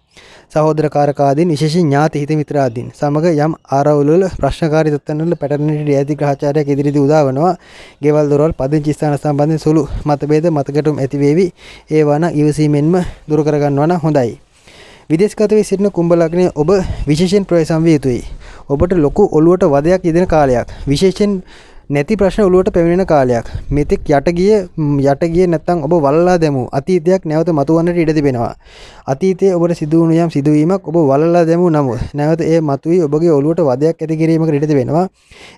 සහෝදරකාරකාදීන් විශේෂ ඥාති හිත මිත්‍රාදීන් සමග යම් ආරවුලවල ප්‍රශ්නකාරී තත්ත්වයන් වල පැටර්නිටි ඇති ග්‍රහචාරයක් ඉදිරිදී උදා වෙනවා. ගෙවල් දොරවල් පදිංචි ස්ථාන සම්බන්ධයෙන් සුළු මතභේද මතකටුම් ඇති වේවි. ඒවා නම් ඉවසීමෙන්ම දුරු කර ගන්නවා නම් හොඳයි. විදේශගත වී සිටින කුම්භ ලග්නයේ ඔබ විශේෂයෙන් ප්‍රවේශම් විය යුතුයි. ඔබට ලොකු ඔලුවට වදයක් යෙදෙන කාලයක්. විශේෂයෙන් නැති ප්‍රශ්න ඔලුවට පැමිණෙන කාලයක් මෙතෙක් යට ගිය යට ගිය නැත්තම් ඔබ වලලා දැමූ අතීතයක් නැවත මතුවන්නට ඉඩ තිබෙනවා අතීතයේ ඔබට සිදු වුණු යම් සිදුවීමක් ඔබ වලලා දැමූ නමුත් නැවත ඒ මතුවී ඔබගේ ඔලුවට වදයක් ඇති කිරීමකට ඉඩ තිබෙනවා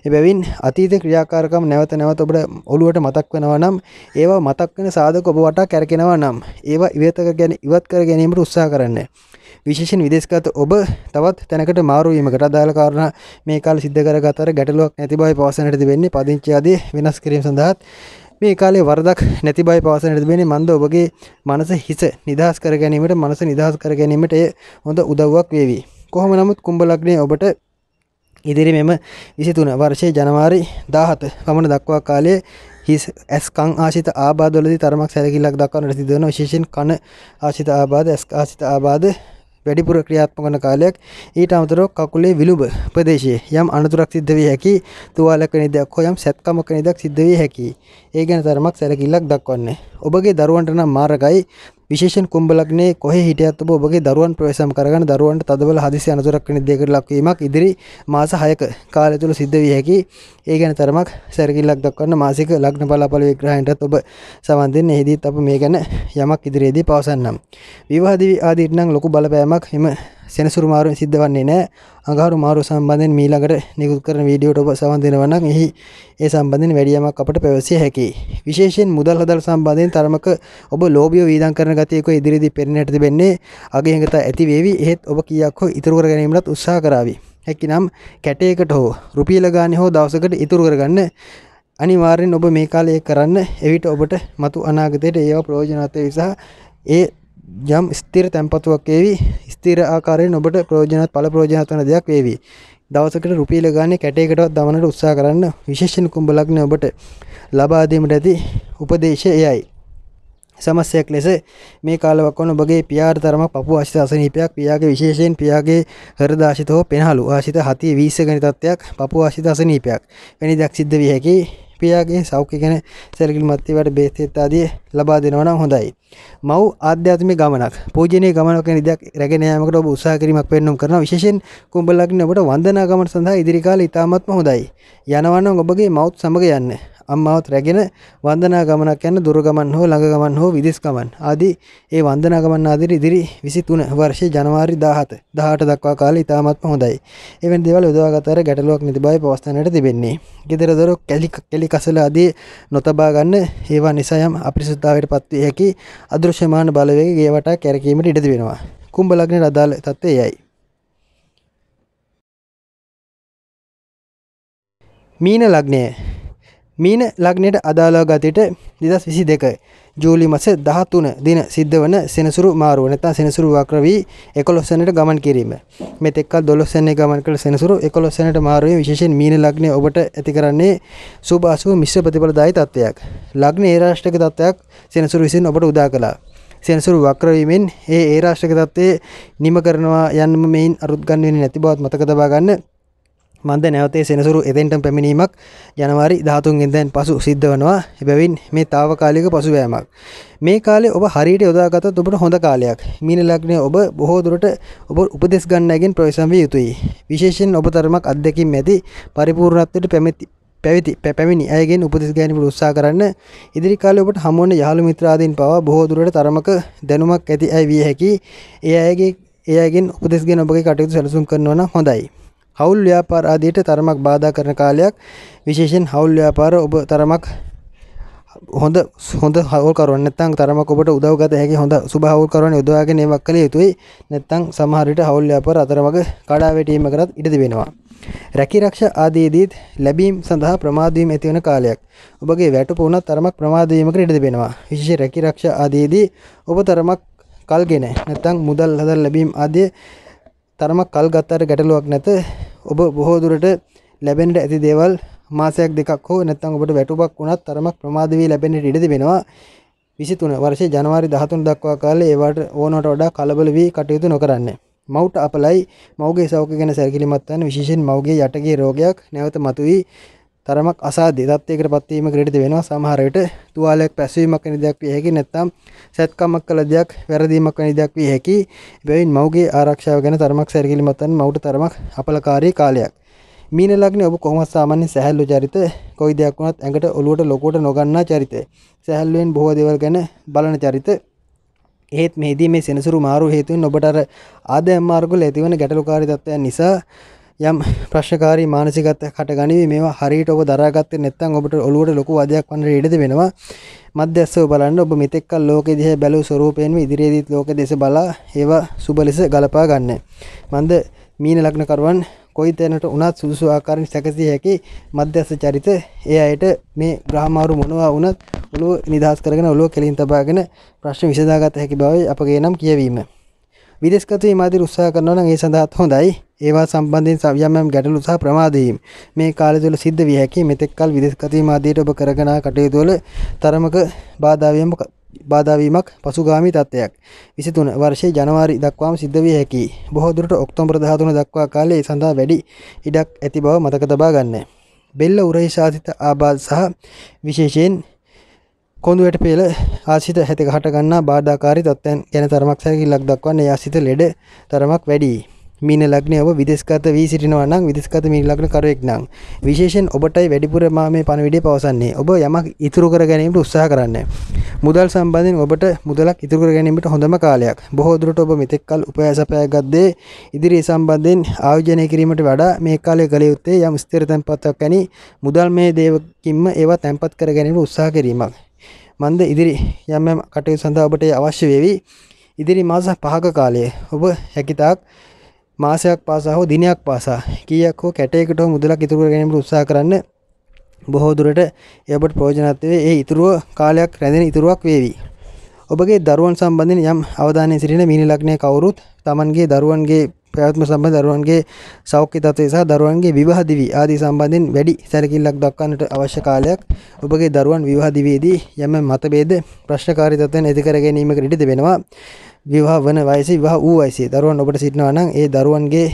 එබැවින් අතීත ක්‍රියාකාරකම් නැවත නැවත ඔබට ඔලුවට මතක් වෙනවා නම් ඒවා මතක් වෙන සාධක ඔබ වටා කැරකෙනවා නම් ඒවා ඉවත කර ගැනීම ඉවත් කර ගැනීමට උත්සාහ කරන්න විශේෂෙන් විදේශගත ඔබ තවත් තැනකට මාරුවීමකට අදාළ කාරණ මේ කාල සිද්ධ කරගතර ගැටලුවක් නැති බව පවසනට තිබෙන්නේ පදිංචියාදී වෙනස් කිරීම සඳහාත් මේ කාලේ වරදක් නැති බයි පවසනට තිබෙන මන්ද ඔබගේ මනස හිස නිදහස් කර ගැනීමට මනස නිදහස් කර ගැනීමට එය හොඳ උදව්වක් වේවි. කොහොම නමුත් කුම්ඹලක්නේ ඔබට ඉදිරි මෙම විසිතුන වර්ෂය ජනවාරි දාහත පමණ දක්වා කාලයේ හිස් ඇස්කං ආශිත ආබාධවලදී තරමක් සැලකිල්ලක් දක්වන්නට සිදුවන විශේෂයෙන් කන ආශිත ආබාධ ඇස් ආශිත ආබාධ වැඩිපුර ක්‍රියාත්මක වන කාලයක් ඊට අමතරව කකුලේ විලුඹ ප්‍රදේශයේ යම් අනතුරක් සිද්ධ විය හැකි තුවාලක නිදක් හෝ යම් සැත්කමක නිදක් සිද්ධ විය හැකි. ඒ ගැන තරමක් සැලකිල්ලක් දක්වන්නේ. ඔබගේ දරුවන්ට නම් මාර්ගයි විශේෂෙන් කුම්ඹලක්නේ කොහෙ හිටියත් ඔබ ඔබගේ දරුවන් ප්‍රවේශම් කරගෙන දරුවන්ට තදබල හදිසි අනතුරක් වෙන දෙයකට ලක්වීමක් ඉදිරි මාස 6ක කාලය තුල සිද්ධ විය හැකි ඒ ගැන තරමක් සැලකිල්ලක් දක්වන්න මාසික ලග්න බලාපල විග්‍රහයටත් ඔබ සවන් දෙන්න. එහිදීත් අප මේ ගැන යමක් ඉදිරියේදී පවසන්නම්. විවාහ ආදී ආදීට නම් ලොකු බලපෑමක් හිම සෙනසුරු මාරුවෙන් සිද්ධ වන්නේ නැහැ. අඟහරු මාරුව සම්බන්ධයෙන් මීළඟට නිකුත් කරන වීඩියෝට ඔබ සවන් දෙනවා නම් එහි ඒ සම්බන්ධයෙන් වැඩි යමක් අපට පැවසිය හැකියි. විශේෂයෙන් මුදල් හදල් සම්බන්ධයෙන් තරමක ඔබ ලෝභිය වීදම් කරන ගතියක ඉදිරියේදී පෙරණට තිබෙන්නේ අගයඟත ඇති වේවි. එහෙත් ඔබ කීයක් හෝ ඉතුරු කර ගැනීමටත් උත්සාහ කරાવી. හැකිනම් කැටයකට හෝ රුපියල ගානේ හෝ දවසකට ඉතුරු කරගන්න අනිවාර්යෙන් ඔබ මේ කාලේ කරන්න එවිට ඔබට මතු අනාගතයට ඒවා ප්‍රයෝජනවත් නිසා ඒ යම් ස්තිර තැන්පතුවක් ඒවි ස්තිර ආකාරය නොබට ප්‍රෝජනත් පල ප්‍රෝජනත් වන දෙයක් වේවි දවසකට රුපීල ගන්න කැටේකටත් දමනට උත්සා කරන්න විශේෂණ කුම්ඹලක්න ඔබට ලබාදීමට ඇති උපදේශය එයයි. සමස්යක් ලෙස මේ කාලවක්වන ඔබගේ පියාර තරම පපු අශිත අසනීපයක් පියාගේ විශේෂයෙන් පියාගේ හරදාශිත හෝ පෙනහලු ආශිත හති වීසගනි තත්ත්වයක් පපු අශිත අසනීපයක් වැනි දක් සිද්ධ විය හැකි පියාගේ සෞඛ්‍ය ගැන සැලකිලිමත්වීමට බේත් ඉත්තාදී ලබා දෙනවා නම් හොඳයි. මව් ආධ්‍යාත්මික ගමනක් පූජනීය ගමනක් වෙන ඉදයක් රැගෙන යාමකට ඔබ උත්සාහ කිරීමක් පෙන්වම් කරනවා. විශේෂයෙන් කුඹ ලග්න ඔබට වන්දනා ගමන සඳහා ඉදිරි කාලය ඉතාමත්ම හොඳයි. යනවා නම් ඔබගේ මව්ත් සමග යන්න. අම්මාවත් රැගෙන වන්දනා ගමනක් යන දුර ගමන් හෝ ළඟ ගමන් හෝ විදෙස් ගමන් ආදී ඒ වන්දනා ගමන් ආදී ඉදිරි 23 වර්ෂයේ ජනවාරි 17 18 දක්වා කාලය ඉතාමත්ම හොඳයි. එවැනි දේවල් යොදවාගත අතර ගැටලුවක් නැති බවයි පවස්තනට තිබෙන්නේ. ගෙදර දොර කැලි කැලි කසල ආදී නොතබා ගන්න ඒවා නිසා යම් අපිරිසුදුතාවයට පත්විය හැකි අදෘශ්‍යමාන බලවේග ගේ වටා කැරකීමට ඉඩ දෙනවා. කුම්භ ලග්නයේ අදාළ තත්ත්වය එයයි. මීන ලග්නය මීන ලග්නයට අදාළව ගතයට දෙදස් විසි දෙක ජූලි මස දහතුන දින සිද්ධ වන සෙනසුරු මාරුව නැතා සෙනසුරු වක්‍රවී එකොලොස්සනට ගමන් කිරීම මෙතෙක්කල් දොලොස්සන්නේ ගමන් කළ සෙනසුරු එකොලොස්සනට මාරුවේ විශේෂෙන් මීන ලග්නය ඔබට ඇති කරන්නේ සුභාසුව මිශ්‍ර ප්‍රතිඵලදායි තත්ත්වයක් ලග්න ඒරාෂ්ටක තත්ත්වයක් සෙනසුරු විසින් ඔබට උදා කළා සෙනසුරු වක්‍රවීමෙන් ඒ ඒරාෂ්ටක තත්ත්වය නිම කරනවා යන්නම මෙයින් අරුත්ගන්වෙන නැති බවත් මතක තබා ගන්න මන්ද නැවතේ සෙනසුරු එතෙන්ට පැමිණීමක් ජනවාරි ධාතුන්ගෙන් දැන් පසු සිද්ධ වනවා එබැවින් මේ తాවකාලික පසුබෑමක් මේ කාලේ ඔබ හරියට යොදාගත්තොත් ඔබට හොඳ කාලයක් මීන ලග්නයේ ඔබ බොහෝ දුරට ඔබ උපදෙස් ගන්නගෙන් ප්‍රවේශම් විය යුතුයි විශේෂයෙන් ඔබ තරමක් අත්දැකීම් ඇති පරිපූර්ණත්වයට පැමිණි පැවිදි පැමිණි අයගෙන් උපදෙස් ගැනීමට උත්සාහ කරන්න ඉදිරි කාලේ ඔබට හමුවන යහළු මිත්‍රාදීන් පවා බොහෝ දුරට තරමක දැනුමක් ඇති අය විය හැකි ඒ අයගේ ඒ අයගෙන් උපදෙස් ගෙන ඔබගේ කටයුතු සැලසුම් කරනවා නම් හොඳයි හවුල් ව්‍යාපාර ආදියට තරමක් බාධා කරන කාලයක් විශේෂයෙන් හවුල් ව්‍යාපාර ඔබ තරමක් හොඳ හොඳ හවුල් කරන්න නැත්නම් තරමක් ඔබට උදව් ගත හැකි හොඳ සුබ හවුල් කරන යොදවාගෙන ඒවක් කළ යුතුයි නැත්නම් සමහර විට හවුල් ව්‍යාපාර අතරමඟ කඩා වැටීමකටත් ඉඩ වෙනවා රැකිරක්ෂ ආදීදීත් ලැබීම් සඳහා ප්‍රමාදවීම ඇතිවන කාලයක් ඔබගේ වැටපුුණත් තරමක් ප්‍රමාදවීමකට ඉඩ දෙෙනවා විශේෂ රැකිරක්ෂ ආදීදී ඔබ තරමක් කල්ගෙන නැතං මුදල් හදල් ලැබීම් අදය තරම කල් ගත්තර ගැටලුවක් නැත ඔබ බොහෝදුරට ලැබෙන්ට ඇති දේවල් මාසයක් දෙකක් හෝ නැත්තං ඔබට වැටුපක් වුණත් තරමක් ප්‍රමාද වී ලැබෙන්නට ඉඩ තිබෙනවා විසිතුන වර්ෂ ජනවාරි දහතුන් දක්වා කාලේ ඒවට ඕනට වඩා කලබල වී කටයුතු නොකරන්න මව්ට අපලයි මවගේ සෞක ගැන සැකිලිමත් වන විශේෂෙන් මවගේ යටගේ රෝගයක් නැවත මතුවී තරමක් අසාධ්‍ය තත්යකට පත්වීම ක්‍රඩිත වෙනවා සමහර විට තුවාලයක් පැසවීමක් වෙන දෙයක් විය හැකි නැත්නම් සැත්කමක් කළ දෙයක් වැරදීමක් වෙන දෙයක් විය හැකි. එබැවින් මවගේ ආරක්ෂාව ගැන තරමක් සැලකිලිමත් වන්න මවට තරමක් අපලකාරී කාලයක්. මීන ලග්නේ ඔබ කොහොමද සාමාන්‍ය සැහැල්ලු චරිත කොයි දෙයක් වුණත් ඇඟට ඔලුවට ලොකුවට නොගන්නා චරිත සැහැල්ලුවෙන් බොහෝ දේවල් ගැන බලන චරිත එහෙත් මෙහිදී මේ සෙනසුරු මාරු හේතුවෙන් ඔබට අර ආදායම් මාර්ගවල ඇතිවන ගැටලුකාරී තත්ත්වයන් නිසා යම් ප්‍රශ්කාරී මානසිකත්වයක් හට ගනිවි මේවා හරියට ඔබ දරාගත්තේ නැත්නම් ඔබට ඔලුවට ලොකු වදයක් වන්නට ඉඩද වෙනවා මධ්‍යස්සව බලන්න ඔබ මෙතෙක්කල් ලෝකෙ දිහා බැලූ ස්වරූපයෙන්ම ඉදිරියේදීත් ලෝක දෙස බලා ඒවා සුබ ලෙස ගලපා ගන්න. මන්ද මීන ලග්නකරුවන් කොයි තැනට උනත් සුදුසු ආකාරයෙන් සැකසිය හැකි මධ්‍යස්ස චරිත ඒ අයට මේ ග්‍රහමාරු මොනවා වුණත් ඔලුව නිදහස් කරගෙන ඔලුව කෙලින් තබාගෙන ප්‍රශ්න විසඳාගත හැකි බවයි අපගේ නම් කියවීම. විදෙස්ගත වීමදී උත්සාහ කරනවා නම් ඒ සඳහාත් හොඳයි. ඒවා සම්බන්ධයෙන් සවියම්යම් ගැටලු සහ ප්‍රමාදයීම් මේ කාලය තුළ සිද්ධ විය හැකි මෙතෙක්කල් විදෙස්ගත වීම ආදියට ඔබ කරගෙන කටයුතු වල තරමක බාධා වීම බාධාවීමක් පසුගාමී තත්ත්වයක් විසිතුන වර්ෂය ජනවාරි දක්වාම සිද්ධවිය හැකි බොහෝදුරට ඔක්තොම්බ්‍ර දහතුන දක්වා කාලේ සඳහා වැඩි ඉඩක් ඇති බව මතක තබා ගන්න. බෙල්ල උරහි ශාසිත ආබාධ සහ විශේෂයෙන් කොඳුවට පේල ආසිත හැත හටගන්න බාධාකාරි තත්වයන් ගැන තරමක් සැකිල්ලක් දක්වන්න ආසිත ලෙඩ තරමක් වැඩී. මීන ලග්නය ඔබ විදෙස්ගත වී සිටිනවනම් විදෙස්ගත මීන ලග්න කරෙක් නම් විශේෂයෙන් ඔබටයි වැඩිපුර මා මේ පණවිඩය පවසන්නේ ඔබ යමක් ඉතුරු කර ගැනීමට උත්සාහ කරන්න. මුදල් සම්බන්ධයෙන් ඔබට මුදලක් ඉතුරු කර ගැනීමට හොඳම කාලයක්. බොහෝ දුරට ඔබ මෙතෙක්කල් උපයාසපයාගත් දේ ඉදිරි සම්බන්ධයෙන් ආයෝජනය කිරීමට වඩා මේ කාලය ගල යුත්තේ යම් ස්ථිර තැන්පත්ක් ගැනීම මුදල් මේ දේවකින්ම ඒවා තැන්පත් කර ගැනීමට උත්සාහ කිරීමක්. මන්ද ඉදිරි යම් යම් කටයුතු සඳහා ඔබට අවශ්‍ය වේවි. ඉදිරි මාස 5ක කාලයේ ඔබ හැකිතාක් මාසයක් පාසා හෝ දිනයක් පාසා කීයක් හෝ කැටයකට හෝ මුදලක් ඉතුරු කර ගැනීමට උත්සාහ කරන්න. බොහෝ දුරට එබට ප්‍රයෝජනවත් වේ. ඒ ඉතුරුව කාලයක් රැඳෙන ඉතුරුවක් වේවි. ඔබගේ දරුවන් සම්බන්ධයෙන් යම් අවධානය සිටින මීන ලග්නයේ කවුරුත් Tamanගේ දරුවන්ගේ පැවැත්ම සම්බඳ දරුවන්ගේ සෞඛ්‍ය තත්ත්වය සහ දරුවන්ගේ විවාහ දිවි ආදී සම්බන්ධයෙන් වැඩි සැලකිල්ලක් දක්වන්නට අවශ්‍ය කාලයක් ඔබගේ දරුවන් විවාහ දිවියේදී යම් මතභේද ප්‍රශ්නකාරී තත්ත්වයන් ඇති කර ගැනීමකට ඉඩ දෙනවා විවාහ වන වයසේ විවාහ වූ වයසේ දරුවන් ඔබට සිටිනවා නම් ඒ දරුවන්ගේ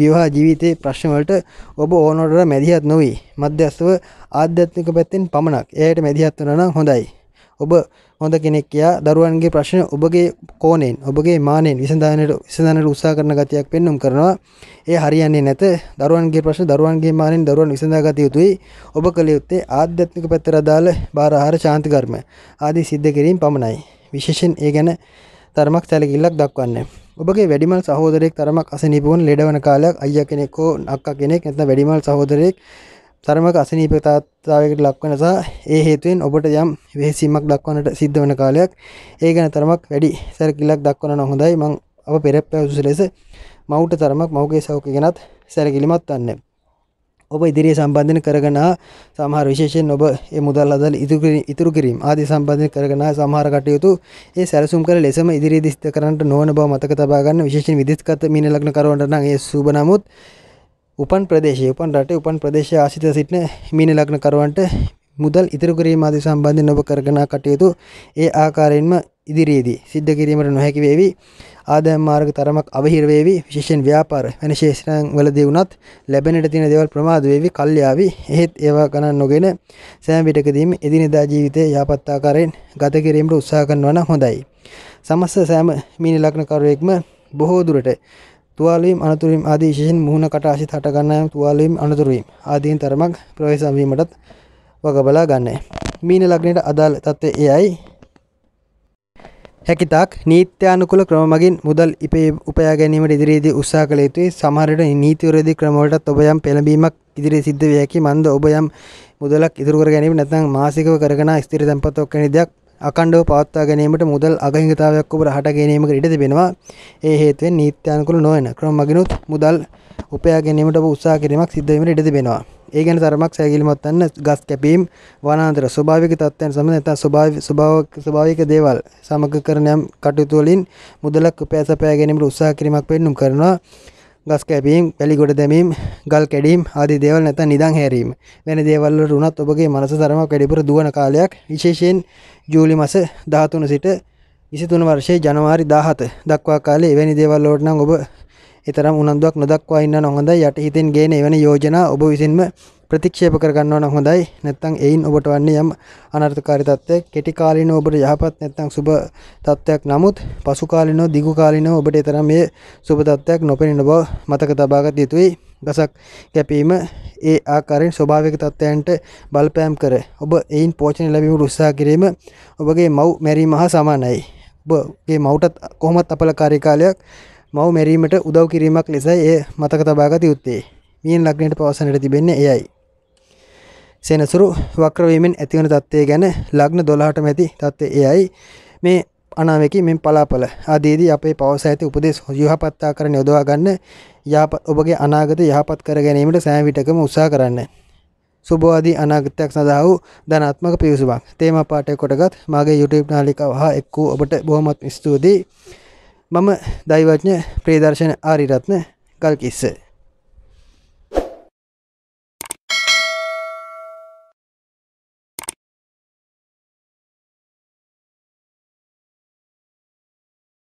විවාහ ජීවිතයේ ප්‍රශ්න වලට ඔබ ඕනෝටට මැදිහත් නොවි මධ්‍යස්ව ආධ්‍යාත්මික පැත්තෙන් පමණක් එයට මැදිහත් වෙනවා නම් හොඳයි ඔබ හොඳ කෙනෙක් කියා දරුවන්ගේ ප්‍රශ්න ඔබගේ කෝණයෙන් ඔබගේ මානෙන් විසඳානට විසඳානට උත්සාහ කරන ගතියක් පෙන්වුම් කරනවා. ඒ හරියන්නේ නැත. දරුවන්ගේ ප්‍රශ්න දරුවන්ගේ මානෙන් දරුවන් විසඳා ගත යුතුයි. ඔබ කළ යුත්තේ ආධ්‍යාත්මික පැත්තට අදාළ බාරහාර ශාන්ති කර්ම ආදී සිද්ධ කිරීම පමණයි. විශේෂයෙන් ඒ ගැන තරමක් සැලකිල්ලක් දක්වන්න. ඔබගේ වැඩිමල් සහෝදරයෙක් තරමක් අසනීප වුණ ලෙඩවන කාලයක් අයියා කෙනෙක් හෝ අක්කා කෙනෙක් නැත්නම් වැඩිමල් සහෝදරයෙක් තරමක අසනීපතාත්තාවකට ලක්ව නිසා ඒ හේතුවෙන් ඔබට යම් වෙහසීමක් දක්වන්නට සිද්ධ වන කාලයක් ඒ ගැන තරමක් වැඩි සැරකිල්ලක් දක්වන නොහොඳයි මං අප පෙරපැසු ලෙස මවුට තරමක් මවගේ සෞඛ්‍ය ගැනත් සැරකිලිමත් වන්න. ඔබ ඉදිරියේ සම්බන්ධන කරගෙන සමහර විශේෂයෙන් ඔබ ඒ මුදල් අදල් ඉතුරු කිරීම ආදී සම්බන්ධන කරගෙන සමහර කටයුතු ඒ සැලසුම් කළ ලෙසම ඉදිරියේ දිස්ත කරන්නට නොවන බව මතක තබා ගන්න විශේෂයෙන් විදෙස්ගත මීන ලග්න කරවන්නට නම් ඒ සුබ නමුත් උපන් ප්‍රදේශය උපන් රටේ උපන් ප්‍රදේශය ආසිත සිටින මීන ලග්නකරුවන්ට මුදල් ඉතිරි කිරීම ආදී සම්බන්ධයෙන් ඔබ කරගෙන කටයුතු ඒ ආකාරයෙන්ම ඉදිරියේදී සිද්ධ කිරීමට නොහැකි වේවි ආදායම් මාර්ග තරමක් අවහිර වේවි විශේෂයෙන් ව්‍යාපාර වෙන ශේෂ්ත්‍රයන් වලදී වුණත් ලැබෙන්නට තියෙන දේවල් ප්‍රමාද වේවි කල්යාවි එහෙත් ඒවා ගණන් නොගෙන සෑම විටකදීම එදිනෙදා ජීවිතයේ යහපත් ආකාරයෙන් ගත කිරීමට උත්සාහ කරනවා නම් හොඳයි. සමස්ත සෑම මීන ලග්නකරුවෙක්ම බොහෝ දුරට තුවාලීම් අනතුරීම් ආදී විශෂෙන් මුහුණ කට අසි හට ගන්නයම් තුවාලීම් අනතුරීම් ආදීන් තරමක් ප්‍රවේශවීමටත් වගබලා ගන්නේ. මීන ලග්නයට අදාළ තත්ත්වය එයයි හැකිතාක් නීත්‍යානුකුල ක්‍රමගින් මුදල් ඉපේ උපයා ගැනීමට ඉදිරියේදී උත්සාහ කළ යුතුයි සමහරට නීතිවරේදී ක්‍රමවලටත් ඔබ යම් පෙළඹීමක් ඉදිරිය සිද්ධ විය හැකි මන්ද ඔබ යම් මුදලක් ඉදිරි කර ගැනීම නැත්නම් මාසිකව කරගෙන ස්ථිර තැන්පත් ඔක්කෙන දෙයක් අකණ්ඩව පවත්වා ගැනීමට මුදල් අගහිඟතාවයක් ඔබ රහට ගැනීමකට ඉඩ තිබෙනවා. ඒ හේතුවෙන් නීත්‍යානුකූල නොවන ක්‍රම මගිනුත් මුදල් උපයා ගැනීමට ඔබ උත්සාහ කිරීමක් සිද්ධ වීමට ඉඩ තිබෙනවා. ඒ ගැන තරමක් සැලකිලිමත් වන්න ගස් කැපීම් වනාන්තර ස්වභාවික තත්ත්වයන් සමග නැත්නම් ස්වභාවික ස්වභාවික දේවල් සමග කරන යම් කටයුතු වලින් මුදලක් උපයා සපයා ගැනීමට උත්සාහ කිරීමක් පෙන්නුම් කරනවා. ගස් කැපීම් වැලි ගොඩ දැමීම් ගල් කැඩීම් ආදී දේවල් නැත්නම් නිදන් හැරීම වෙන දේවල් වලට උනත් ඔබගේ මනස තරමක් වැඩිපුර දුවන කාලයක් විශේෂයෙන් ජූලි මස දාතුන සිට විසිතුන වර්ෂය ජනවාරි දාහත දක්වා කාලේ එවැනි දේවල්ලෝටනම් ඔබ එතරම් උනන්දුවක් නොදක්වා ඉන්න නොහොඳ යට හිතෙන් ගේන එවැනි යෝජනා ඔබ විසින්ම ප්‍රතික්ෂේප කරගන්නවා නම් හොඳයි. නැත්නම් එයින් ඔබට වන්නේ යම් අනර්ථකාරී තත්ත්වයක් කෙටි කාලිනව ඔබට යහපත් නැත්නම් සුබ තත්ත්වයක් නමුත් පසු කාලිනව දිගු කාලිනව ඔබට තරම් මේ සුබ තත්ත්වයක් නොපෙනෙන බව මතක තබාගත යුතුයි. ගසක් කැපීම ඒ ආකාරයෙන් ස්වභාවික තත්ත්වයන්ට බලපෑම් කර ඔබ එයින් පෝෂණය ලැබීමට උත්සාහ කිරීම ඔබගේ මව් මැරීම හා සමානයි. ඔබගේ මවටත් කොහොමත් අපලකාරී කාලයක් මව මෙරීමට උදව් කිරීමක් ලෙසයි ඒ මතක තබාගත යුත්තේ. මියන් ලග්නයට පවසනට තිබෙන්නේ එයයි. සෙනසුරු වක්‍රවීමෙන් ඇතිවන තත්ත්වය ගැන ලග්න 12ටම ඇති තත්ත්වය එයයි. මේ අනාවකි මෙන් පලාපල ආදීදී අපේ පවස ඇති උපදෙස් යහපත්තා කරන යොදවා ගන්න යහපත් ඔබගේ අනාගත යහපත් කර ගැනීමට සෑම විටකම උත්සාහ කරන්න. සුබවාදී අනාගතයක් සඳහා වූ ධනාත්මක පිවිසුමක්. තේමා පාඩේ කොටගත් මාගේ YouTube නාලිකාව හා එක්ක ඔබට බොහොමත් ස්තුතියි. මම දෛවඥ ප්‍රේදර්ශන ආරිරත්න ගල්කිස්ස